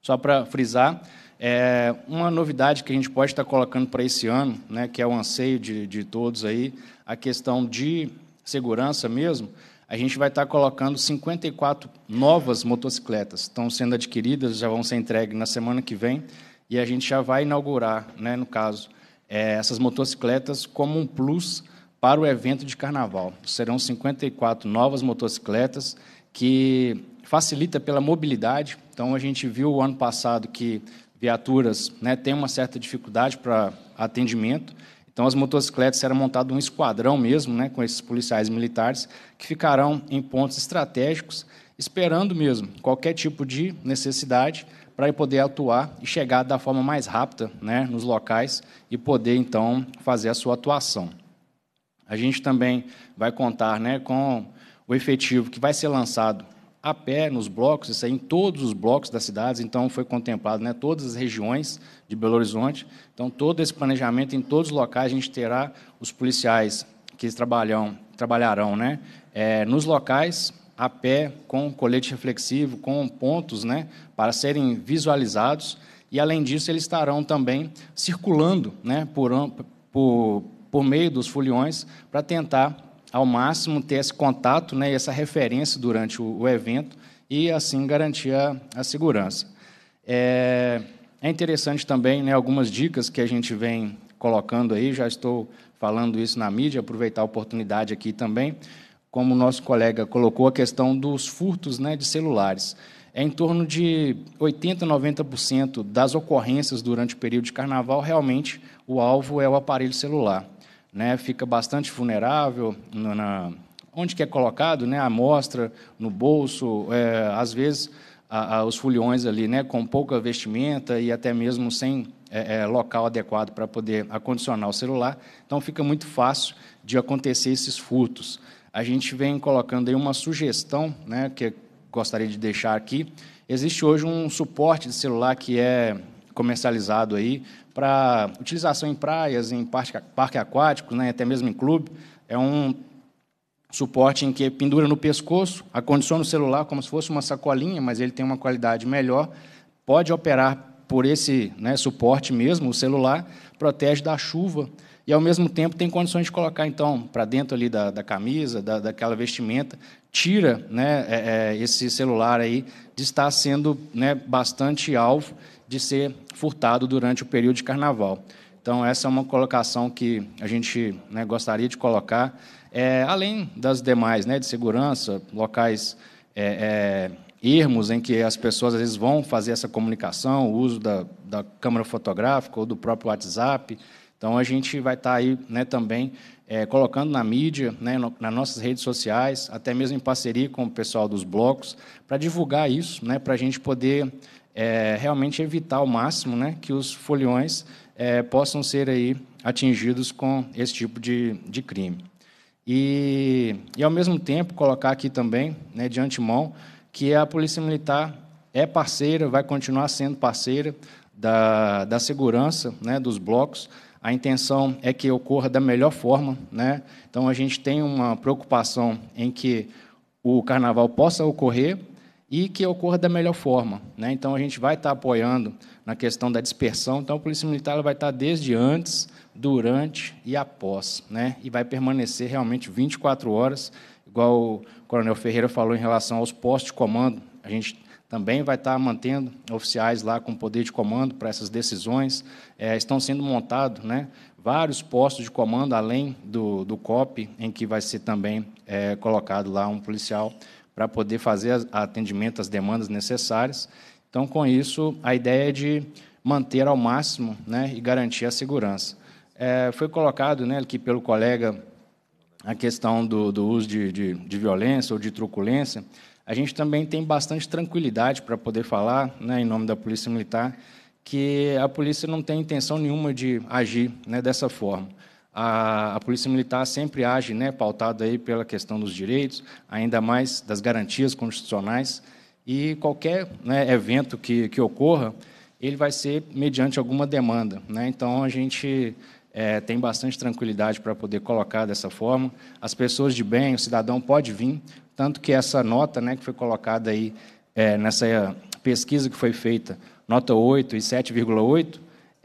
Só para frisar, é uma novidade que a gente pode estar colocando para esse ano, né, que é o anseio de, de todos aí, a questão de segurança mesmo, a gente vai estar colocando 54 novas motocicletas. Estão sendo adquiridas, já vão ser entregues na semana que vem, e a gente já vai inaugurar, né, no caso, é, essas motocicletas como um plus para o evento de carnaval. Serão 54 novas motocicletas que facilita pela mobilidade. Então, a gente viu o ano passado que viaturas né, têm uma certa dificuldade para atendimento, então, as motocicletas serão montado um esquadrão mesmo, né, com esses policiais militares, que ficarão em pontos estratégicos, esperando mesmo qualquer tipo de necessidade para poder atuar e chegar da forma mais rápida né, nos locais e poder, então, fazer a sua atuação. A gente também vai contar né, com o efetivo que vai ser lançado a pé nos blocos, isso aí em todos os blocos das cidades, então foi contemplado né, todas as regiões de Belo Horizonte. Então, todo esse planejamento em todos os locais, a gente terá os policiais que trabalham, trabalharão né, é, nos locais, a pé, com colete reflexivo, com pontos né, para serem visualizados. E, além disso, eles estarão também circulando né, por, por, por meio dos foliões para tentar ao máximo ter esse contato, né, essa referência durante o, o evento e assim garantir a, a segurança. É, é, interessante também né, algumas dicas que a gente vem colocando aí, já estou falando isso na mídia, aproveitar a oportunidade aqui também, como o nosso colega colocou, a questão dos furtos né, de celulares. É em torno de 80%, 90% das ocorrências durante o período de carnaval, realmente o alvo é o aparelho celular né, fica bastante vulnerável na, onde que é colocado né, a amostra, no bolso, é, às vezes a, a, os foliões ali, né, com pouca vestimenta e até mesmo sem é, é, local adequado para poder acondicionar o celular. Então, fica muito fácil de acontecer esses furtos. A gente vem colocando aí uma sugestão, né, que gostaria de deixar aqui. Existe hoje um suporte de celular que é comercializado aí para utilização em praias, em parque, parque aquático, né, até mesmo em clube. É um suporte em que pendura no pescoço, acondiciona o celular como se fosse uma sacolinha, mas ele tem uma qualidade melhor, pode operar por esse né, suporte mesmo, o celular, protege da chuva e, ao mesmo tempo, tem condições de colocar, então, para dentro ali da, da camisa, da, daquela vestimenta, tira né, é, é esse celular aí de estar sendo né, bastante alvo de ser furtado durante o período de carnaval. Então, essa é uma colocação que a gente né, gostaria de colocar, é, além das demais, né, de segurança, locais é, é, ermos em que as pessoas às vezes vão fazer essa comunicação, o uso da, da câmera fotográfica ou do próprio WhatsApp. Então, a gente vai estar tá aí né, também é, colocando na mídia, né, no, nas nossas redes sociais, até mesmo em parceria com o pessoal dos blocos, para divulgar isso, né, para a gente poder é, realmente evitar ao máximo né, que os foliões é, possam ser aí atingidos com esse tipo de, de crime. E, e, ao mesmo tempo, colocar aqui também, né, de antemão, que a Polícia Militar é parceira, vai continuar sendo parceira da, da segurança né, dos blocos. A intenção é que ocorra da melhor forma. Né? Então, a gente tem uma preocupação em que o carnaval possa ocorrer, e que ocorra da melhor forma. Né? Então, a gente vai estar apoiando na questão da dispersão. Então, a Polícia Militar vai estar desde antes, durante e após. Né? E vai permanecer realmente 24 horas, igual o Coronel Ferreira falou em relação aos postos de comando. A gente também vai estar mantendo oficiais lá com poder de comando para essas decisões. É, estão sendo montados né, vários postos de comando, além do, do COP, em que vai ser também é, colocado lá um policial para poder fazer atendimento às demandas necessárias. Então, com isso, a ideia é de manter ao máximo né, e garantir a segurança. É, foi colocado né, aqui pelo colega a questão do, do uso de, de, de, violência ou de truculência. A gente também tem bastante tranquilidade para poder falar, né, em nome da Polícia Militar, que a polícia não tem intenção nenhuma de agir né, dessa forma a, a polícia militar sempre age, né, pautada aí pela questão dos direitos, ainda mais das garantias constitucionais, e qualquer né, evento que, que ocorra, ele vai ser mediante alguma demanda. Né? Então, a gente é, tem bastante tranquilidade para poder colocar dessa forma. As pessoas de bem, o cidadão pode vir, tanto que essa nota né, que foi colocada aí é, nessa pesquisa que foi feita, nota 8 e 7,8,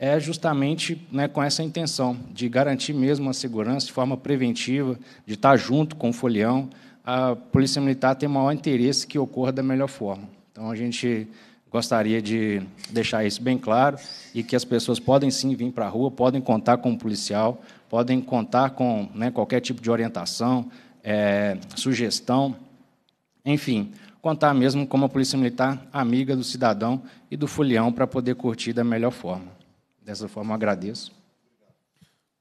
é justamente né, com essa intenção de garantir mesmo a segurança de forma preventiva, de estar junto com o folião. A Polícia Militar tem maior interesse que ocorra da melhor forma. Então, a gente gostaria de deixar isso bem claro e que as pessoas podem sim vir para a rua, podem contar com o um policial, podem contar com né, qualquer tipo de orientação, é, sugestão, enfim, contar mesmo como a Polícia Militar amiga do cidadão e do folião para poder curtir da melhor forma. Dessa forma, agradeço.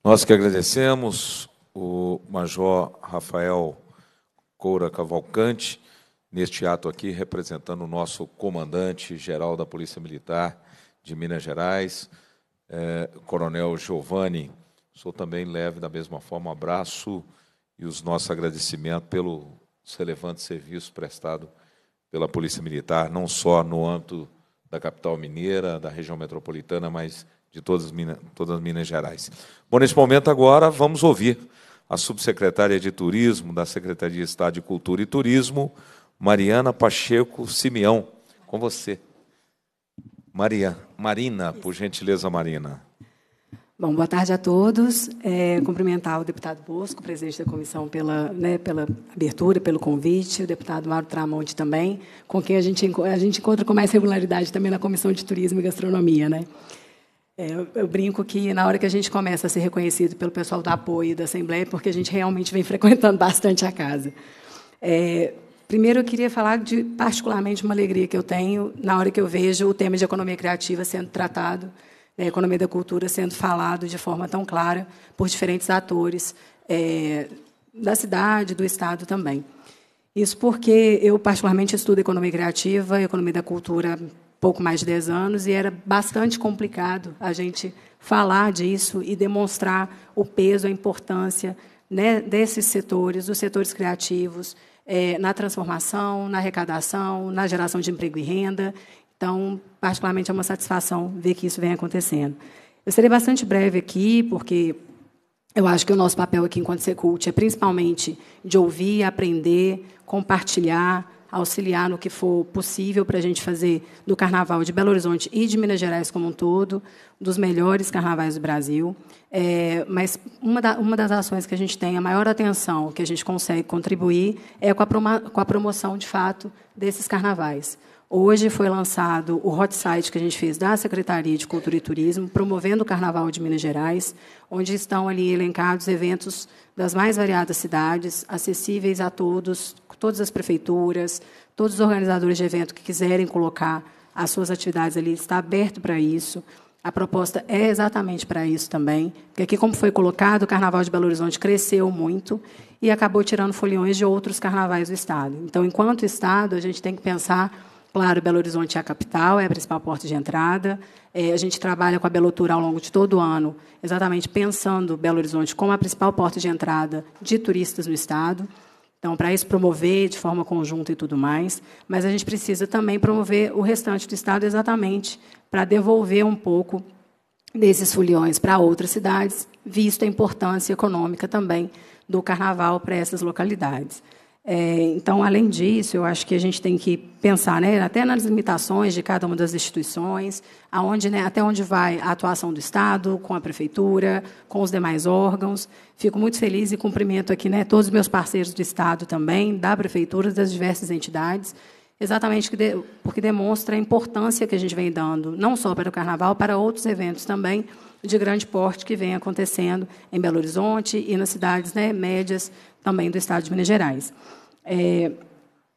Nós que agradecemos o Major Rafael Coura Cavalcante, neste ato aqui, representando o nosso comandante-geral da Polícia Militar de Minas Gerais, eh, Coronel Giovanni. Sou também leve da mesma forma, um abraço e os nossos agradecimentos pelo relevante serviço prestado pela Polícia Militar, não só no âmbito da capital mineira, da região metropolitana, mas de todas, Minas, todas Minas Gerais. Bom, nesse momento agora vamos ouvir a subsecretária de Turismo da Secretaria de Estado de Cultura e Turismo, Mariana Pacheco Simeão. Com você. Maria, Marina, por gentileza, Marina. Bom, boa tarde a todos. É, cumprimentar o deputado Bosco, presidente da comissão, pela, né, pela abertura, pelo convite, o deputado Mauro Tramonte também, com quem a gente, a gente encontra com mais regularidade também na comissão de turismo e gastronomia. Né? É, eu, eu, brinco que na hora que a gente começa a ser reconhecido pelo pessoal do apoio da Assembleia, é porque a gente realmente vem frequentando bastante a casa. É, primeiro, eu queria falar de particularmente uma alegria que eu tenho na hora que eu vejo o tema de economia criativa sendo tratado, né, economia da cultura sendo falado de forma tão clara por diferentes atores é, da cidade, do estado também. Isso porque eu particularmente estudo economia criativa, economia da cultura pouco mais de 10 anos, e era bastante complicado a gente falar disso e demonstrar o peso, a importância né, desses setores, dos setores criativos, é, na transformação, na arrecadação, na geração de emprego e renda. Então, particularmente, é uma satisfação ver que isso vem acontecendo. Eu serei bastante breve aqui, porque eu acho que o nosso papel aqui enquanto Secult é principalmente de ouvir, aprender, compartilhar, auxiliar no que for possível para a gente fazer do Carnaval de Belo Horizonte e de Minas Gerais como um todo, dos melhores carnavais do Brasil. É, mas uma, da, uma, das ações que a gente tem, a maior atenção que a gente consegue contribuir é com a, promo, com a promoção, de fato, desses carnavais. Hoje foi lançado o hot site que a gente fez da Secretaria de Cultura e Turismo, promovendo o Carnaval de Minas Gerais, onde estão ali elencados eventos das mais variadas cidades, acessíveis a todos, todas as prefeituras, todos os organizadores de evento que quiserem colocar as suas atividades ali, está aberto para isso. A proposta é exatamente para isso também, porque aqui, como foi colocado, o Carnaval de Belo Horizonte cresceu muito e acabou tirando foliões de outros carnavais do Estado. Então, enquanto Estado, a gente tem que pensar, claro, Belo Horizonte é a capital, é a principal porta de entrada, é, a gente trabalha com a Belotura ao longo de todo o ano, exatamente pensando Belo Horizonte como a principal porta de entrada de turistas no Estado. Então, para isso, promover de forma conjunta e tudo mais, mas a gente precisa também promover o restante do Estado exatamente para devolver um pouco desses foliões para outras cidades, visto a importância econômica também do carnaval para essas localidades. É, então, além disso, eu acho que a gente tem que pensar né, até nas limitações de cada uma das instituições, aonde, né, até onde vai a atuação do Estado, com a Prefeitura, com os demais órgãos. Fico muito feliz e cumprimento aqui né, todos os meus parceiros do Estado também, da Prefeitura, das diversas entidades, exatamente porque demonstra a importância que a gente vem dando, não só para o Carnaval, para outros eventos também de grande porte que vem acontecendo em Belo Horizonte e nas cidades né, médias também do Estado de Minas Gerais. É,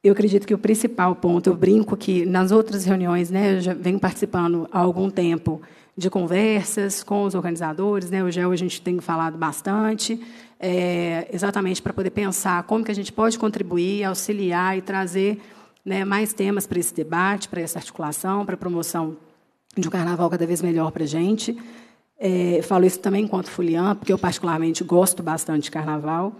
eu acredito que o principal ponto, eu brinco que nas outras reuniões, né, eu já venho participando há algum tempo de conversas com os organizadores, né, o GEL a gente tem falado bastante, é, exatamente para poder pensar como que a gente pode contribuir, auxiliar e trazer né, mais temas para esse debate, para essa articulação, para a promoção de um carnaval cada vez melhor para a gente. É, falo isso também enquanto fuliã, porque eu particularmente gosto bastante de carnaval.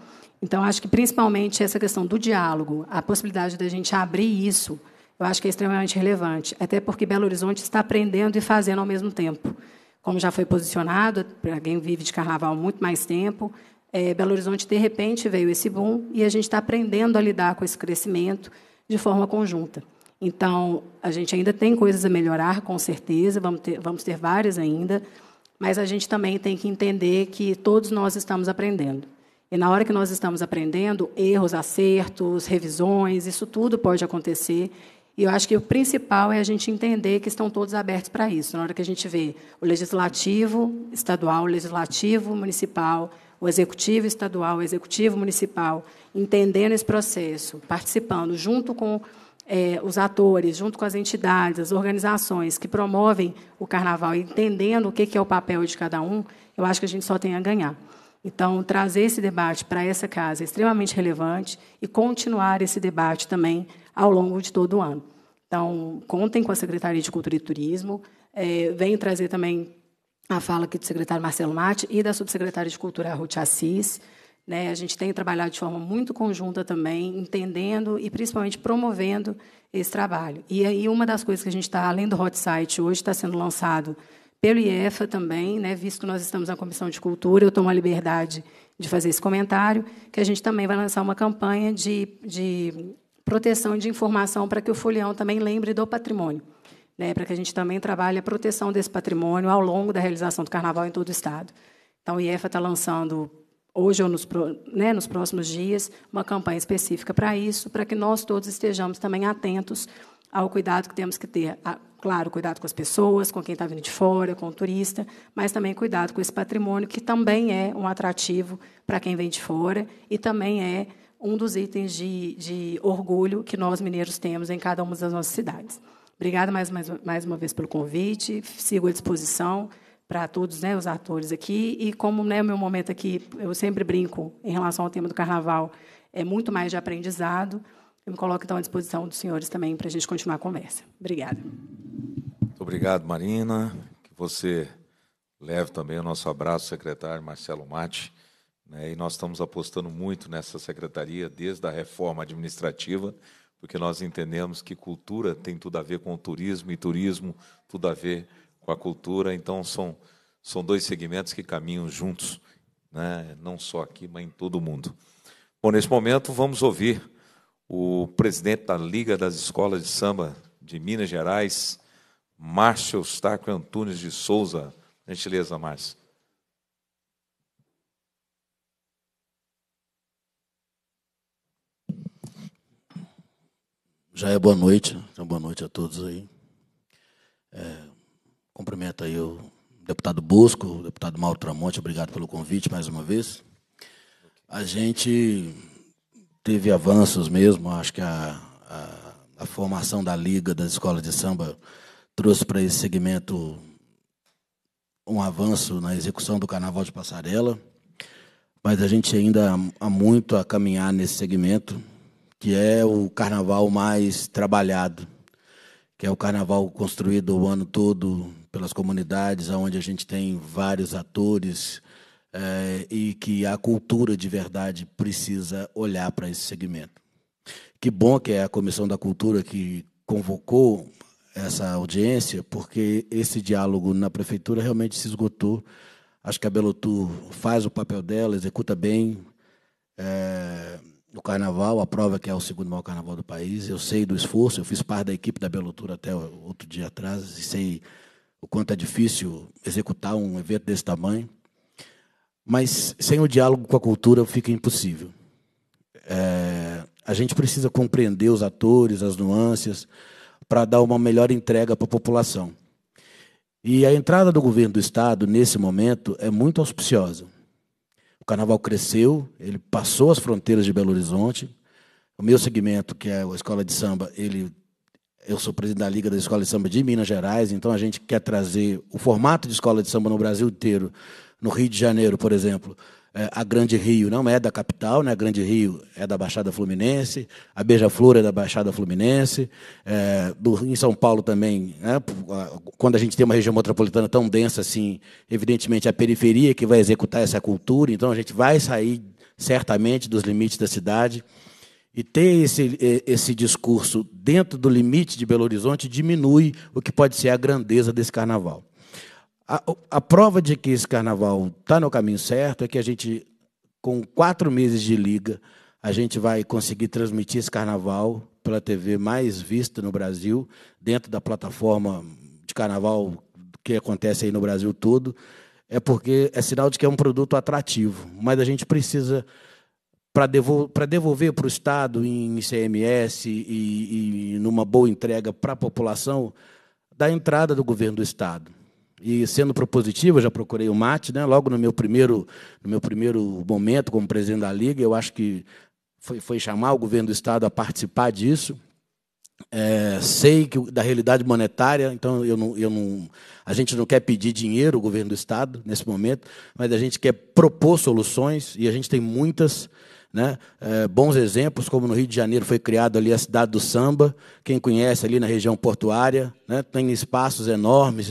Então, acho que principalmente essa questão do diálogo, a possibilidade da gente abrir isso, eu acho que é extremamente relevante, até porque Belo Horizonte está aprendendo e fazendo ao mesmo tempo. Como já foi posicionado, para quem vive de carnaval muito mais tempo, é, Belo Horizonte, de repente, veio esse boom e a gente está aprendendo a lidar com esse crescimento de forma conjunta. Então, a gente ainda tem coisas a melhorar, com certeza, vamos ter, vamos ter várias ainda, mas a gente também tem que entender que todos nós estamos aprendendo. E na hora que nós estamos aprendendo, erros, acertos, revisões, isso tudo pode acontecer. E eu acho que o principal é a gente entender que estão todos abertos para isso. Na hora que a gente vê o legislativo estadual, o legislativo municipal, o executivo estadual, o executivo municipal, entendendo esse processo, participando junto com é, os atores, junto com as entidades, as organizações que promovem o carnaval, entendendo o que é o papel de cada um, eu acho que a gente só tem a ganhar. Então, trazer esse debate para essa casa é extremamente relevante e continuar esse debate também ao longo de todo o ano. Então, contem com a Secretaria de Cultura e Turismo, é, venho trazer também a fala aqui do secretário Marcelo Mate e da subsecretária de Cultura, Ruth Assis. Né, a gente tem trabalhado de forma muito conjunta também, entendendo e principalmente promovendo esse trabalho. E aí, uma das coisas que a gente está, além do hot site, hoje está sendo lançado pelo IEFA também, né, visto que nós estamos na Comissão de Cultura, eu tomo a liberdade de fazer esse comentário, que a gente também vai lançar uma campanha de, de proteção de informação para que o folião também lembre do patrimônio, né, para que a gente também trabalhe a proteção desse patrimônio ao longo da realização do carnaval em todo o Estado. Então, o IEFA está lançando hoje ou nos, né, nos, próximos dias, uma campanha específica para isso, para que nós todos estejamos também atentos ao cuidado que temos que ter Claro, cuidado com as pessoas, com quem está vindo de fora, com o turista, mas também cuidado com esse patrimônio, que também é um atrativo para quem vem de fora e também é um dos itens de, de orgulho que nós mineiros temos em cada uma das nossas cidades. Obrigada mais, mais, mais uma vez pelo convite, sigo à disposição para todos né, os atores aqui. E como né, meu momento aqui, eu sempre brinco em relação ao tema do carnaval, é muito mais de aprendizado. Eu me coloco, então, à disposição dos senhores também para a gente continuar a conversa. Obrigada. Muito obrigado, Marina. Que você leve também o nosso abraço, secretário Marcelo Mate. Né? E nós estamos apostando muito nessa secretaria, desde a reforma administrativa, porque nós entendemos que cultura tem tudo a ver com o turismo e turismo tudo a ver com a cultura. Então, são, são dois segmentos que caminham juntos, né? não só aqui, mas em todo o mundo. Bom, nesse momento, vamos ouvir o presidente da Liga das Escolas de Samba de Minas Gerais, Márcio Eustáquio Antunes de Souza. Gentileza, Márcio. Já é boa noite, né? então boa noite a todos aí. É, cumprimento aí o deputado Bosco, o deputado Mauro Tramonte, obrigado pelo convite mais uma vez. A gente teve avanços mesmo. Acho que a, a, a formação da Liga das Escolas de Samba trouxe para esse segmento um avanço na execução do Carnaval de Passarela, mas a gente ainda há muito a caminhar nesse segmento, que é o carnaval mais trabalhado, que é o carnaval construído o ano todo pelas comunidades, onde a gente tem vários atores é, e que a cultura de verdade precisa olhar para esse segmento. Que bom que é a Comissão da Cultura que convocou essa audiência, porque esse diálogo na prefeitura realmente se esgotou. Acho que a Belotur faz o papel dela, executa bem é, o carnaval, a prova que é o segundo maior carnaval do país. Eu sei do esforço, eu fiz parte da equipe da Belotur até outro dia atrás, e sei o quanto é difícil executar um evento desse tamanho. Mas sem o diálogo com a cultura fica impossível. É, a gente precisa compreender os atores, as nuances, para dar uma melhor entrega para a população. E a entrada do governo do Estado, nesse momento, é muito auspiciosa. O carnaval cresceu, ele passou as fronteiras de Belo Horizonte. O meu segmento, que é a escola de samba, ele eu sou presidente da Liga da Escola de Samba de Minas Gerais, então a gente quer trazer o formato de escola de samba no Brasil inteiro no Rio de Janeiro, por exemplo, é, a Grande Rio não é da capital, né? a Grande Rio é da Baixada Fluminense, a Beija-Flor é da Baixada Fluminense, é, do, em São Paulo também, né? quando a gente tem uma região metropolitana tão densa assim, evidentemente a periferia que vai executar essa cultura, então a gente vai sair certamente dos limites da cidade. E ter esse, esse discurso dentro do limite de Belo Horizonte diminui o que pode ser a grandeza desse carnaval. A, a prova de que esse carnaval está no caminho certo é que a gente, com quatro meses de liga, a gente vai conseguir transmitir esse carnaval pela TV mais vista no Brasil, dentro da plataforma de carnaval que acontece aí no Brasil todo, é porque é sinal de que é um produto atrativo. Mas a gente precisa, para devol devolver para o Estado em ICMS e, e numa boa entrega para a população, da entrada do governo do Estado. E sendo propositivo, eu já procurei o mate, né? Logo no meu primeiro, no meu primeiro momento como presidente da liga, eu acho que foi, foi chamar o governo do estado a participar disso. É, sei que da realidade monetária, então eu não, eu não, a gente não quer pedir dinheiro o governo do estado nesse momento, mas a gente quer propor soluções e a gente tem muitas né? É, bons exemplos, como no Rio de Janeiro foi criado ali a cidade do samba, quem conhece ali na região portuária, né? tem espaços enormes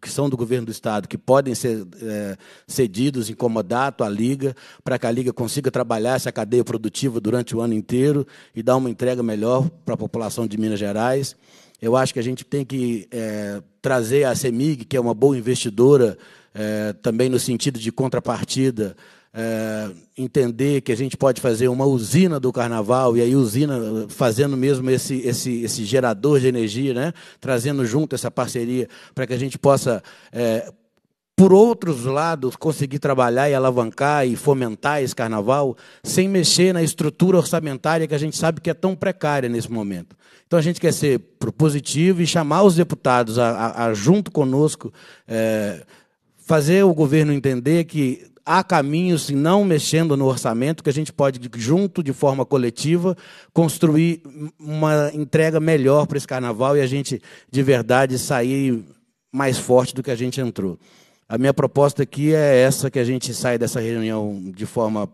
que são do governo do estado, que podem ser é, cedidos, incomodados à liga, para que a liga consiga trabalhar essa cadeia produtiva durante o ano inteiro e dar uma entrega melhor para a população de Minas Gerais. Eu acho que a gente tem que é, trazer a CEMIG, que é uma boa investidora, é, também no sentido de contrapartida é, entender que a gente pode fazer uma usina do carnaval, e aí usina eh, fazendo mesmo esse, esse, esse gerador de energia, né? trazendo junto essa parceria para que a gente possa. É, por outros lados, conseguir trabalhar e alavancar e fomentar esse carnaval sem mexer na estrutura orçamentária que a gente sabe que é tão precária nesse momento. Então a gente quer ser propositivo e chamar os deputados a, a, a junto conosco, é, fazer o governo entender que há caminhos, não mexendo no orçamento, que a gente pode, junto, de forma coletiva, construir uma entrega melhor para esse carnaval e a gente, de verdade, sair mais forte do que a gente entrou. A minha proposta aqui é essa, que a gente saia dessa reunião de forma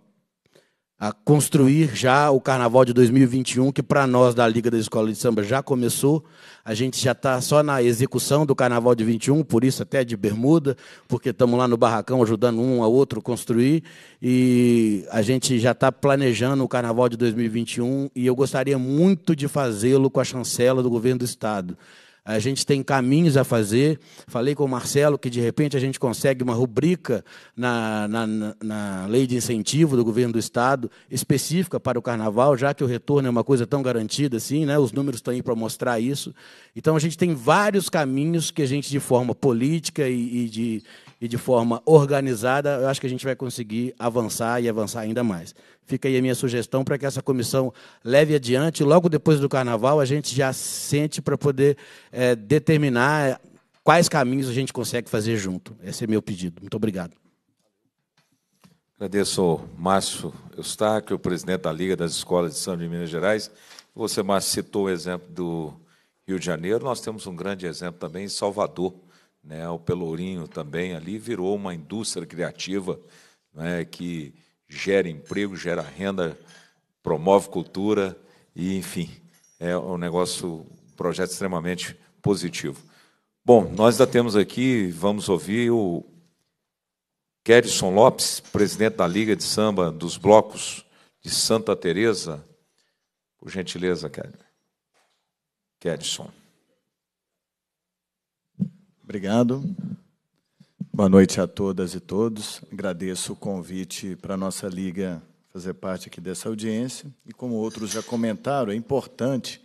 a construir já o carnaval de 2021, que para nós da Liga da Escola de Samba já começou. A gente já está só na execução do carnaval de 21, por isso até de bermuda, porque estamos lá no barracão ajudando um a outro construir. E a gente já está planejando o carnaval de 2021 e eu gostaria muito de fazê-lo com a chancela do governo do Estado. A gente tem caminhos a fazer. Falei com o Marcelo que, de repente, a gente consegue uma rubrica na, na, na lei de incentivo do governo do Estado específica para o carnaval, já que o retorno é uma coisa tão garantida assim, né? os números estão aí para mostrar isso. Então, a gente tem vários caminhos que a gente, de forma política e, e de, e de forma organizada, eu acho que a gente vai conseguir avançar e avançar ainda mais. Fica aí a minha sugestão para que essa comissão leve adiante. Logo depois do carnaval, a gente já sente para poder é, determinar quais caminhos a gente consegue fazer junto. Esse é meu pedido. Muito obrigado. Agradeço ao Márcio Eustáquio, o presidente da Liga das Escolas de São de Minas Gerais. Você, Márcio, citou o exemplo do Rio de Janeiro. Nós temos um grande exemplo também em Salvador. Né? O Pelourinho também ali virou uma indústria criativa né? que gera emprego, gera renda, promove cultura e, enfim, é um negócio, um projeto extremamente positivo. Bom, nós ainda temos aqui, vamos ouvir o Kerison Lopes, presidente da Liga de Samba dos Blocos de Santa Teresa. Por gentileza, Kerison. Obrigado. Boa noite a todas e todos. Agradeço o convite para a nossa liga fazer parte aqui dessa audiência. E como outros já comentaram, é importante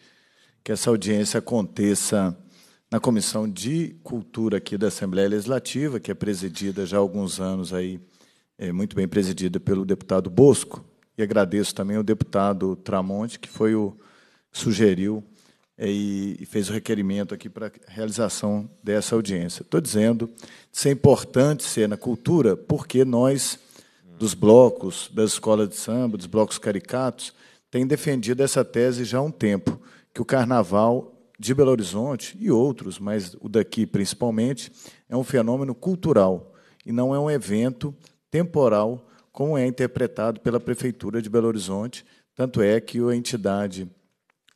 que essa audiência aconteça na Comissão de Cultura aqui da Assembleia Legislativa, que é presidida já há alguns anos aí, é muito bem presidida pelo deputado Bosco. E agradeço também ao deputado Tramonte, que foi o que sugeriu é, e, fez o requerimento aqui para a realização dessa audiência. Estou dizendo isso é importante ser na cultura, porque nós, dos blocos, das escolas de samba, dos blocos caricatos, tem defendido essa tese já há um tempo, que o carnaval de Belo Horizonte e outros, mas o daqui principalmente, é um fenômeno cultural e não é um evento temporal como é interpretado pela prefeitura de Belo Horizonte, tanto é que a entidade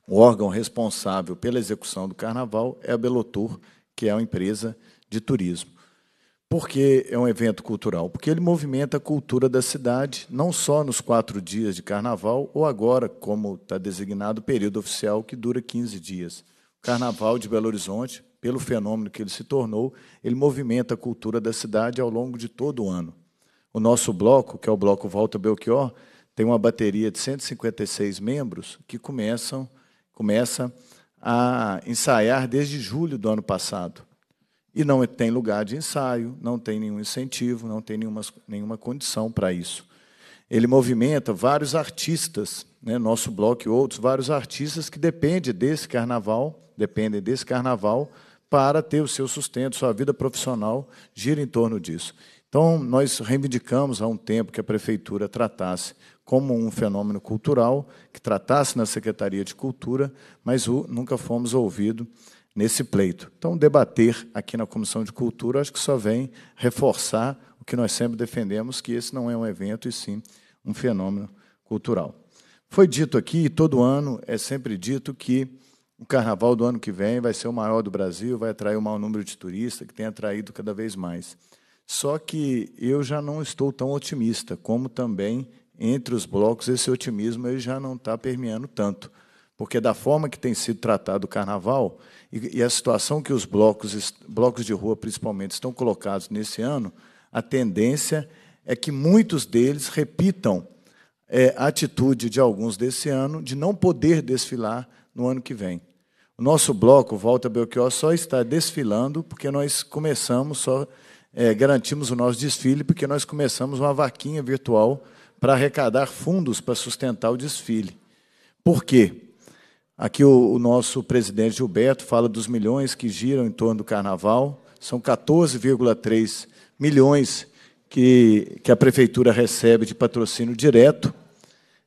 o órgão responsável pela execução do carnaval é a Belotur, que é uma empresa de turismo. Por que é um evento cultural? Porque ele movimenta a cultura da cidade, não só nos quatro dias de carnaval, ou agora, como está designado, o período oficial, que dura 15 dias. O Carnaval de Belo Horizonte, pelo fenômeno que ele se tornou, ele movimenta a cultura da cidade ao longo de todo o ano. O nosso bloco, que é o Bloco Volta Belchior, tem uma bateria de 156 membros que começam começa a ensaiar desde julho do ano passado. E não tem lugar de ensaio, não tem nenhum incentivo, não tem nenhuma, nenhuma condição para isso. Ele movimenta vários artistas, né, nosso bloco e outros, vários artistas que dependem desse carnaval, dependem desse carnaval para ter o seu sustento, sua vida profissional gira em torno disso. Então, nós reivindicamos há um tempo que a prefeitura tratasse como um fenômeno cultural que tratasse na Secretaria de Cultura, mas o, nunca fomos ouvidos nesse pleito. Então, debater aqui na Comissão de Cultura, acho que só vem reforçar o que nós sempre defendemos, que esse não é um evento, e sim um fenômeno cultural. Foi dito aqui, e todo ano é sempre dito que o carnaval do ano que vem vai ser o maior do Brasil, vai atrair o maior número de turistas, que tem atraído cada vez mais. Só que eu já não estou tão otimista, como também entre os blocos, esse otimismo ele já não está permeando tanto. Porque da forma que tem sido tratado o carnaval e, e a situação que os blocos, blocos de rua principalmente estão colocados nesse ano, a tendência é que muitos deles repitam é, a atitude de alguns desse ano de não poder desfilar no ano que vem. O nosso bloco, Volta Belchior, só está desfilando porque nós começamos, só é, garantimos o nosso desfile, porque nós começamos uma vaquinha virtual para arrecadar fundos para sustentar o desfile. Por quê? Aqui o, o nosso presidente Gilberto fala dos milhões que giram em torno do carnaval, são 14,3 milhões que, que a prefeitura recebe de patrocínio direto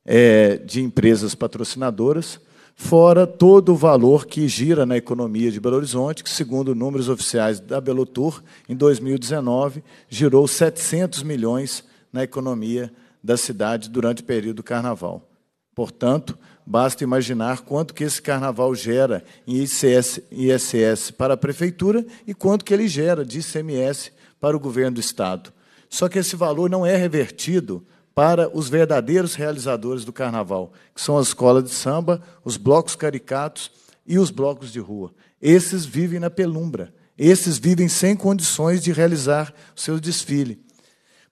é, de empresas patrocinadoras, fora todo o valor que gira na economia de Belo Horizonte, que, segundo números oficiais da Belotur, em 2019 girou 700 milhões na economia da cidade durante o período do carnaval. Portanto, basta imaginar quanto que esse carnaval gera em ICS, ISS para a prefeitura e quanto que ele gera de ICMS para o governo do estado. Só que esse valor não é revertido para os verdadeiros realizadores do carnaval, que são as escolas de samba, os blocos caricatos e os blocos de rua. Esses vivem na penumbra. Esses vivem sem condições de realizar o seu desfile.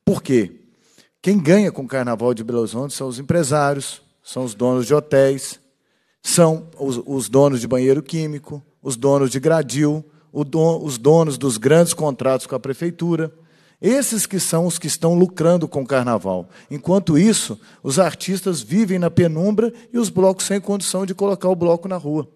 Por quê? Quem ganha com o carnaval de Belo Horizonte são os empresários, são os donos de hotéis, são os, os donos de banheiro químico, os donos de gradil, don, os donos dos grandes contratos com a prefeitura. Esses que são os que estão lucrando com o carnaval. Enquanto isso, os artistas vivem na penumbra e os blocos sem condição de colocar o bloco na rua.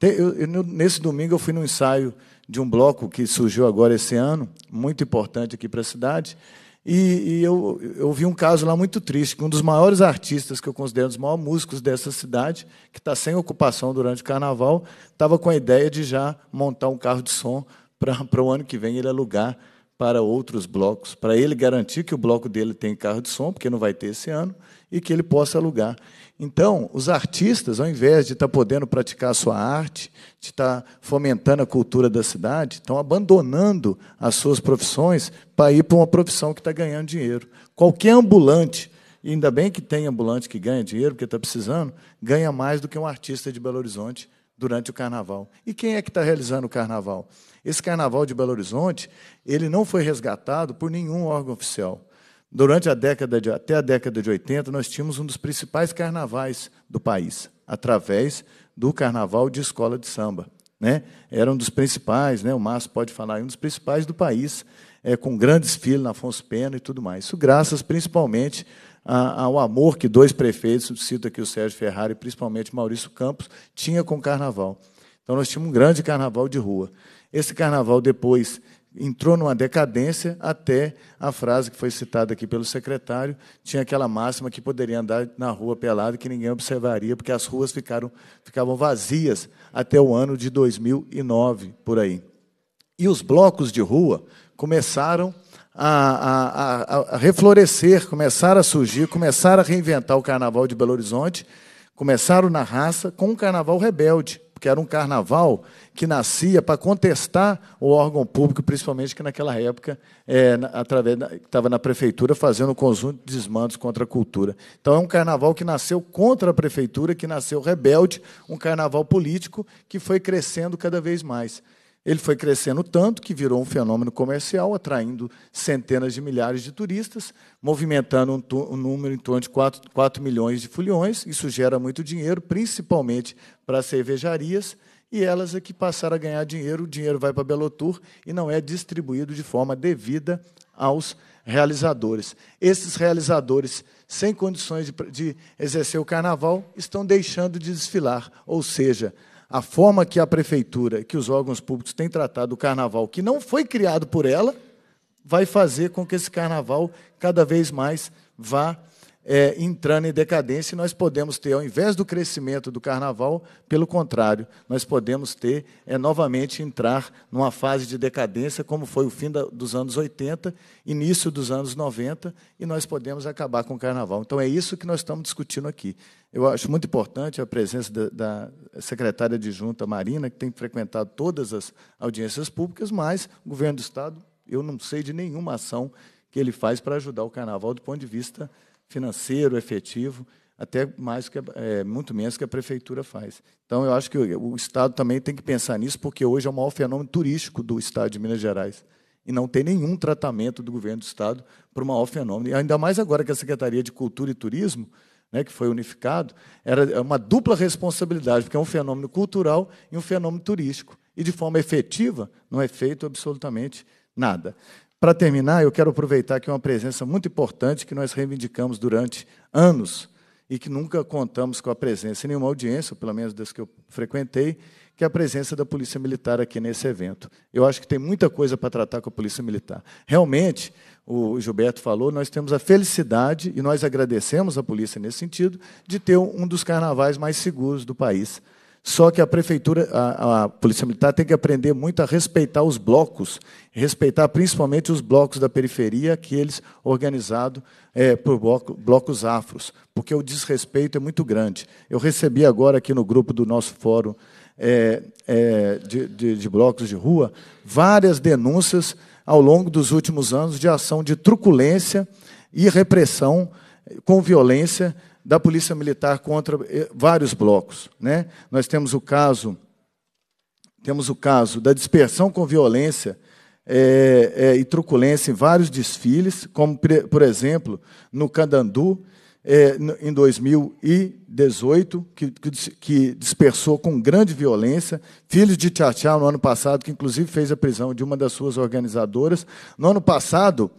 Eu, eu, nesse domingo eu fui no ensaio de um bloco que surgiu agora esse ano, muito importante aqui para a cidade, e, e eu, eu, vi um caso lá muito triste, que um dos maiores artistas, que eu considero um dos maiores músicos dessa cidade, que está sem ocupação durante o carnaval, estava com a ideia de já montar um carro de som para o ano que vem ele alugar para outros blocos, para ele garantir que o bloco dele tem carro de som, porque não vai ter esse ano, e que ele possa alugar. Então, os artistas, ao invés de estar tá podendo praticar a sua arte, de estar tá fomentando a cultura da cidade, estão abandonando as suas profissões para ir para uma profissão que está ganhando dinheiro. Qualquer ambulante, ainda bem que tem ambulante que ganha dinheiro, porque está precisando, ganha mais do que um artista de Belo Horizonte durante o carnaval. E quem é que está realizando o carnaval? Esse carnaval de Belo Horizonte, ele não foi resgatado por nenhum órgão oficial. Durante a década de, até a década de 80, nós tínhamos um dos principais carnavais do país, através do Carnaval de Escola de Samba. Né? Era um dos principais, né? o Márcio pode falar, é um dos principais do país, é, com grandes filhos na Afonso Pena e tudo mais. Isso graças principalmente a, ao amor que dois prefeitos, cito aqui o Sérgio Ferrari e principalmente Maurício Campos, tinha com o Carnaval. Então, nós tínhamos um grande Carnaval de rua. Esse Carnaval depois entrou numa decadência até a frase que foi citada aqui pelo secretário, tinha aquela máxima que poderia andar na rua pelado que ninguém observaria, porque as ruas ficaram, ficavam vazias até o ano de 2009, por aí. E os blocos de rua começaram a, a, a, a reflorescer, começaram a surgir, começaram a reinventar o Carnaval de Belo Horizonte, começaram na raça com um Carnaval rebelde, porque era um carnaval que nascia para contestar o órgão público, principalmente que naquela época é, através estava na prefeitura fazendo um conjunto de desmandos contra a cultura. Então é um carnaval que nasceu contra a prefeitura, que nasceu rebelde, um carnaval político que foi crescendo cada vez mais. Ele foi crescendo tanto que virou um fenômeno comercial, atraindo centenas de milhares de turistas, movimentando um, um número em torno de 4, 4 milhões de foliões. Isso gera muito dinheiro, principalmente para as cervejarias, e elas é que passaram a ganhar dinheiro. O dinheiro vai para a Belotur e não é distribuído de forma devida aos realizadores. Esses realizadores, sem condições de, de exercer o carnaval, estão deixando de desfilar, ou seja, a forma que a prefeitura, que os órgãos públicos têm tratado o carnaval, que não foi criado por ela, vai fazer com que esse carnaval cada vez mais vá é, entrando em decadência e nós podemos ter, ao invés do crescimento do carnaval, pelo contrário, nós podemos ter é, novamente entrar numa fase de decadência, como foi o fim da, dos anos 80, início dos anos 90, e nós podemos acabar com o carnaval. Então é isso que nós estamos discutindo aqui. Eu acho muito importante a presença da, da secretária adjunta Marina, que tem frequentado todas as audiências públicas, mas o governo do Estado, eu não sei de nenhuma ação que ele faz para ajudar o carnaval do ponto de vista financeiro, efetivo, até mais que é, muito menos que a prefeitura faz. Então, eu acho que o Estado também tem que pensar nisso, porque hoje é o maior fenômeno turístico do Estado de Minas Gerais. E não tem nenhum tratamento do governo do Estado para o maior fenômeno. E ainda mais agora que a Secretaria de Cultura e Turismo né, que foi unificado, era é uma dupla responsabilidade, porque é um fenômeno cultural e um fenômeno turístico. E, de forma efetiva, não é feito absolutamente nada. Para terminar, eu quero aproveitar é uma presença muito importante que nós reivindicamos durante anos e que nunca contamos com a presença em nenhuma audiência, pelo menos das que eu frequentei, que é a presença da Polícia Militar aqui nesse evento. Eu acho que tem muita coisa para tratar com a Polícia Militar. Realmente, o Gilberto falou, nós temos a felicidade, e nós agradecemos a Polícia nesse sentido, de ter um dos carnavais mais seguros do país. Só que a prefeitura, a, a, Polícia Militar tem que aprender muito a respeitar os blocos, respeitar principalmente os blocos da periferia, aqueles organizados é, por bloco, blocos afros, porque o desrespeito é muito grande. Eu recebi agora aqui no grupo do nosso fórum é, é, de, de, de blocos de rua várias denúncias ao longo dos últimos anos de ação de truculência e repressão com violência da Polícia Militar contra eh, vários blocos. Né? Nós temos o caso temos o caso da dispersão com violência é, é, e truculência em vários desfiles, como, por exemplo, no Candandu, é, em 2018, que, que, dispersou com grande violência. Filhos de Tchau no ano passado, que inclusive fez a prisão de uma das suas organizadoras. No ano passado,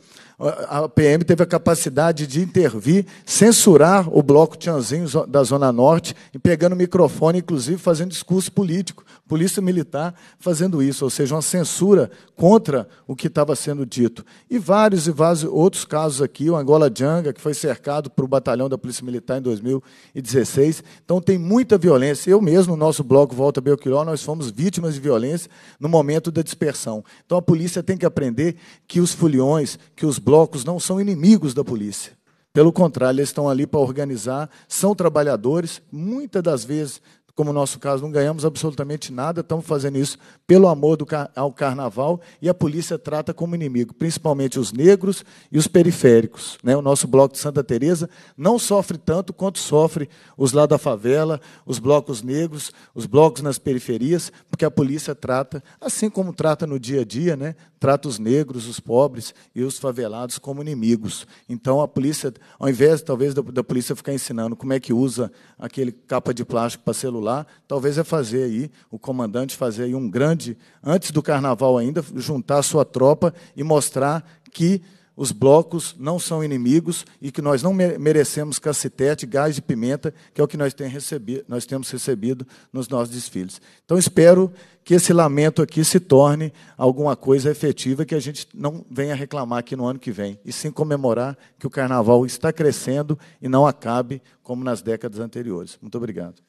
a PM teve a capacidade de intervir, censurar o bloco Tianzinho da Zona Norte, e pegando o microfone, inclusive fazendo discurso político, polícia militar fazendo isso, ou seja, uma censura contra o que estava sendo dito. E vários e vários outros casos aqui, o Angola Janga, que foi cercado para o batalhão da Polícia Militar em 2016. Então tem muita violência. Eu mesmo, nosso bloco Volta Belchior, nós fomos vítimas de violência no momento da dispersão. Então a polícia tem que aprender que os foliões, que os blocos não são inimigos da polícia. Pelo contrário, eles estão ali para organizar, são trabalhadores, muitas das vezes como o nosso caso, não ganhamos absolutamente nada, estamos fazendo isso pelo amor car ao carnaval e a polícia trata como inimigo, principalmente os negros e os periféricos. Né? O nosso bloco de Santa Teresa não sofre tanto quanto sofre os lá da favela, os blocos negros, os blocos nas periferias, porque a polícia trata, assim como trata no dia a dia, né? trata os negros, os pobres e os favelados como inimigos. Então, a polícia, ao invés talvez da, da polícia ficar ensinando como é que usa aquele capa de plástico para celular, lá, talvez é fazer aí, o comandante fazer aí um grande, antes do carnaval ainda, juntar a sua tropa e mostrar que os blocos não são inimigos e que nós não merecemos cacetete, gás de pimenta, que é o que nós, tem recebido, nós temos recebido nos nossos desfiles. Então, espero que esse lamento aqui se torne alguma coisa efetiva que a gente não venha reclamar aqui no ano que vem, e sim comemorar que o carnaval está crescendo e não acabe como nas décadas anteriores. Muito obrigado.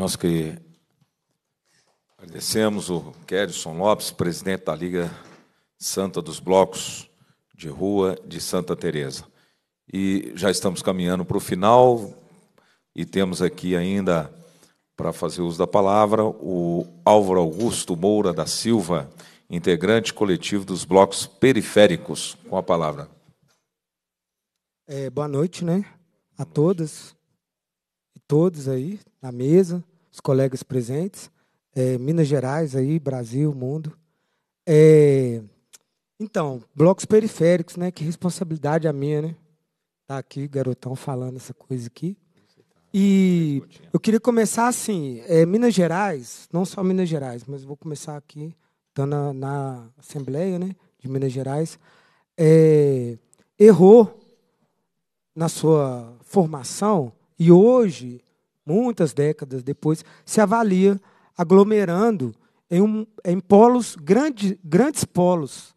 Nós que agradecemos o Kerson Lopes, presidente da Liga Santa dos Blocos de Rua de Santa Teresa. E já estamos caminhando para o final e temos aqui ainda para fazer uso da palavra o Álvaro Augusto Moura da Silva, integrante coletivo dos blocos periféricos, com a palavra. É, boa noite, né, a todas e todos aí na mesa os colegas presentes, é, Minas Gerais, aí, Brasil, mundo. É, então, blocos periféricos, né? Que responsabilidade a minha, né? Tá aqui, garotão, falando essa coisa aqui. E eu queria começar assim, é, Minas Gerais, não só Minas Gerais, mas vou começar aqui, estando tá na, na Assembleia né, de Minas Gerais, é, errou na sua formação e hoje muitas décadas depois, se avalia aglomerando em, um, em polos, grande, grandes polos,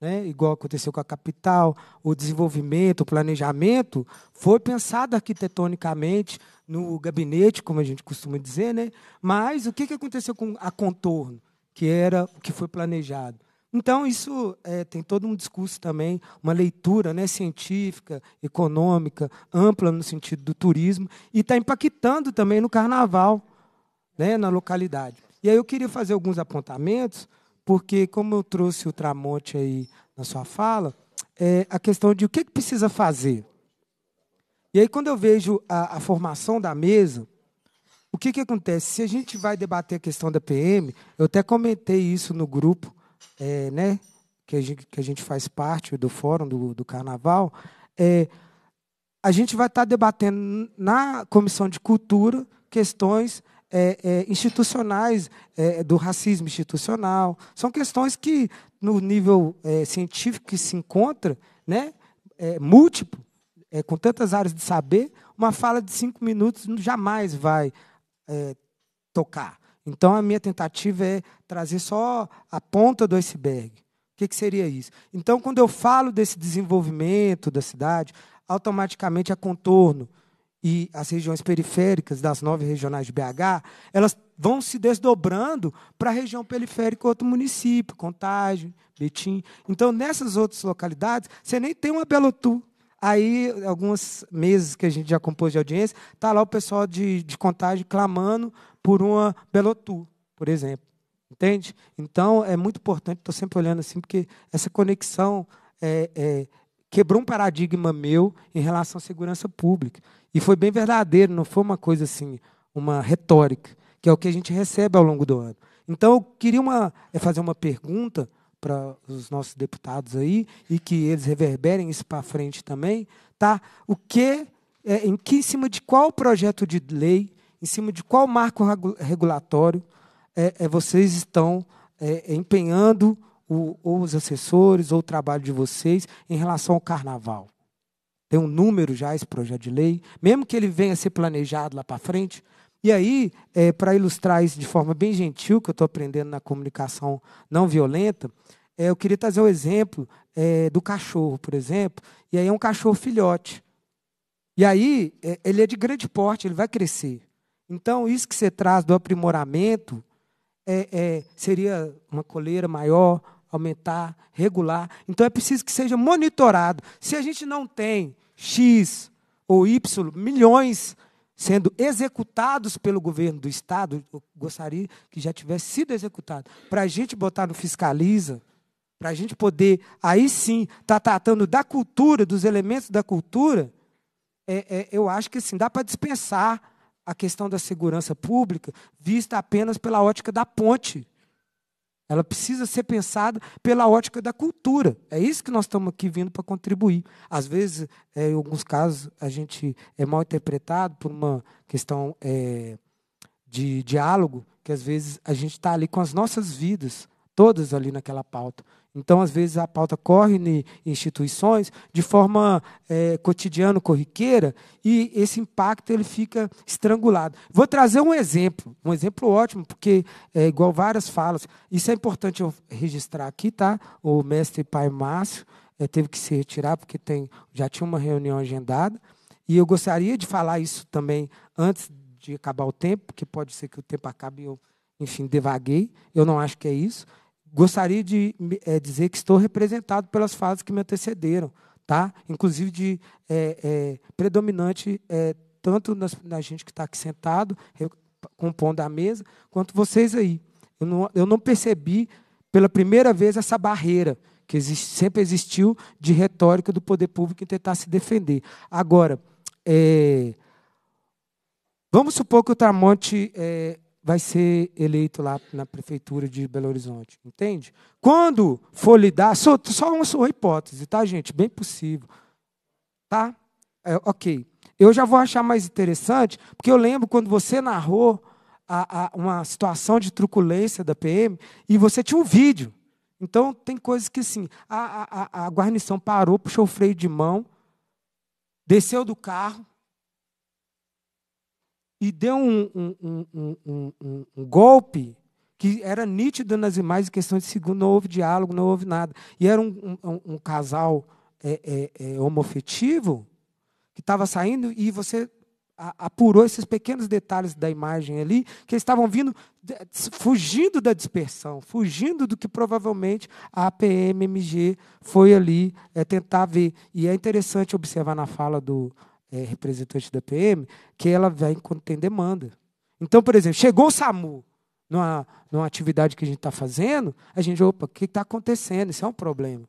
né? igual aconteceu com a capital, o desenvolvimento, o planejamento, foi pensado arquitetonicamente no gabinete, como a gente costuma dizer, né? mas o que, que aconteceu com a contorno, que era o que foi planejado? Então, isso é, tem todo um discurso também, uma leitura né, científica, econômica, ampla no sentido do turismo, e está impactando também no carnaval, né, na localidade. E aí eu queria fazer alguns apontamentos, porque, como eu trouxe o Tramonte aí na sua fala, é a questão de o que, que precisa fazer. E aí, quando eu vejo a, a formação da mesa, o que, que acontece? Se a gente vai debater a questão da PM, eu até comentei isso no grupo é, né, que, a gente, que a gente faz parte do fórum do, do carnaval, é, a gente vai estar tá debatendo na Comissão de Cultura questões é, é, institucionais é, do racismo institucional. São questões que, no nível é, científico que se encontra, né, é, múltiplo, é, com tantas áreas de saber, uma fala de cinco minutos jamais vai tocar. Então a minha tentativa é trazer só a ponta do iceberg. O que, que seria isso? Então, quando eu falo desse desenvolvimento da cidade, automaticamente a contorno e as regiões periféricas das nove regionais de BH, elas vão se desdobrando para a região periférica outro município, Contagem, Betim. Então, nessas outras localidades, você nem tem uma Belo Tour. Aí, alguns meses que a gente já compôs de audiência, está lá o pessoal de, de contagem clamando por uma Belotu, por exemplo. Entende? Então, é muito importante, estou sempre olhando assim, porque essa conexão é, é, quebrou um paradigma meu em relação à segurança pública. E foi bem verdadeiro, não foi uma coisa assim, uma retórica, que é o que a gente recebe ao longo do ano. Então, eu queria uma, é, fazer uma pergunta para os nossos deputados aí e que eles reverberem isso para frente também, tá? O que, é, em que, em cima de qual projeto de lei em cima de qual marco regulatório é, é vocês estão é, empenhando o, ou os assessores ou o trabalho de vocês em relação ao carnaval. Tem um número já esse projeto de lei, mesmo que ele venha a ser planejado lá para frente. E aí, é, para ilustrar isso de forma bem gentil, que eu estou aprendendo na comunicação não violenta, é, eu queria trazer o um exemplo é, do cachorro, por exemplo. E aí é um cachorro filhote. E aí, é, ele é de grande porte, ele vai crescer. Então, isso que você traz do aprimoramento é, é, seria uma coleira maior, aumentar, regular. Então, é preciso que seja monitorado. Se a gente não tem X ou Y milhões sendo executados pelo governo do Estado, eu gostaria que já tivesse sido executado, para a gente botar no Fiscaliza, para a gente poder, aí sim, estar tá tratando da cultura, dos elementos da cultura, é, é, eu acho que assim, dá para dispensar a questão da segurança pública vista apenas pela ótica da ponte. Ela precisa ser pensada pela ótica da cultura. É isso que nós estamos aqui vindo para contribuir. Às vezes, é, em alguns casos, a gente é mal interpretado por uma questão é, de diálogo, que às vezes a gente está ali com as nossas vidas, todas ali naquela pauta. Então, às vezes, a pauta corre em instituições de forma é, cotidiana, corriqueira, e esse impacto ele fica estrangulado. Vou trazer um exemplo, um exemplo ótimo, porque é igual várias falas. Isso é importante eu registrar aqui, tá? O mestre Pai Márcio é, teve que se retirar, porque tem, já tinha uma reunião agendada. E eu gostaria de falar isso também antes de acabar o tempo, porque pode ser que o tempo acabe e eu, enfim, devaguei. Eu não acho que é isso. Gostaria de é, dizer que estou representado pelas fases que me antecederam, tá? inclusive de é, predominante, tanto nas, na gente que está aqui sentado, compondo a mesa, quanto vocês aí. Eu não, eu não percebi pela primeira vez essa barreira que existe, sempre existiu de retórica do poder público em tentar se defender. Agora, é, vamos supor que o Tramonte é, vai ser eleito lá na prefeitura de Belo Horizonte, entende? Quando for lidar, só, só uma sua hipótese, tá, gente? Bem possível, tá? É, ok. Eu já vou achar mais interessante, porque eu lembro quando você narrou a, a, uma situação de truculência da PM e você tinha um vídeo. Então, tem coisas que, assim, a, a, a guarnição parou, puxou o freio de mão, desceu do carro, e deu um, um, um, um, golpe que era nítido nas imagens, questão de segundo, não houve diálogo, não houve nada. E era um, casal é, é, é, homofetivo que estava saindo e você apurou esses pequenos detalhes da imagem ali, que eles estavam vindo, fugindo da dispersão, fugindo do que provavelmente a PMMG foi ali é, tentar ver. E é interessante observar na fala do, é, representante da PM, que ela vai quando tem demanda. Então, por exemplo, chegou o SAMU numa, numa atividade que a gente está fazendo, a gente, opa, o que está acontecendo? Isso é um problema.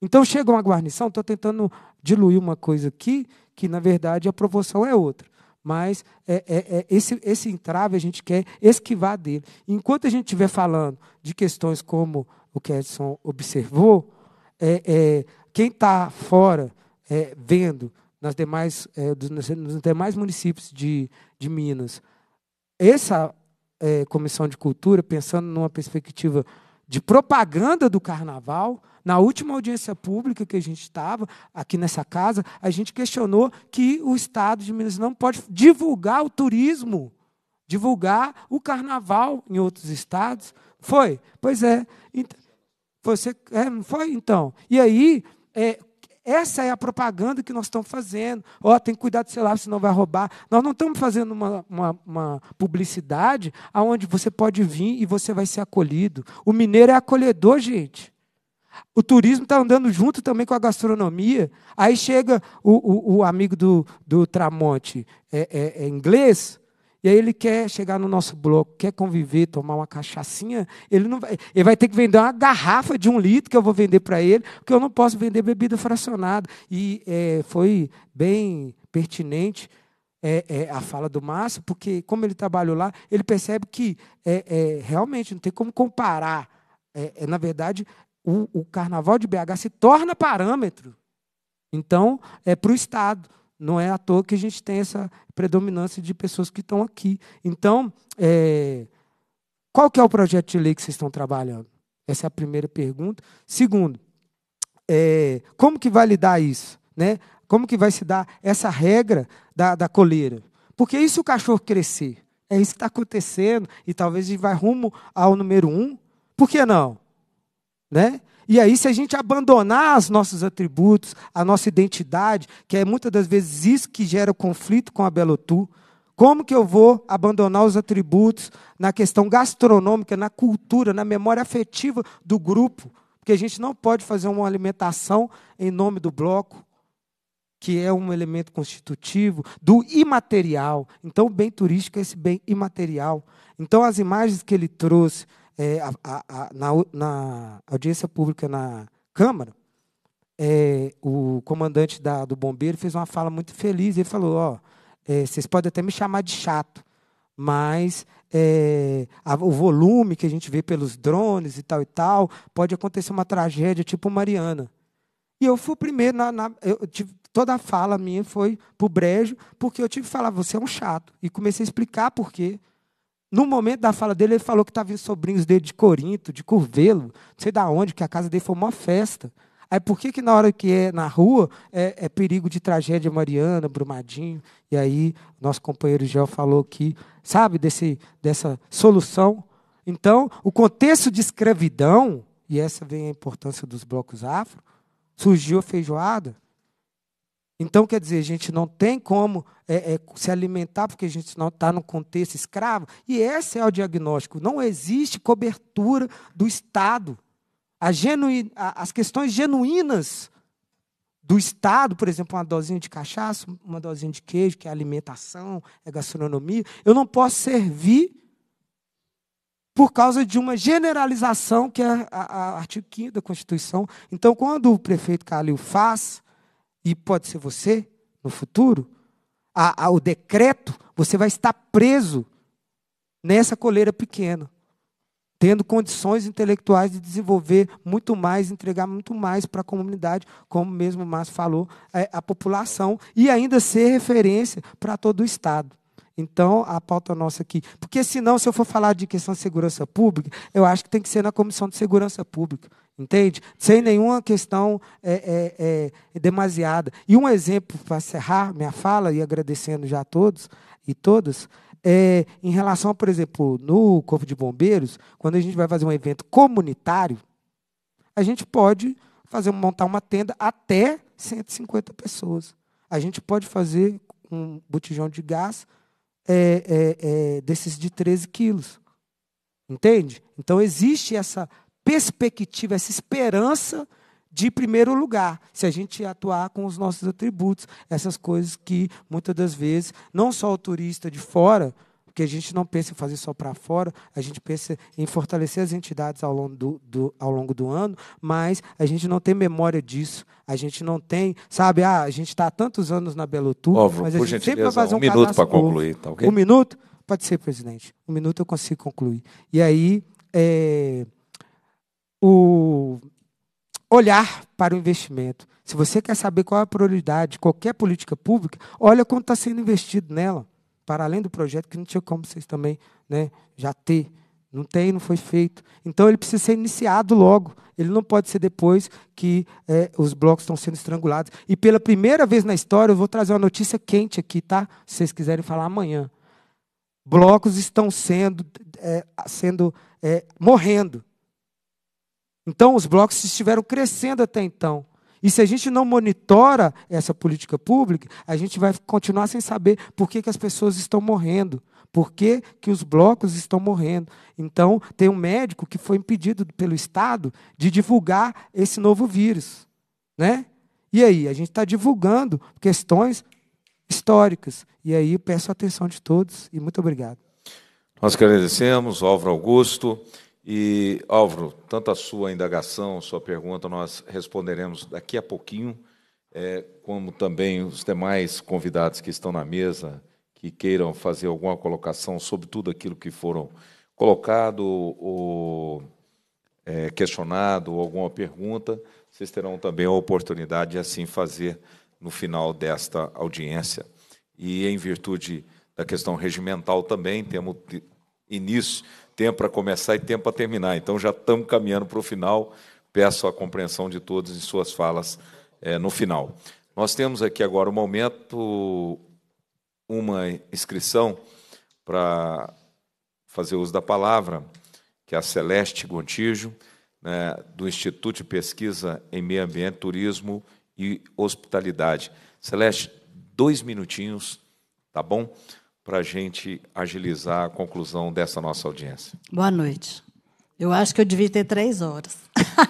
Então chega uma guarnição, estou tentando diluir uma coisa aqui, que na verdade a proporção é outra. Mas é, é, é, esse, esse entrave a gente quer esquivar dele. Enquanto a gente estiver falando de questões como o que Edson observou, é, é, quem está fora é, vendo nas demais, é, nos demais municípios de, de Minas. Essa é, comissão de cultura, pensando numa perspectiva de propaganda do carnaval, na última audiência pública que a gente estava aqui nessa casa, a gente questionou que o Estado de Minas não pode divulgar o turismo, divulgar o carnaval em outros estados. Foi? Pois é. você, é, foi então. E aí, é, essa é a propaganda que nós estamos fazendo. Ó, oh, tem que cuidar do celular, senão vai roubar. Nós não estamos fazendo uma, uma, uma publicidade aonde você pode vir e você vai ser acolhido. O mineiro é acolhedor, gente. O turismo está andando junto também com a gastronomia. Aí chega o, o, o amigo do, do Tramonte, é, é, é inglês, e aí ele quer chegar no nosso bloco, quer conviver, tomar uma cachaçinha, ele não vai, ele vai ter que vender uma garrafa de um litro que eu vou vender para ele, porque eu não posso vender bebida fracionada. E é, foi bem pertinente é, é, a fala do Márcio, porque como ele trabalhou lá, ele percebe que é, é, realmente não tem como comparar. É, na verdade, o, o Carnaval de BH se torna parâmetro. Então, é para o Estado. Não é à toa que a gente tem essa predominância de pessoas que estão aqui. Então, é, qual que é o projeto de lei que vocês estão trabalhando? Essa é a primeira pergunta. Segundo, é, como que vai lidar isso? Né? Como que vai se dar essa regra da, da coleira? Porque isso se o cachorro crescer? É isso que está acontecendo, e talvez a gente vai rumo ao número um. Por que não? Né? E aí, se a gente abandonar os nossos atributos, a nossa identidade, que é muitas das vezes isso que gera o conflito com a Belotu, como que eu vou abandonar os atributos na questão gastronômica, na cultura, na memória afetiva do grupo? Porque a gente não pode fazer uma alimentação em nome do bloco, que é um elemento constitutivo do imaterial. Então, o bem turístico é esse bem imaterial. Então, as imagens que ele trouxe é, a, a, na, na, audiência pública na Câmara, é, o comandante da, do bombeiro fez uma fala muito feliz. Ele falou: ó, é, vocês podem até me chamar de chato, mas é, a, o volume que a gente vê pelos drones e tal e tal pode acontecer uma tragédia tipo Mariana. E eu fui o primeiro na, na eu tive, toda a fala minha foi pro brejo, porque eu tive que falar, você é um chato. E comecei a explicar por quê. No momento da fala dele, ele falou que estava vindo sobrinhos dele de Corinto, de Curvelo, não sei da onde, que a casa dele foi uma festa. Aí por que, que na hora que é na rua é, é, perigo de tragédia Mariana, Brumadinho? E aí nosso companheiro Gel falou que, sabe, desse, dessa solução. Então, o contexto de escravidão, e essa vem a importância dos blocos afro, surgiu a feijoada, então, quer dizer, a gente não tem como é, é, se alimentar porque a gente não está no contexto escravo. E esse é o diagnóstico. Não existe cobertura do Estado. Genuí, a, as questões genuínas do Estado, por exemplo, uma dosinha de cachaça, uma dosinha de queijo, que é alimentação, é gastronomia, eu não posso servir por causa de uma generalização que é o artigo 5 da Constituição. Então, quando o prefeito Calil faz e pode ser você no futuro, a, a, o decreto, você vai estar preso nessa coleira pequena, tendo condições intelectuais de desenvolver muito mais, entregar muito mais para a comunidade, como mesmo o Márcio falou, é, a população, e ainda ser referência para todo o Estado. Então, a pauta nossa aqui. Porque, senão, se eu for falar de questão de segurança pública, eu acho que tem que ser na Comissão de Segurança Pública. Entende? Sem nenhuma questão é, é, é, é demasiada. E um exemplo, para encerrar minha fala, e agradecendo já a todos e todas, é em relação, por exemplo, no Corpo de Bombeiros, quando a gente vai fazer um evento comunitário, a gente pode fazer montar uma tenda até 150 pessoas. A gente pode fazer um botijão de gás é, é, é, desses de 13 quilos. Entende? Então existe essa perspectiva, essa esperança de primeiro lugar, se a gente atuar com os nossos atributos, essas coisas que muitas das vezes não só o turista de fora, porque a gente não pensa em fazer só para fora, a gente pensa em fortalecer as entidades ao longo do, do, ao longo do ano, mas a gente não tem memória disso. A gente não tem, sabe, ah, a gente está há tantos anos na Belo Tour, mas a gente sempre vai fazer um, um minuto para concluir, tá Um minuto? Pode ser, presidente. Um minuto eu consigo concluir. E aí, é, o olhar para o investimento. Se você quer saber qual é a prioridade de qualquer política pública, olha quanto está sendo investido nela para além do projeto, que não tinha como vocês também né, já ter. Não tem, não foi feito. Então ele precisa ser iniciado logo. Ele não pode ser depois que é, os blocos estão sendo estrangulados. E pela primeira vez na história, eu vou trazer uma notícia quente aqui, tá? Se vocês quiserem falar amanhã. Blocos estão sendo, é, sendo é, morrendo. Então os blocos estiveram crescendo até então. E se a gente não monitora essa política pública, a gente vai continuar sem saber por que, que as pessoas estão morrendo, por que, que os blocos estão morrendo. Então, tem um médico que foi impedido pelo Estado de divulgar esse novo vírus. Né? E aí, a gente está divulgando questões históricas. E aí, peço a atenção de todos e muito obrigado. Nós agradecemos, Álvaro Augusto. E, Álvaro, tanto a sua indagação, sua pergunta, nós responderemos daqui a pouquinho, é, como também os demais convidados que estão na mesa, que queiram fazer alguma colocação sobre tudo aquilo que foram colocado ou é, questionado, ou alguma pergunta, vocês terão também a oportunidade de assim fazer no final desta audiência. E em virtude da questão regimental também, temos início, tempo para começar e tempo para terminar. Então já estamos caminhando para o final. Peço a compreensão de todos em suas falas é, no final. Nós temos aqui agora o um momento uma inscrição para fazer uso da palavra, que é a Celeste Gontijo, né, do Instituto de Pesquisa em Meio Ambiente, Turismo e Hospitalidade. Celeste, dois minutinhos, tá bom? para a gente agilizar a conclusão dessa nossa audiência. Boa noite. Eu acho que eu devia ter três horas.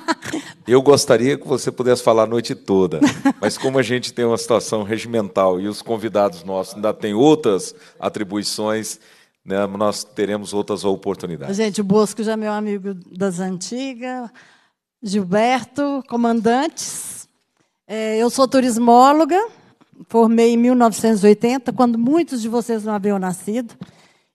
eu gostaria que você pudesse falar a noite toda, mas como a gente tem uma situação regimental e os convidados nossos ainda têm outras atribuições, né, nós teremos outras oportunidades. Gente, o Bosco já é meu amigo das antigas, Gilberto, comandantes. É, eu sou turismóloga, formei em 1980, quando muitos de vocês não haviam nascido.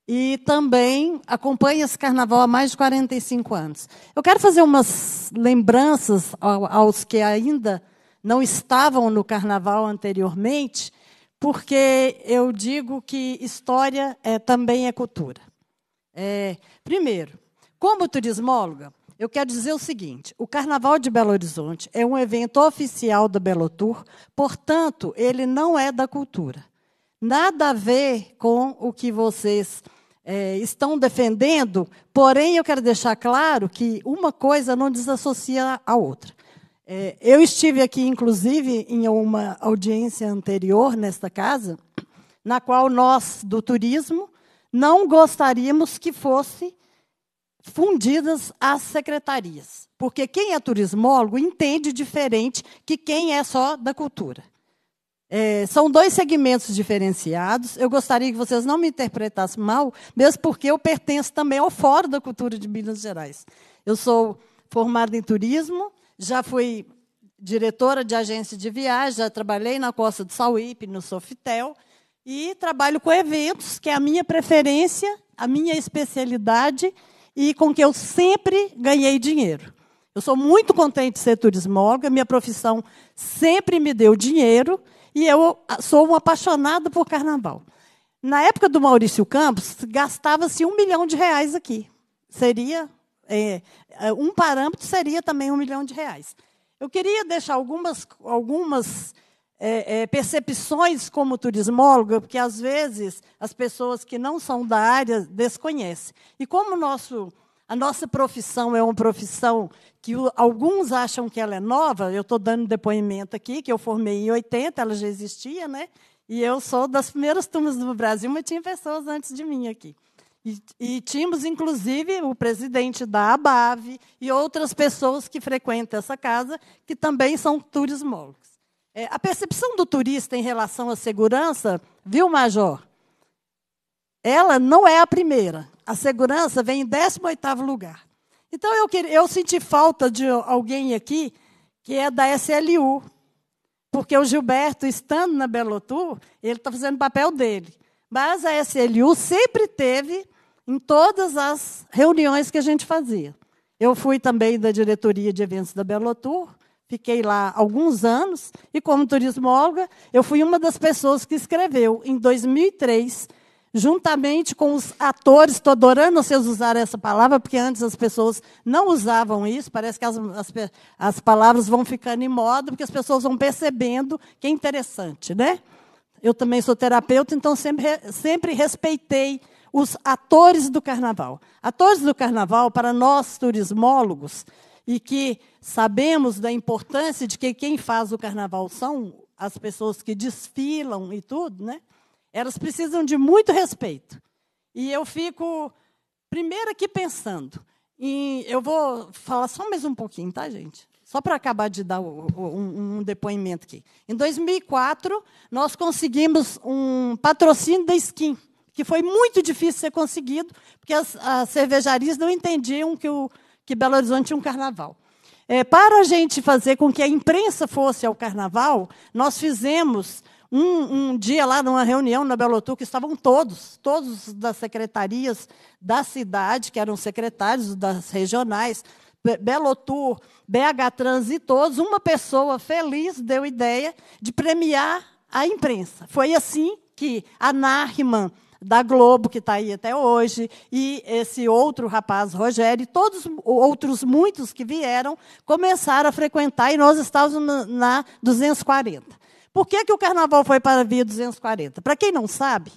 E também acompanho esse carnaval há mais de 45 anos. Eu quero fazer umas lembranças aos que ainda não estavam no carnaval anteriormente, porque eu digo que história é, também é cultura. É, primeiro, como turismóloga, eu quero dizer o seguinte: o Carnaval de Belo Horizonte é um evento oficial do Belo Tour, portanto, ele não é da cultura. Nada a ver com o que vocês é, estão defendendo, porém, eu quero deixar claro que uma coisa não desassocia a outra. É, eu estive aqui, inclusive, em uma audiência anterior nesta casa, na qual nós, do turismo, não gostaríamos que fosse fundidas às secretarias. Porque quem é turismólogo entende diferente que quem é só da cultura. É, são dois segmentos diferenciados. Eu gostaria que vocês não me interpretassem mal, mesmo porque eu pertenço também ao Fórum da Cultura de Minas Gerais. Eu sou formada em turismo, já fui diretora de agência de viagem, já trabalhei na Costa do Sauípe, no Sofitel, e trabalho com eventos, que é a minha preferência, a minha especialidade, e com que eu sempre ganhei dinheiro. Eu sou muito contente de ser turismóloga, minha profissão sempre me deu dinheiro e eu sou um apaixonado por carnaval. Na época do Maurício Campos, gastava-se um milhão de reais aqui. Seria é, é um parâmetro seria também um milhão de reais. Eu queria deixar algumas, algumas é, é, percepções como turismóloga, porque às vezes as pessoas que não são da área desconhecem. E como nosso, a nossa profissão é uma profissão que o, alguns acham que ela é nova, eu estou dando depoimento aqui, que eu formei em 80, ela já existia, né? e eu sou das primeiras turmas do Brasil, mas tinha pessoas antes de mim aqui. E, e tínhamos, inclusive, o presidente da ABAV e outras pessoas que frequentam essa casa, que também são turismólogos. É, a percepção do turista em relação à segurança, viu, Major? Ela não é a primeira. A segurança vem em 18º lugar. Então, eu, eu senti falta de alguém aqui que é da SLU, porque o Gilberto, estando na Belotur, ele está fazendo o papel dele. Mas a SLU sempre teve em todas as reuniões que a gente fazia. Eu fui também da diretoria de eventos da Belotur, Fiquei lá alguns anos e, como turismóloga, eu fui uma das pessoas que escreveu, em 2003, juntamente com os atores, estou adorando vocês usar essa palavra, porque antes as pessoas não usavam isso, parece que as, as, as palavras vão ficando em moda, porque as pessoas vão percebendo que é interessante. Né? Eu também sou terapeuta, então sempre, sempre respeitei os atores do carnaval. Atores do carnaval, para nós turismólogos, e que sabemos da importância de que quem faz o carnaval são as pessoas que desfilam e tudo, né? Elas precisam de muito respeito. E eu fico primeiro aqui pensando. E eu vou falar só mais um pouquinho, tá, gente? Só para acabar de dar um, um depoimento aqui. Em 2004, nós conseguimos um patrocínio da Skin, que foi muito difícil ser conseguido, porque as, as cervejarias não entendiam que o que Belo Horizonte tinha um carnaval. É, para a gente fazer com que a imprensa fosse ao carnaval, nós fizemos um, um dia lá numa reunião na Belo Horizonte que estavam todos, todos das secretarias da cidade, que eram secretários das regionais, Belotu, BH Trans e todos, uma pessoa feliz deu ideia de premiar a imprensa. Foi assim que a Narman da Globo, que está aí até hoje, e esse outro rapaz, Rogério, e todos outros muitos que vieram, começaram a frequentar, e nós estávamos na 240. Por que, que o carnaval foi para a Via 240? Para quem não sabe,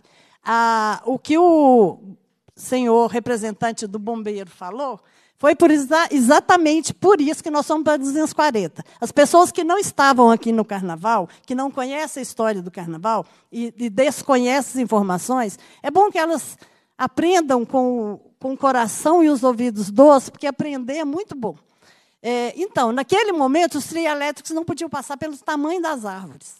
a, o que o senhor representante do bombeiro falou foi por exa exatamente por isso que nós somos para 240. As pessoas que não estavam aqui no carnaval, que não conhecem a história do carnaval e, e desconhecem as informações, é bom que elas aprendam com o, com o coração e os ouvidos doces, porque aprender é muito bom. É, então, naquele momento, os trielétricos não podiam passar pelo tamanho das árvores.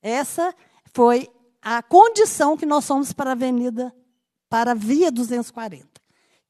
Essa foi a condição que nós somos para a avenida, para a via 240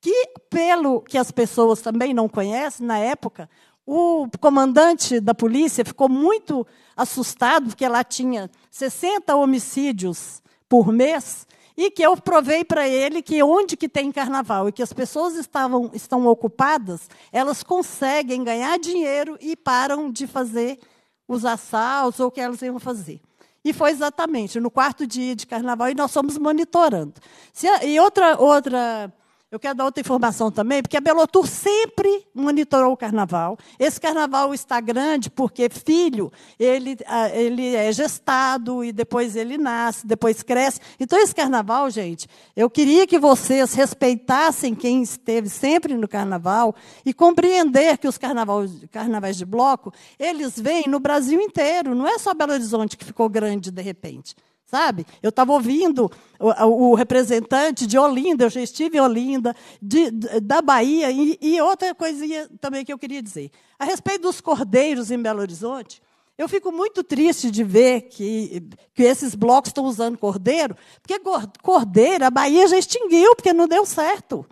que, pelo que as pessoas também não conhecem, na época, o comandante da polícia ficou muito assustado, porque lá tinha 60 homicídios por mês, e que eu provei para ele que onde que tem carnaval e que as pessoas estavam, estão ocupadas, elas conseguem ganhar dinheiro e param de fazer os assaltos ou o que elas iam fazer. E foi exatamente no quarto dia de carnaval, e nós fomos monitorando. Se, e outra, outra eu quero dar outra informação também, porque a Belotur sempre monitorou o carnaval. Esse carnaval está grande porque filho, ele, ah, ele é gestado e depois ele nasce, depois cresce. Então, esse carnaval, gente, eu queria que vocês respeitassem quem esteve sempre no carnaval e compreender que os carnaval, carnavais de bloco, eles vêm no Brasil inteiro. Não é só Belo Horizonte que ficou grande de repente sabe? Eu estava ouvindo o, o, representante de Olinda, eu já estive em Olinda, de, da Bahia, e, e, outra coisinha também que eu queria dizer. A respeito dos cordeiros em Belo Horizonte, eu fico muito triste de ver que, que esses blocos estão usando cordeiro, porque cordeiro a Bahia já extinguiu, porque não deu certo.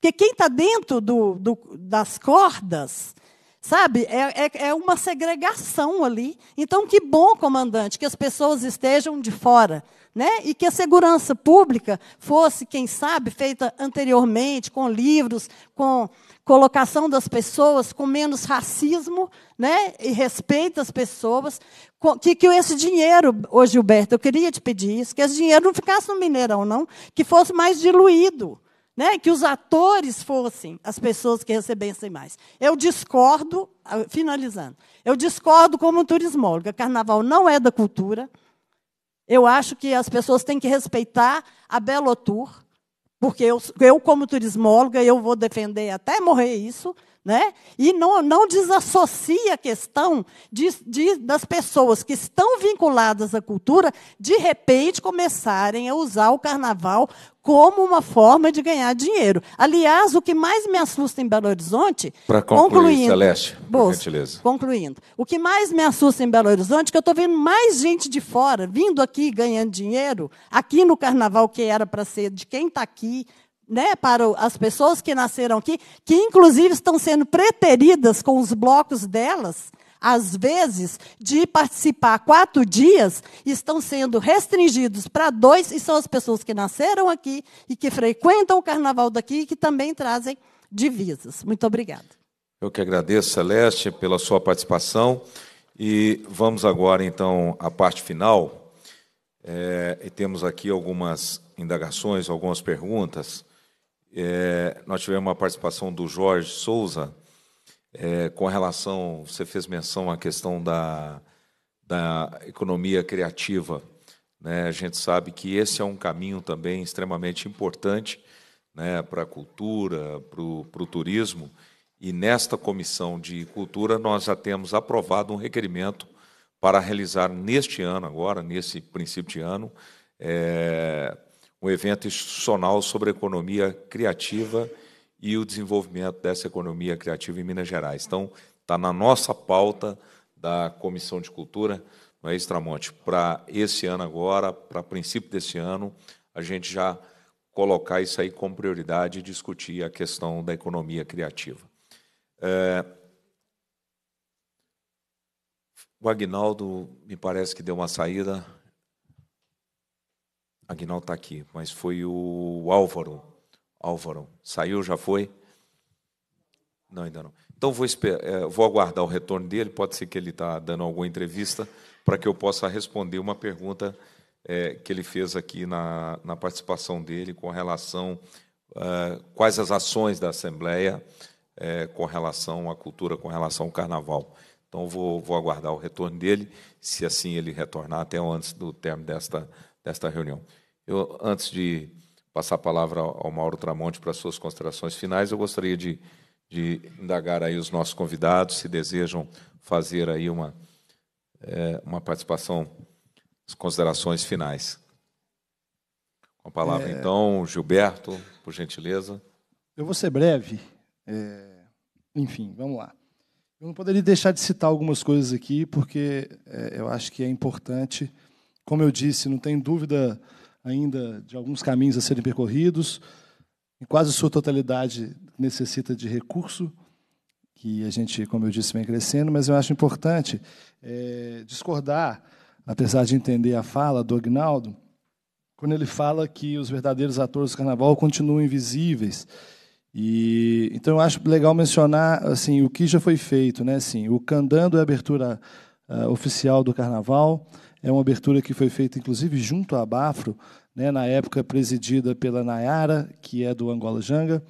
Porque quem está dentro do, do, das cordas Sabe? É, é, é uma segregação ali. Então, que bom, comandante, que as pessoas estejam de fora. Né? E que a segurança pública fosse, quem sabe, feita anteriormente, com livros, com colocação das pessoas, com menos racismo, né? E respeito às pessoas. Que, que esse dinheiro, ô Gilberto, eu queria te pedir isso, que esse dinheiro não ficasse no Mineirão, não, que fosse mais diluído. Né? Que os atores fossem as pessoas que recebessem mais. Eu discordo, ah, finalizando, eu discordo como turismóloga. Carnaval não é da cultura. Eu acho que as pessoas têm que respeitar a Belo Tour, porque eu, eu como turismóloga, eu vou defender até morrer isso. Né? E não, não desassocia a questão de, de, das pessoas que estão vinculadas à cultura, de repente, começarem a usar o carnaval como uma forma de ganhar dinheiro. Aliás, o que mais me assusta em Belo Horizonte. Para concluir, concluindo, Celeste, bolsa, gentileza. Concluindo. O que mais me assusta em Belo Horizonte é que eu estou vendo mais gente de fora vindo aqui ganhando dinheiro, aqui no carnaval que era para ser de quem está aqui, né, para as pessoas que nasceram aqui, que inclusive estão sendo preteridas com os blocos delas, às vezes, de participar quatro dias, estão sendo restringidos para dois, e são as pessoas que nasceram aqui e que frequentam o carnaval daqui e que também trazem divisas. Muito obrigada. Eu que agradeço, Celeste, pela sua participação. E vamos agora, então, à parte final. É, e temos aqui algumas indagações, algumas perguntas. É, nós tivemos uma participação do Jorge Souza é, com relação, você fez menção à questão da, da economia criativa. Né? A gente sabe que esse é um caminho também extremamente importante né, para a cultura, para o turismo. E nesta comissão de cultura, nós já temos aprovado um requerimento para realizar neste ano, agora, nesse princípio de ano, é, um evento institucional sobre a economia criativa e o desenvolvimento dessa economia criativa em Minas Gerais. Então, está na nossa pauta da Comissão de Cultura, não é, Estramonte? Para esse ano agora, para princípio desse ano, a gente já colocar isso aí como prioridade e discutir a questão da economia criativa. É... O Agnaldo me parece que deu uma saída. Agnaldo está aqui, mas foi o Álvaro. Álvaro, saiu, já foi? Não, ainda não. Então vou, esperar, é, vou aguardar o retorno dele. Pode ser que ele está dando alguma entrevista para que eu possa responder uma pergunta é, que ele fez aqui na, na participação dele com relação a é, quais as ações da Assembleia é, com relação à cultura, com relação ao Carnaval. Então vou, vou aguardar o retorno dele, se assim ele retornar até antes do término desta, desta reunião. Eu, antes de passar a palavra ao Mauro Tramonte para suas considerações finais, eu gostaria de, de indagar aí os nossos convidados, se desejam fazer aí uma, é, uma participação, as considerações finais. Com a palavra, é... então, Gilberto, por gentileza. Eu vou ser breve. É... Enfim, vamos lá. Eu não poderia deixar de citar algumas coisas aqui, porque é, eu acho que é importante. Como eu disse, não tem dúvida ainda de alguns caminhos a serem percorridos, em quase sua totalidade necessita de recurso, que a gente, como eu disse, vem crescendo, mas eu acho importante é, discordar, apesar de entender a fala do Agnaldo, quando ele fala que os verdadeiros atores do carnaval continuam invisíveis. E então eu acho legal mencionar assim o que já foi feito, né? Assim, o Candando é a abertura uh, oficial do carnaval. É uma abertura que foi feita, inclusive, junto à Bafro, né, na época presidida pela Nayara, que é do Angola Janga,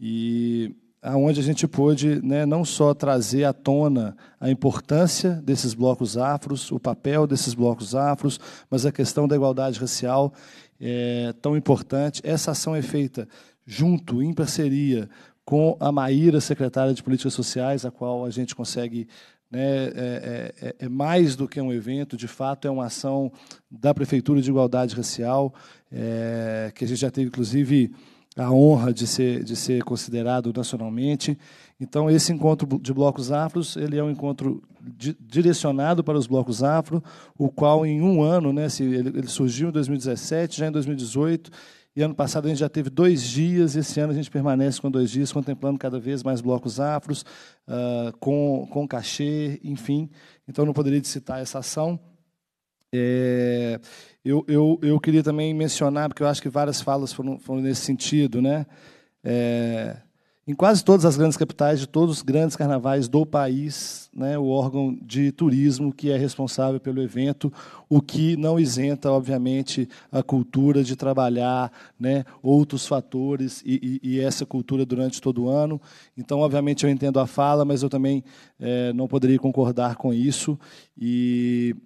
e aonde a gente pôde né, não só trazer à tona a importância desses blocos afros, o papel desses blocos afros, mas a questão da igualdade racial é tão importante. Essa ação é feita junto, em parceria, com a Maíra, secretária de Políticas Sociais, a qual a gente consegue né, é, é, é, mais do que um evento, de fato, é uma ação da Prefeitura de Igualdade Racial, é, que a gente já teve, inclusive, a honra de ser, de ser considerado nacionalmente. Então, esse encontro de blocos afros ele é um encontro di direcionado para os blocos afro, o qual, em um ano, né, se ele, ele surgiu em 2017, já em 2018 ano passado a gente já teve dois dias, e esse ano a gente permanece com dois dias, contemplando cada vez mais blocos afros, uh, com, com cachê, enfim. Então não poderia citar essa ação. É, eu, eu, eu queria também mencionar, porque eu acho que várias falas foram, foram nesse sentido, né? É, em quase todas as grandes capitais de todos os grandes carnavais do país, né, o órgão de turismo que é responsável pelo evento, o que não isenta, obviamente, a cultura de trabalhar, né, outros fatores e, e, e essa cultura durante todo o ano. Então, obviamente, eu entendo a fala, mas eu também é, não poderia concordar com isso. E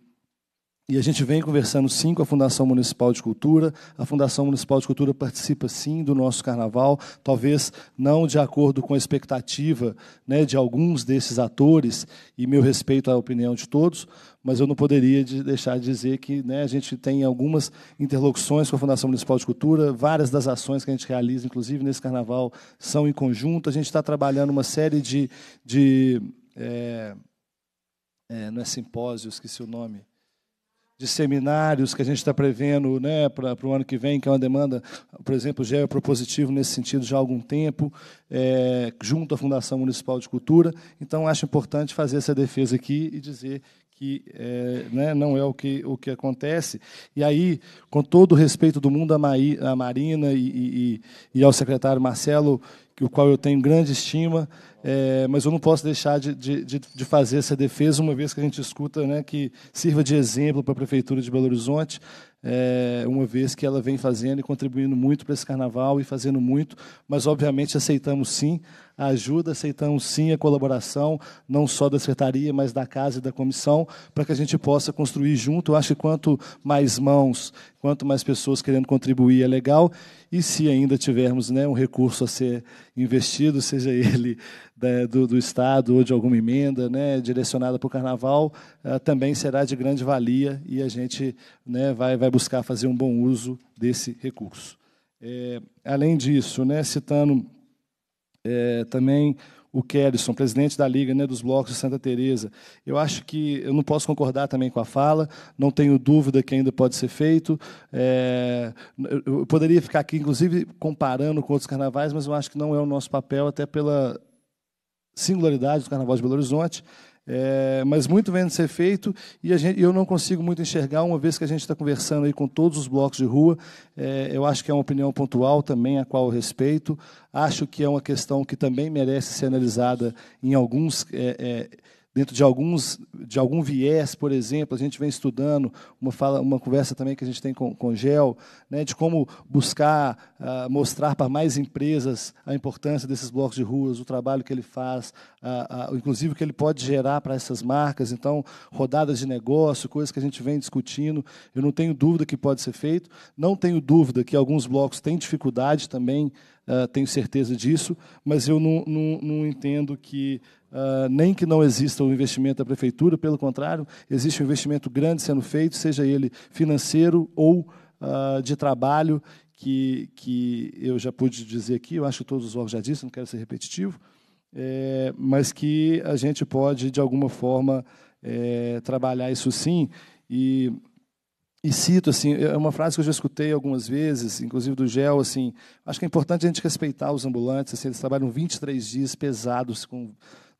e a gente vem conversando sim com a Fundação Municipal de Cultura. A Fundação Municipal de Cultura participa sim do nosso carnaval, talvez não de acordo com a expectativa né, de alguns desses atores, e meu respeito à opinião de todos, mas eu não poderia de deixar de dizer que né, a gente tem algumas interlocuções com a Fundação Municipal de Cultura, várias das ações que a gente realiza, inclusive nesse carnaval, são em conjunto. A gente está trabalhando uma série de. de é, é, não é simpósio, esqueci o nome de seminários que a gente está prevendo né, para o ano que vem, que é uma demanda, por exemplo, já é propositivo nesse sentido já há algum tempo, é, junto à Fundação Municipal de Cultura. Então, acho importante fazer essa defesa aqui e dizer que é, né, não é o que, o que acontece. E aí, com todo o respeito do mundo à, Marina e, e, e, ao secretário Marcelo, o qual eu tenho grande estima, é, mas eu não posso deixar de, de, de, fazer essa defesa, uma vez que a gente escuta né, que sirva de exemplo para a Prefeitura de Belo Horizonte é, uma vez que ela vem fazendo e contribuindo muito para esse carnaval e fazendo muito, mas obviamente aceitamos sim a ajuda, aceitamos sim a colaboração, não só da secretaria, mas da casa e da comissão, para que a gente possa construir junto. Eu acho que quanto mais mãos, quanto mais pessoas querendo contribuir é legal, e se ainda tivermos né, um recurso a ser investido, seja ele da, né, do, do, Estado ou de alguma emenda né, direcionada para o Carnaval uh, também será de grande valia e a gente né, vai, vai buscar fazer um bom uso desse recurso. É, além disso, né, citando é, também o Kerrison, presidente da Liga né, dos Blocos de Santa Teresa. Eu acho que eu não posso concordar também com a fala, não tenho dúvida que ainda pode ser feito. É, eu poderia ficar aqui, inclusive, comparando com outros carnavais, mas eu acho que não é o nosso papel, até pela singularidade do Carnaval de Belo Horizonte, é, mas muito vem de ser feito e gente, eu não consigo muito enxergar, uma vez que a gente está conversando aí com todos os blocos de rua, é, eu acho que é uma opinião pontual também, a qual eu respeito, acho que é uma questão que também merece ser analisada em alguns... É, é dentro de alguns de algum viés, por exemplo, a gente vem estudando uma fala, uma conversa também que a gente tem com com Gel, né, de como buscar uh, mostrar para mais empresas a importância desses blocos de ruas, o trabalho que ele faz, uh, uh, inclusive o que ele pode gerar para essas marcas. Então, rodadas de negócio, coisas que a gente vem discutindo. Eu não tenho dúvida que pode ser feito. Não tenho dúvida que alguns blocos têm dificuldade também. tenho certeza disso, mas eu não, não, não entendo que Uh, nem que não exista o investimento da prefeitura, pelo contrário, existe um investimento grande sendo feito, seja ele financeiro ou uh, de trabalho, que, que eu já pude dizer aqui, eu acho que todos os órgãos já disseram, não quero ser repetitivo, é, mas que a gente pode, de alguma forma, é, trabalhar isso sim. E, e cito, assim, é uma frase que eu já escutei algumas vezes, inclusive do GEL, assim, acho que é importante a gente respeitar os ambulantes, assim, eles trabalham 23 dias pesados com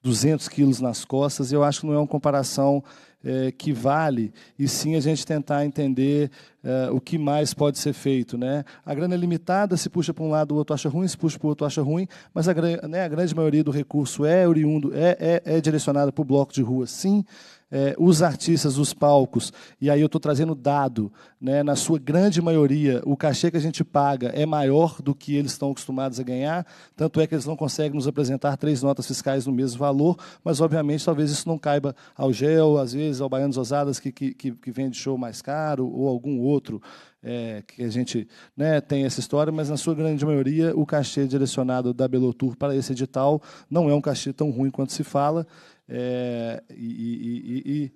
200 quilos nas costas, eu acho que não é uma comparação é, que vale, e sim a gente tentar entender é, o que mais pode ser feito. Né? A grana é limitada, se puxa para um lado, o outro acha ruim, se puxa para o outro acha ruim, mas a, né, a grande maioria do recurso é oriundo, é, é, é direcionado para o bloco de rua, sim é, os artistas, os palcos, e aí eu estou trazendo dado, né, na sua grande maioria, o cachê que a gente paga é maior do que eles estão acostumados a ganhar, tanto é que eles não conseguem nos apresentar três notas fiscais no mesmo valor, mas obviamente talvez isso não caiba ao GEL, às vezes ao Baianos Osadas, que, que, que vende show mais caro, ou algum outro é, que a gente né, tem essa história, mas na sua grande maioria o cachê direcionado da Belotur para esse edital não é um cachê tão ruim quanto se fala, é, e, e,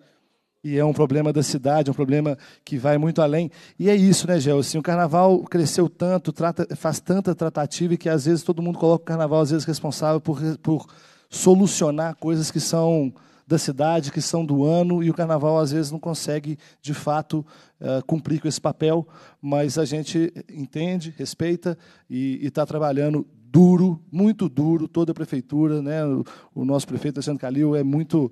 e, e, é um problema da cidade, é um problema que vai muito além. E é isso, né, Gel? Assim, o carnaval cresceu tanto, trata, faz tanta tratativa que às vezes todo mundo coloca o carnaval, às vezes, responsável por, por solucionar coisas que são da cidade, que são do ano, e o carnaval às vezes não consegue, de fato, é, cumprir com esse papel, mas a gente entende, respeita e está trabalhando duro, muito duro, toda a prefeitura, né? o, o nosso prefeito Alessandro Calil é muito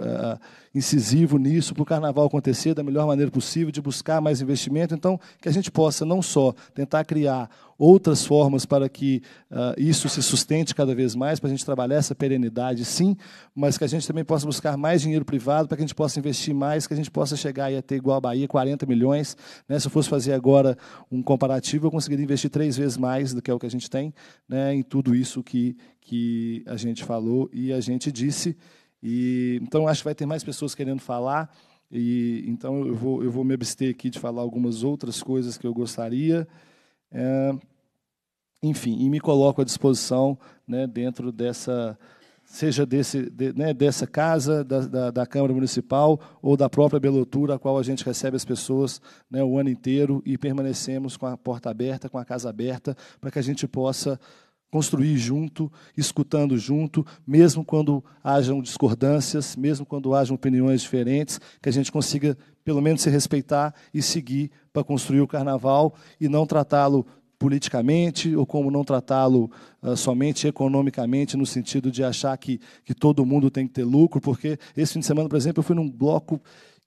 ah, incisivo nisso para o carnaval acontecer da melhor maneira possível, de buscar mais investimento. Então, que a gente possa não só tentar criar outras formas para que uh, isso se sustente cada vez mais, para a gente trabalhar essa perenidade, sim, mas que a gente também possa buscar mais dinheiro privado, para que a gente possa investir mais, que a gente possa chegar a ter igual a Bahia, 40 milhões. Né? Se eu fosse fazer agora um comparativo, eu conseguiria investir três vezes mais do que é o que a gente tem né? em tudo isso que, que a gente falou e a gente disse. E, então, acho que vai ter mais pessoas querendo falar. E, então, eu vou, eu vou me abster aqui de falar algumas outras coisas que eu gostaria. É, enfim, e me coloco à disposição né, dentro dessa, seja desse, de, né, dessa casa, da, da, da, Câmara Municipal ou da própria Belotura, a qual a gente recebe as pessoas né, o ano inteiro e permanecemos com a porta aberta, com a casa aberta, para que a gente possa construir junto, escutando junto, mesmo quando hajam discordâncias, mesmo quando hajam opiniões diferentes, que a gente consiga pelo menos se respeitar e seguir para construir o carnaval e não tratá-lo politicamente ou como não tratá-lo uh, somente economicamente, no sentido de achar que, que todo mundo tem que ter lucro, porque esse fim de semana, por exemplo, eu fui num bloco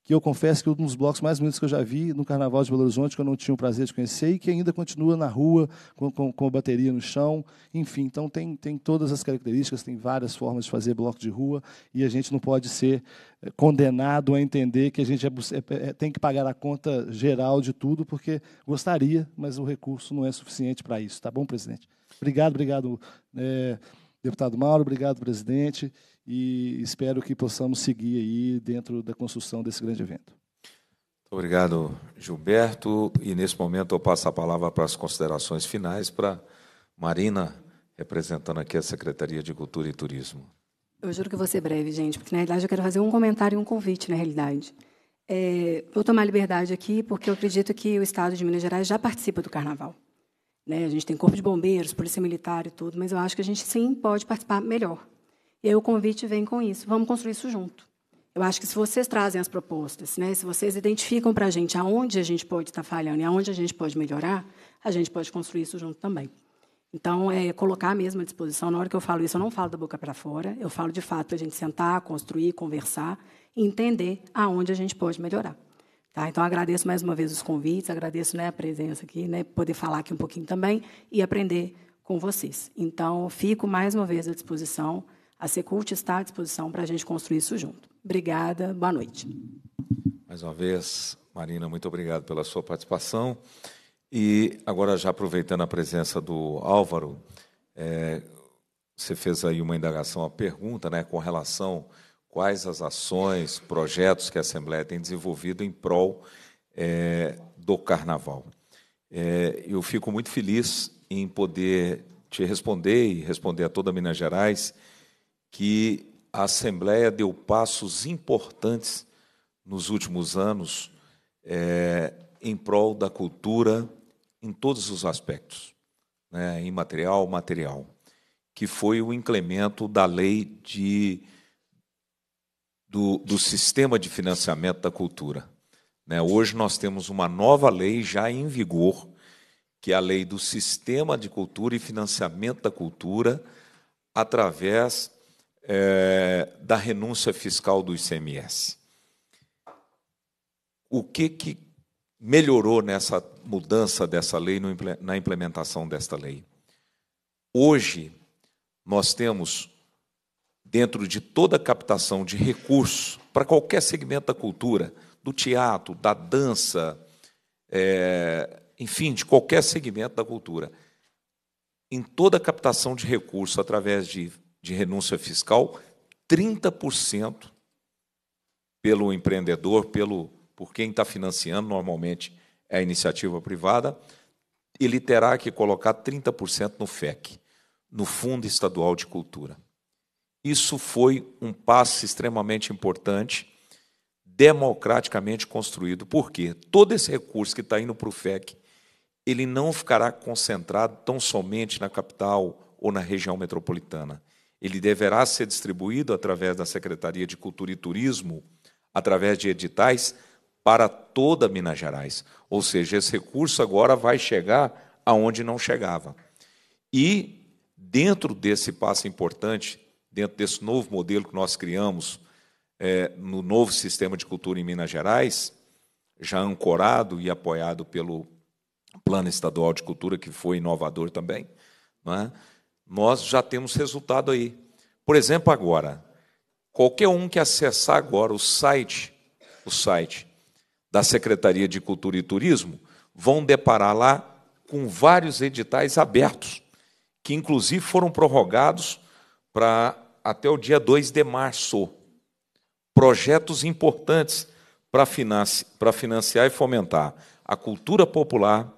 que eu confesso que é um dos blocos mais bonitos que eu já vi no Carnaval de Belo Horizonte, que eu não tinha o prazer de conhecer, e que ainda continua na rua, com, com, com bateria no chão, enfim. Então, tem, tem todas as características, tem várias formas de fazer bloco de rua, e a gente não pode ser eh, condenado a entender que a gente é, é, é, tem que pagar a conta geral de tudo, porque gostaria, mas o recurso não é suficiente para isso. Tá bom, presidente? Obrigado, obrigado, é, deputado Mauro, obrigado, presidente e espero que possamos seguir aí dentro da construção desse grande evento. Obrigado, Gilberto. E nesse momento eu passo a palavra para as considerações finais para Marina, representando aqui a Secretaria de Cultura e Turismo. Eu juro que vou ser breve, gente, porque na realidade eu quero fazer um comentário e um convite, na realidade. É, vou tomar liberdade aqui, porque eu acredito que o Estado de Minas Gerais já participa do Carnaval. Né? A gente tem Corpo de Bombeiros, Polícia Militar e tudo, mas eu acho que a gente sim pode participar melhor. E aí o convite vem com isso. Vamos construir isso junto. Eu acho que se vocês trazem as propostas, né, se vocês identificam para a gente aonde a gente pode estar tá falhando e aonde a gente pode melhorar, a gente pode construir isso junto também. Então, é colocar mesmo à disposição. Na hora que eu falo isso, eu não falo da boca para fora, eu falo de fato para a gente sentar, construir, conversar e entender aonde a gente pode melhorar. Tá? Então, agradeço mais uma vez os convites, agradeço né, a presença aqui, né, poder falar aqui um pouquinho também e aprender com vocês. Então, fico mais uma vez à disposição. A Secult está à disposição para a gente construir isso junto. Obrigada, boa noite. Mais uma vez, Marina, muito obrigado pela sua participação. E agora, já aproveitando a presença do Álvaro, é, você fez aí uma indagação, uma pergunta né, com relação quais as ações, projetos que a Assembleia tem desenvolvido em prol é, do Carnaval. É, eu fico muito feliz em poder te responder e responder a toda Minas Gerais que a Assembleia deu passos importantes nos últimos anos é, em prol da cultura em todos os aspectos, né, imaterial, material, que foi o incremento da lei de, do, do sistema de financiamento da cultura. Né, hoje nós temos uma nova lei já em vigor, que é a lei do sistema de cultura e financiamento da cultura através é, da renúncia fiscal do ICMS. O que, que melhorou nessa mudança dessa lei, na implementação desta lei? Hoje, nós temos, dentro de toda a captação de recursos, para qualquer segmento da cultura, do teatro, da dança, é, enfim, de qualquer segmento da cultura, em toda a captação de recursos através de de renúncia fiscal, 30% pelo empreendedor, pelo por quem está financiando, normalmente é a iniciativa privada, ele terá que colocar 30% no FEC, no Fundo Estadual de Cultura. Isso foi um passo extremamente importante, democraticamente construído. porque Todo esse recurso que está indo para o FEC, ele não ficará concentrado tão somente na capital ou na região metropolitana. Ele deverá ser distribuído através da Secretaria de Cultura e Turismo, através de editais, para toda Minas Gerais. Ou seja, esse recurso agora vai chegar aonde não chegava. E, dentro desse passo importante, dentro desse novo modelo que nós criamos é, no novo sistema de cultura em Minas Gerais, já ancorado e apoiado pelo Plano Estadual de Cultura, que foi inovador também, não é? nós já temos resultado aí. Por exemplo, agora, qualquer um que acessar agora o site, o site da Secretaria de Cultura e Turismo, vão deparar lá com vários editais abertos, que inclusive foram prorrogados para até o dia 2 de março. Projetos importantes para financiar, para financiar e fomentar a cultura popular,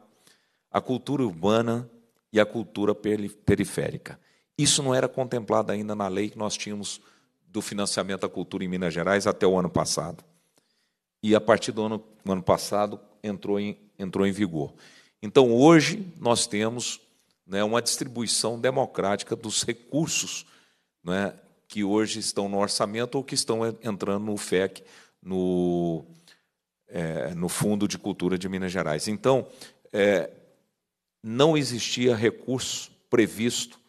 a cultura urbana, e a cultura periférica. Isso não era contemplado ainda na lei que nós tínhamos do financiamento à cultura em Minas Gerais até o ano passado. E a partir do ano, ano passado entrou em, entrou em vigor. Então, hoje, nós temos né, uma distribuição democrática dos recursos né, que hoje estão no orçamento ou que estão entrando no FEC, no, é, no Fundo de Cultura de Minas Gerais. Então, é, não existia recurso previsto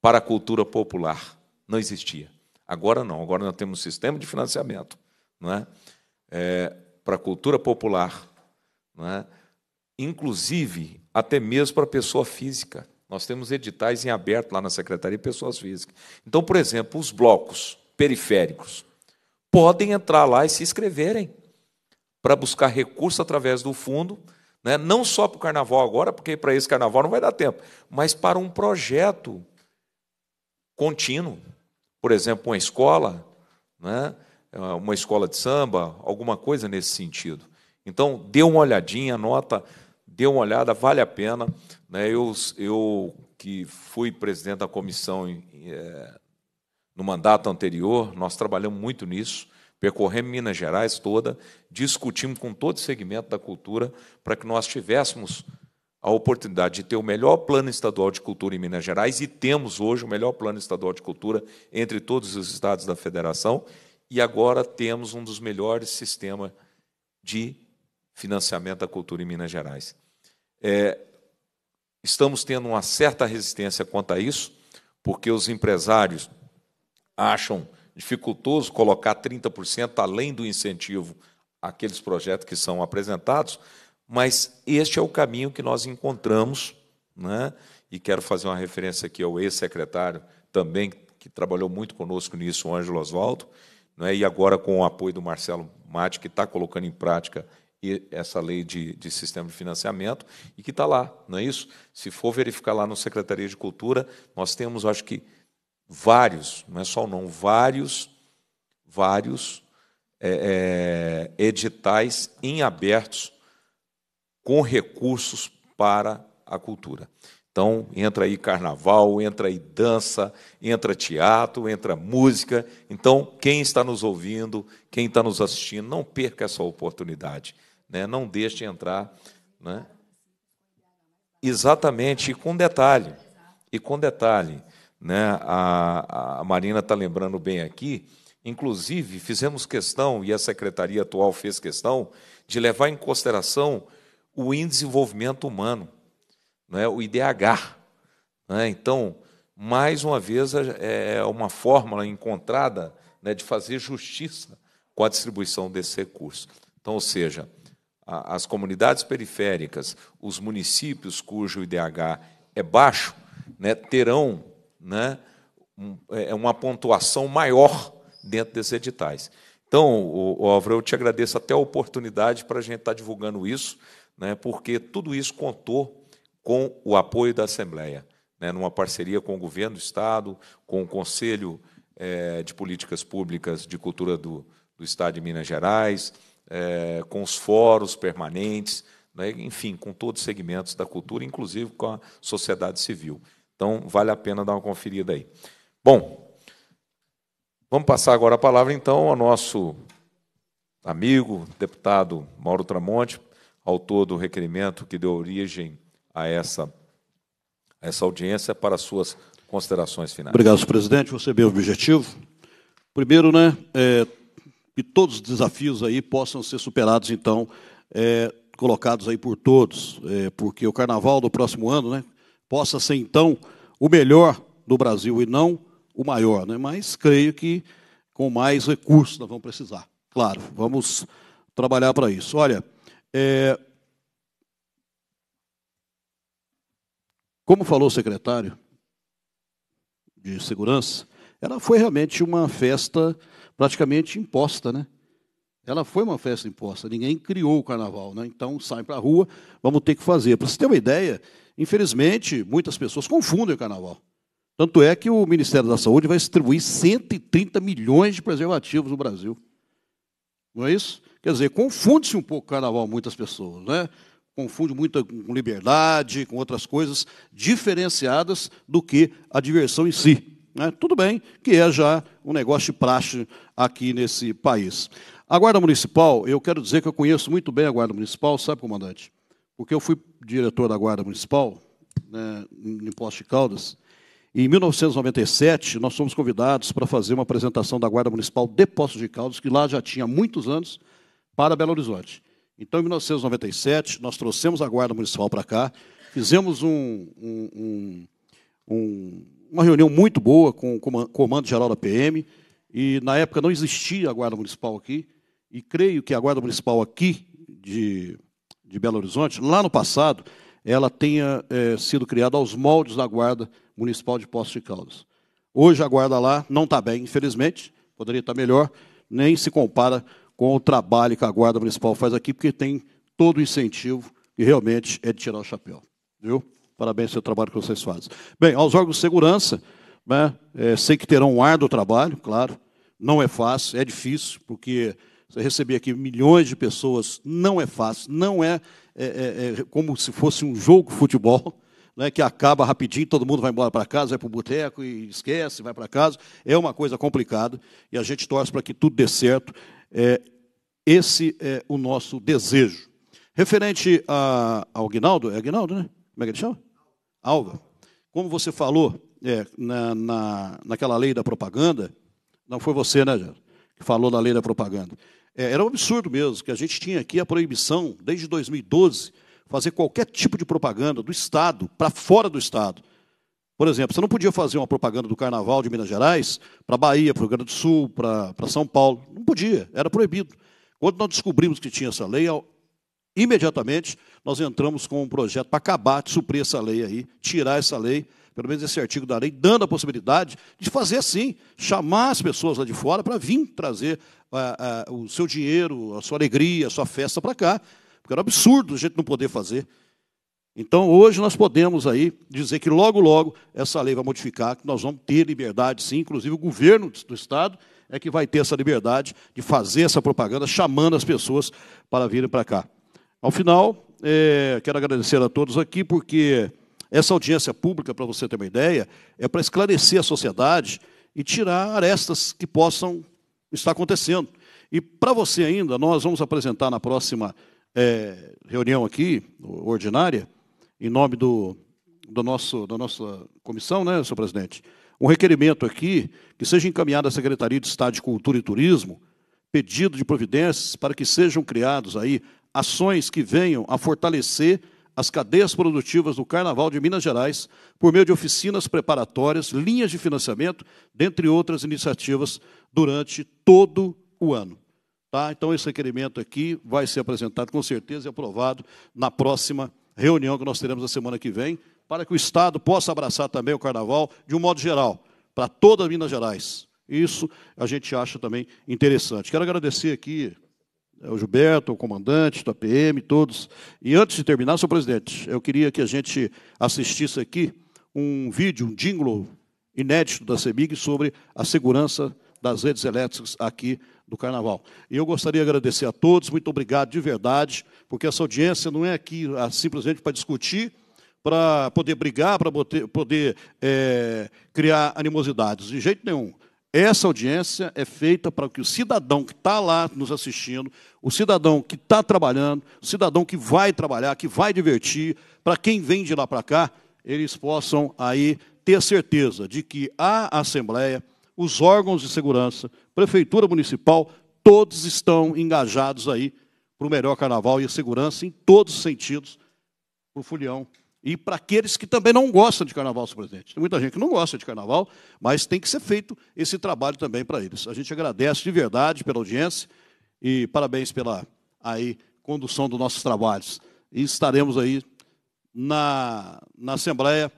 para a cultura popular. Não existia. Agora não, agora nós temos um sistema de financiamento não é? é para a cultura popular, não é? inclusive até mesmo para a pessoa física. Nós temos editais em aberto lá na Secretaria de Pessoas Físicas. Então, por exemplo, os blocos periféricos podem entrar lá e se inscreverem para buscar recurso através do fundo né? não só para o carnaval agora, porque para esse carnaval não vai dar tempo, mas para um projeto contínuo. Por exemplo, uma escola, né? É, uma escola de samba, alguma coisa nesse sentido. Então, dê uma olhadinha, anota, dê uma olhada, vale a pena. Né? Eu, eu, que fui presidente da comissão é, no mandato anterior, nós trabalhamos muito nisso. Percorremos Minas Gerais toda, discutimos com todo segmento da cultura para que nós tivéssemos a oportunidade de ter o melhor plano estadual de cultura em Minas Gerais e temos hoje o melhor plano estadual de cultura entre todos os estados da federação e agora temos um dos melhores sistemas de financiamento da cultura em Minas Gerais. É, estamos tendo uma certa resistência quanto a isso, porque os empresários acham dificultoso colocar 30% além do incentivo àqueles projetos que são apresentados, mas este é o caminho que nós encontramos, né? e quero fazer uma referência aqui ao ex-secretário também, que trabalhou muito conosco nisso, o Ângelo Oswaldo, né? e agora com o apoio do Marcelo Mate, que está colocando em prática essa lei de, de sistema de financiamento e que está lá, não é isso? Se for verificar lá na Secretaria de Cultura, nós temos, acho que, vários, não é só um não, vários, vários é, é, editais em abertos com recursos para a cultura. Então, entra aí carnaval, entra aí dança, entra teatro, entra música. Então, quem está nos ouvindo, quem está nos assistindo, não perca essa oportunidade. Né? Não deixe entrar. Né? Exatamente, e com detalhe. E com detalhe. Né? A, a Marina está lembrando bem aqui. Inclusive, fizemos questão, e a secretaria atual fez questão, de levar em consideração o Índice de Desenvolvimento Humano, né? o IDH. Né? Então, mais uma vez, é, é uma fórmula encontrada né, de fazer justiça com a distribuição desse recurso. Então, ou seja, a, as comunidades periféricas, os municípios cujo IDH é baixo, né, terão né, é, é uma pontuação maior dentro desses editais. Então, Álvaro, eu te agradeço até a oportunidade para a gente estar tá divulgando isso, né, porque tudo isso contou com o apoio da Assembleia, né, numa parceria com o governo do Estado, com o Conselho é, de Políticas Públicas de Cultura do, do Estado de Minas Gerais, é, com os fóruns permanentes, né, enfim, com todos os segmentos da cultura, inclusive com a sociedade civil. Então, vale a pena dar uma conferida aí. Bom, vamos passar agora a palavra, então, ao nosso amigo, deputado Mauro Tramonte, autor do requerimento que deu origem a essa, a essa audiência, para suas considerações finais. Obrigado, senhor presidente. Você bem objetivo. Primeiro, né, é, que todos os desafios aí possam ser superados, então, é, colocados aí por todos, é, porque o carnaval do próximo ano, né, possa ser então o melhor do Brasil e não o maior, né? mas creio que com mais recursos nós vamos precisar. Claro, vamos trabalhar para isso. Olha, é... como falou o secretário de Segurança, ela foi realmente uma festa praticamente imposta, né? Ela foi uma festa imposta, ninguém criou o carnaval, né? então sai para a rua, vamos ter que fazer. Para você ter uma ideia, infelizmente, muitas pessoas confundem o carnaval. Tanto é que o Ministério da Saúde vai distribuir 130 milhões de preservativos no Brasil. Não é isso? Quer dizer, confunde-se um pouco o carnaval, muitas pessoas, né? Confunde muito com liberdade, com outras coisas diferenciadas do que a diversão em si. Né? Tudo bem que é já um negócio de praxe aqui nesse país. A Guarda Municipal, eu quero dizer que eu conheço muito bem a Guarda Municipal, sabe, comandante? Porque eu fui diretor da Guarda Municipal, né, em Posto de Caldas, e em 1997 nós fomos convidados para fazer uma apresentação da Guarda Municipal de Poços de Caldas, que lá já tinha muitos anos, para Belo Horizonte. Então, em 1997, nós trouxemos a Guarda Municipal para cá, fizemos um, um, um, uma reunião muito boa com o Comando Geral da PM, e na época não existia a Guarda Municipal aqui, e creio que a Guarda Municipal aqui de, de Belo Horizonte, lá no passado, ela tenha é, sido criada aos moldes da Guarda Municipal de Poços de Caldas. Hoje a Guarda lá não está bem, infelizmente, poderia estar tá melhor, nem se compara com o trabalho que a Guarda Municipal faz aqui, porque tem todo o incentivo e realmente é de tirar o chapéu. Viu? Parabéns pelo trabalho que vocês fazem. Bem, aos órgãos de segurança, né, é, sei que terão um árduo trabalho, claro, não é fácil, é difícil, porque você receber aqui milhões de pessoas não é fácil, não é, é, é, é como se fosse um jogo de futebol, né, que acaba rapidinho, todo mundo vai embora para casa, vai para o boteco e esquece, vai para casa. É uma coisa complicada e a gente torce para que tudo dê certo. É, esse é o nosso desejo. Referente a, ao Aguinaldo, é Aguinaldo, né? Como é que ele chama? Alva. Como você falou é, na, na, naquela lei da propaganda, não foi você, né, que falou da lei da propaganda. É, era um absurdo mesmo, que a gente tinha aqui a proibição, desde 2012, fazer qualquer tipo de propaganda do Estado para fora do Estado. Por exemplo, você não podia fazer uma propaganda do Carnaval de Minas Gerais para Bahia, para o Rio Grande do Sul, para São Paulo. Não podia, era proibido. Quando nós descobrimos que tinha essa lei, imediatamente nós entramos com um projeto para acabar de suprir essa lei aí, tirar essa lei, pelo menos esse artigo da lei, dando a possibilidade de fazer assim, chamar as pessoas lá de fora para vir trazer a, a, o seu dinheiro, a sua alegria, a sua festa para cá, porque era um absurdo a gente não poder fazer. Então, hoje nós podemos aí dizer que logo, logo, essa lei vai modificar, que nós vamos ter liberdade, sim, inclusive o governo do Estado é que vai ter essa liberdade de fazer essa propaganda, chamando as pessoas para virem para cá. Ao final, é, quero agradecer a todos aqui, porque essa audiência pública, para você ter uma ideia, é para esclarecer a sociedade e tirar arestas que possam está acontecendo. E para você ainda, nós vamos apresentar na próxima é, reunião aqui, ordinária, em nome do, do nosso, da nossa comissão, né, senhor presidente, um requerimento aqui que seja encaminhado à Secretaria de Estado de Cultura e Turismo, pedido de providências para que sejam criados aí ações que venham a fortalecer as cadeias produtivas do Carnaval de Minas Gerais por meio de oficinas preparatórias, linhas de financiamento, dentre outras iniciativas durante todo o ano. Tá? Então, esse requerimento aqui vai ser apresentado com certeza e aprovado na próxima reunião que nós teremos na semana que vem, para que o Estado possa abraçar também o carnaval de um modo geral, para toda Minas Gerais. Isso a gente acha também interessante. Quero agradecer aqui eh, o Gilberto, o comandante da PM, todos. E antes de terminar, senhor presidente, eu queria que a gente assistisse aqui um vídeo, um jingle inédito da CEMIG sobre a segurança das redes elétricas aqui do Carnaval. E eu gostaria de agradecer a todos, muito obrigado de verdade, porque essa audiência não é aqui ah, simplesmente para discutir, para poder brigar, para poder é, criar animosidades, de jeito nenhum. Essa audiência é feita para que o cidadão que está lá nos assistindo, o cidadão que está trabalhando, o cidadão que vai trabalhar, que vai divertir, para quem vem de lá para cá, eles possam aí ter certeza de que a Assembleia, os órgãos de segurança, prefeitura municipal, todos estão engajados aí para o melhor carnaval e a segurança em todos os sentidos para o Fulião. E para aqueles que também não gostam de carnaval, senhor presidente. Tem muita gente que não gosta de carnaval, mas tem que ser feito esse trabalho também para eles. A gente agradece de verdade pela audiência e parabéns pela aí, condução dos nossos trabalhos. E estaremos aí na, na Assembleia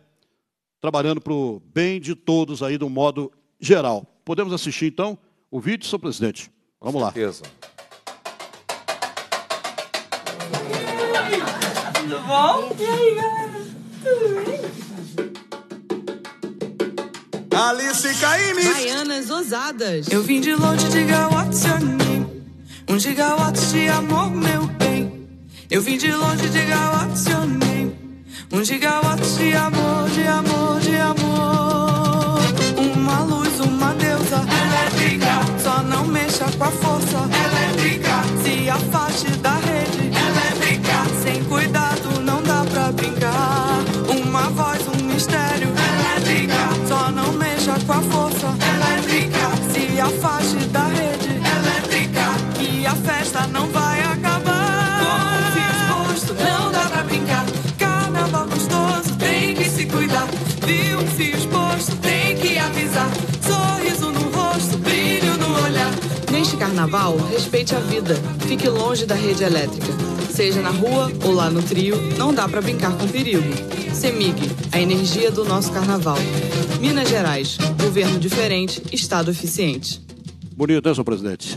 trabalhando para o bem de todos aí, de um modo geral. Podemos assistir então o vídeo, senhor presidente? Vamos lá. Certeza. Tudo bom? E aí, galera? Tudo bem? Alice Caymmi. Baianas ousadas. Eu vim de longe, diga what's your name? Um gigawatts de amor, meu bem. Eu vim de longe, diga what's your name? Um gigawatts de amor, de amor, de amor elétrica. Só não mexa com a força elétrica. Se afaste da rede elétrica. Sem cuidado. carnaval, respeite a vida. Fique longe da rede elétrica. Seja na rua ou lá no trio, não dá para brincar com perigo. CEMIG, a energia do nosso carnaval. Minas Gerais, governo diferente, Estado eficiente. Bonito, né, senhor presidente?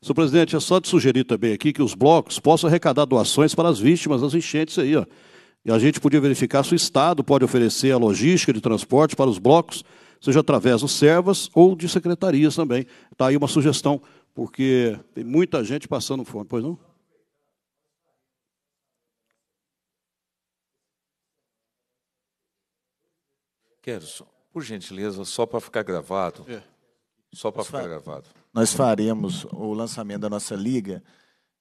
Senhor presidente, é só de sugerir também aqui que os blocos possam arrecadar doações para as vítimas das enchentes aí, ó. E a gente podia verificar se o Estado pode oferecer a logística de transporte para os blocos, seja através dos servas ou de secretarias também. Está aí uma sugestão porque tem muita gente passando fome, pois não? Kerson, por gentileza, só para ficar gravado. É. Só para ficar gravado. Nós faremos o lançamento da nossa liga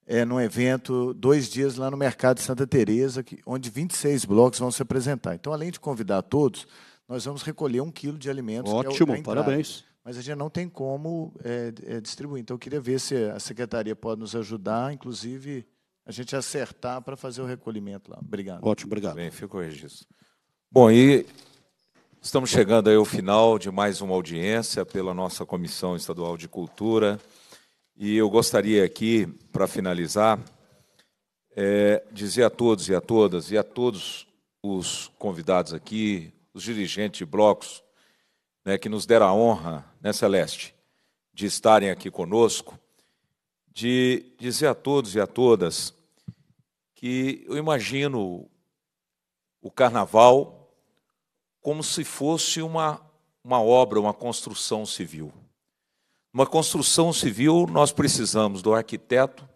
é, num evento dois dias lá no Mercado de Santa Teresa, que, onde 26 blocos vão se apresentar. Então, além de convidar todos, nós vamos recolher um quilo de alimentos. É Ótimo, é parabéns mas a gente não tem como é, é, distribuir. Então, eu queria ver se a secretaria pode nos ajudar, inclusive a gente acertar para fazer o recolhimento lá. Obrigado. Ótimo, obrigado. Bem, fico registro. Bom, e estamos chegando aí ao final de mais uma audiência pela nossa Comissão Estadual de Cultura. E eu gostaria aqui, para finalizar, é, dizer a todos e a todas, e a todos os convidados aqui, os dirigentes de blocos, né, que nos deram a honra, né, Celeste, de estarem aqui conosco, de dizer a todos e a todas que eu imagino o carnaval como se fosse uma, uma obra, uma construção civil. Uma construção civil, nós precisamos do arquiteto,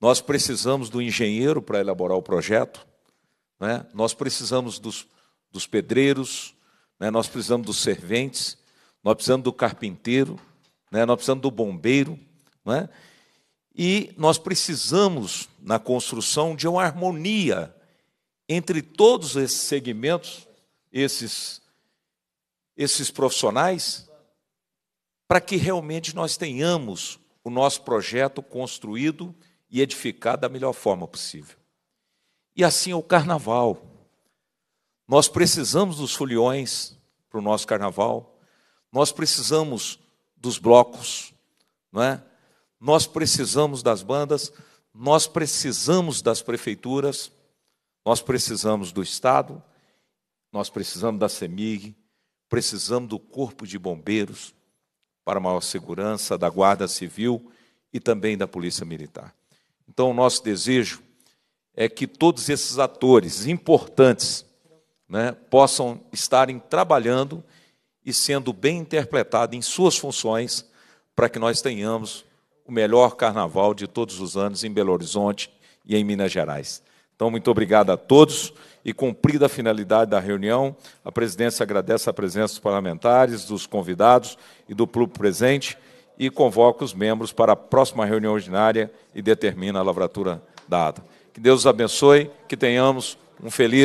nós precisamos do engenheiro para elaborar o projeto, né? nós precisamos dos, dos pedreiros, né? Nós precisamos dos serventes, nós precisamos do carpinteiro, né? nós precisamos do bombeiro. Né? E nós precisamos, na construção, de uma harmonia entre todos esses segmentos, esses, esses profissionais, para que realmente nós tenhamos o nosso projeto construído e edificado da melhor forma possível. E assim é o carnaval. Nós precisamos dos foliões para o nosso carnaval, nós precisamos dos blocos, não é? nós precisamos das bandas, nós precisamos das prefeituras, nós precisamos do Estado, nós precisamos da CEMIG, precisamos do Corpo de Bombeiros para maior segurança, da Guarda Civil e também da Polícia Militar. Então, o nosso desejo é que todos esses atores importantes né, possam estarem trabalhando e sendo bem interpretados em suas funções, para que nós tenhamos o melhor carnaval de todos os anos em Belo Horizonte e em Minas Gerais. Então, muito obrigado a todos e cumprida a finalidade da reunião, a presidência agradece a presença dos parlamentares, dos convidados e do público presente e convoca os membros para a próxima reunião ordinária e determina a lavratura da ata. Que Deus os abençoe, que tenhamos um feliz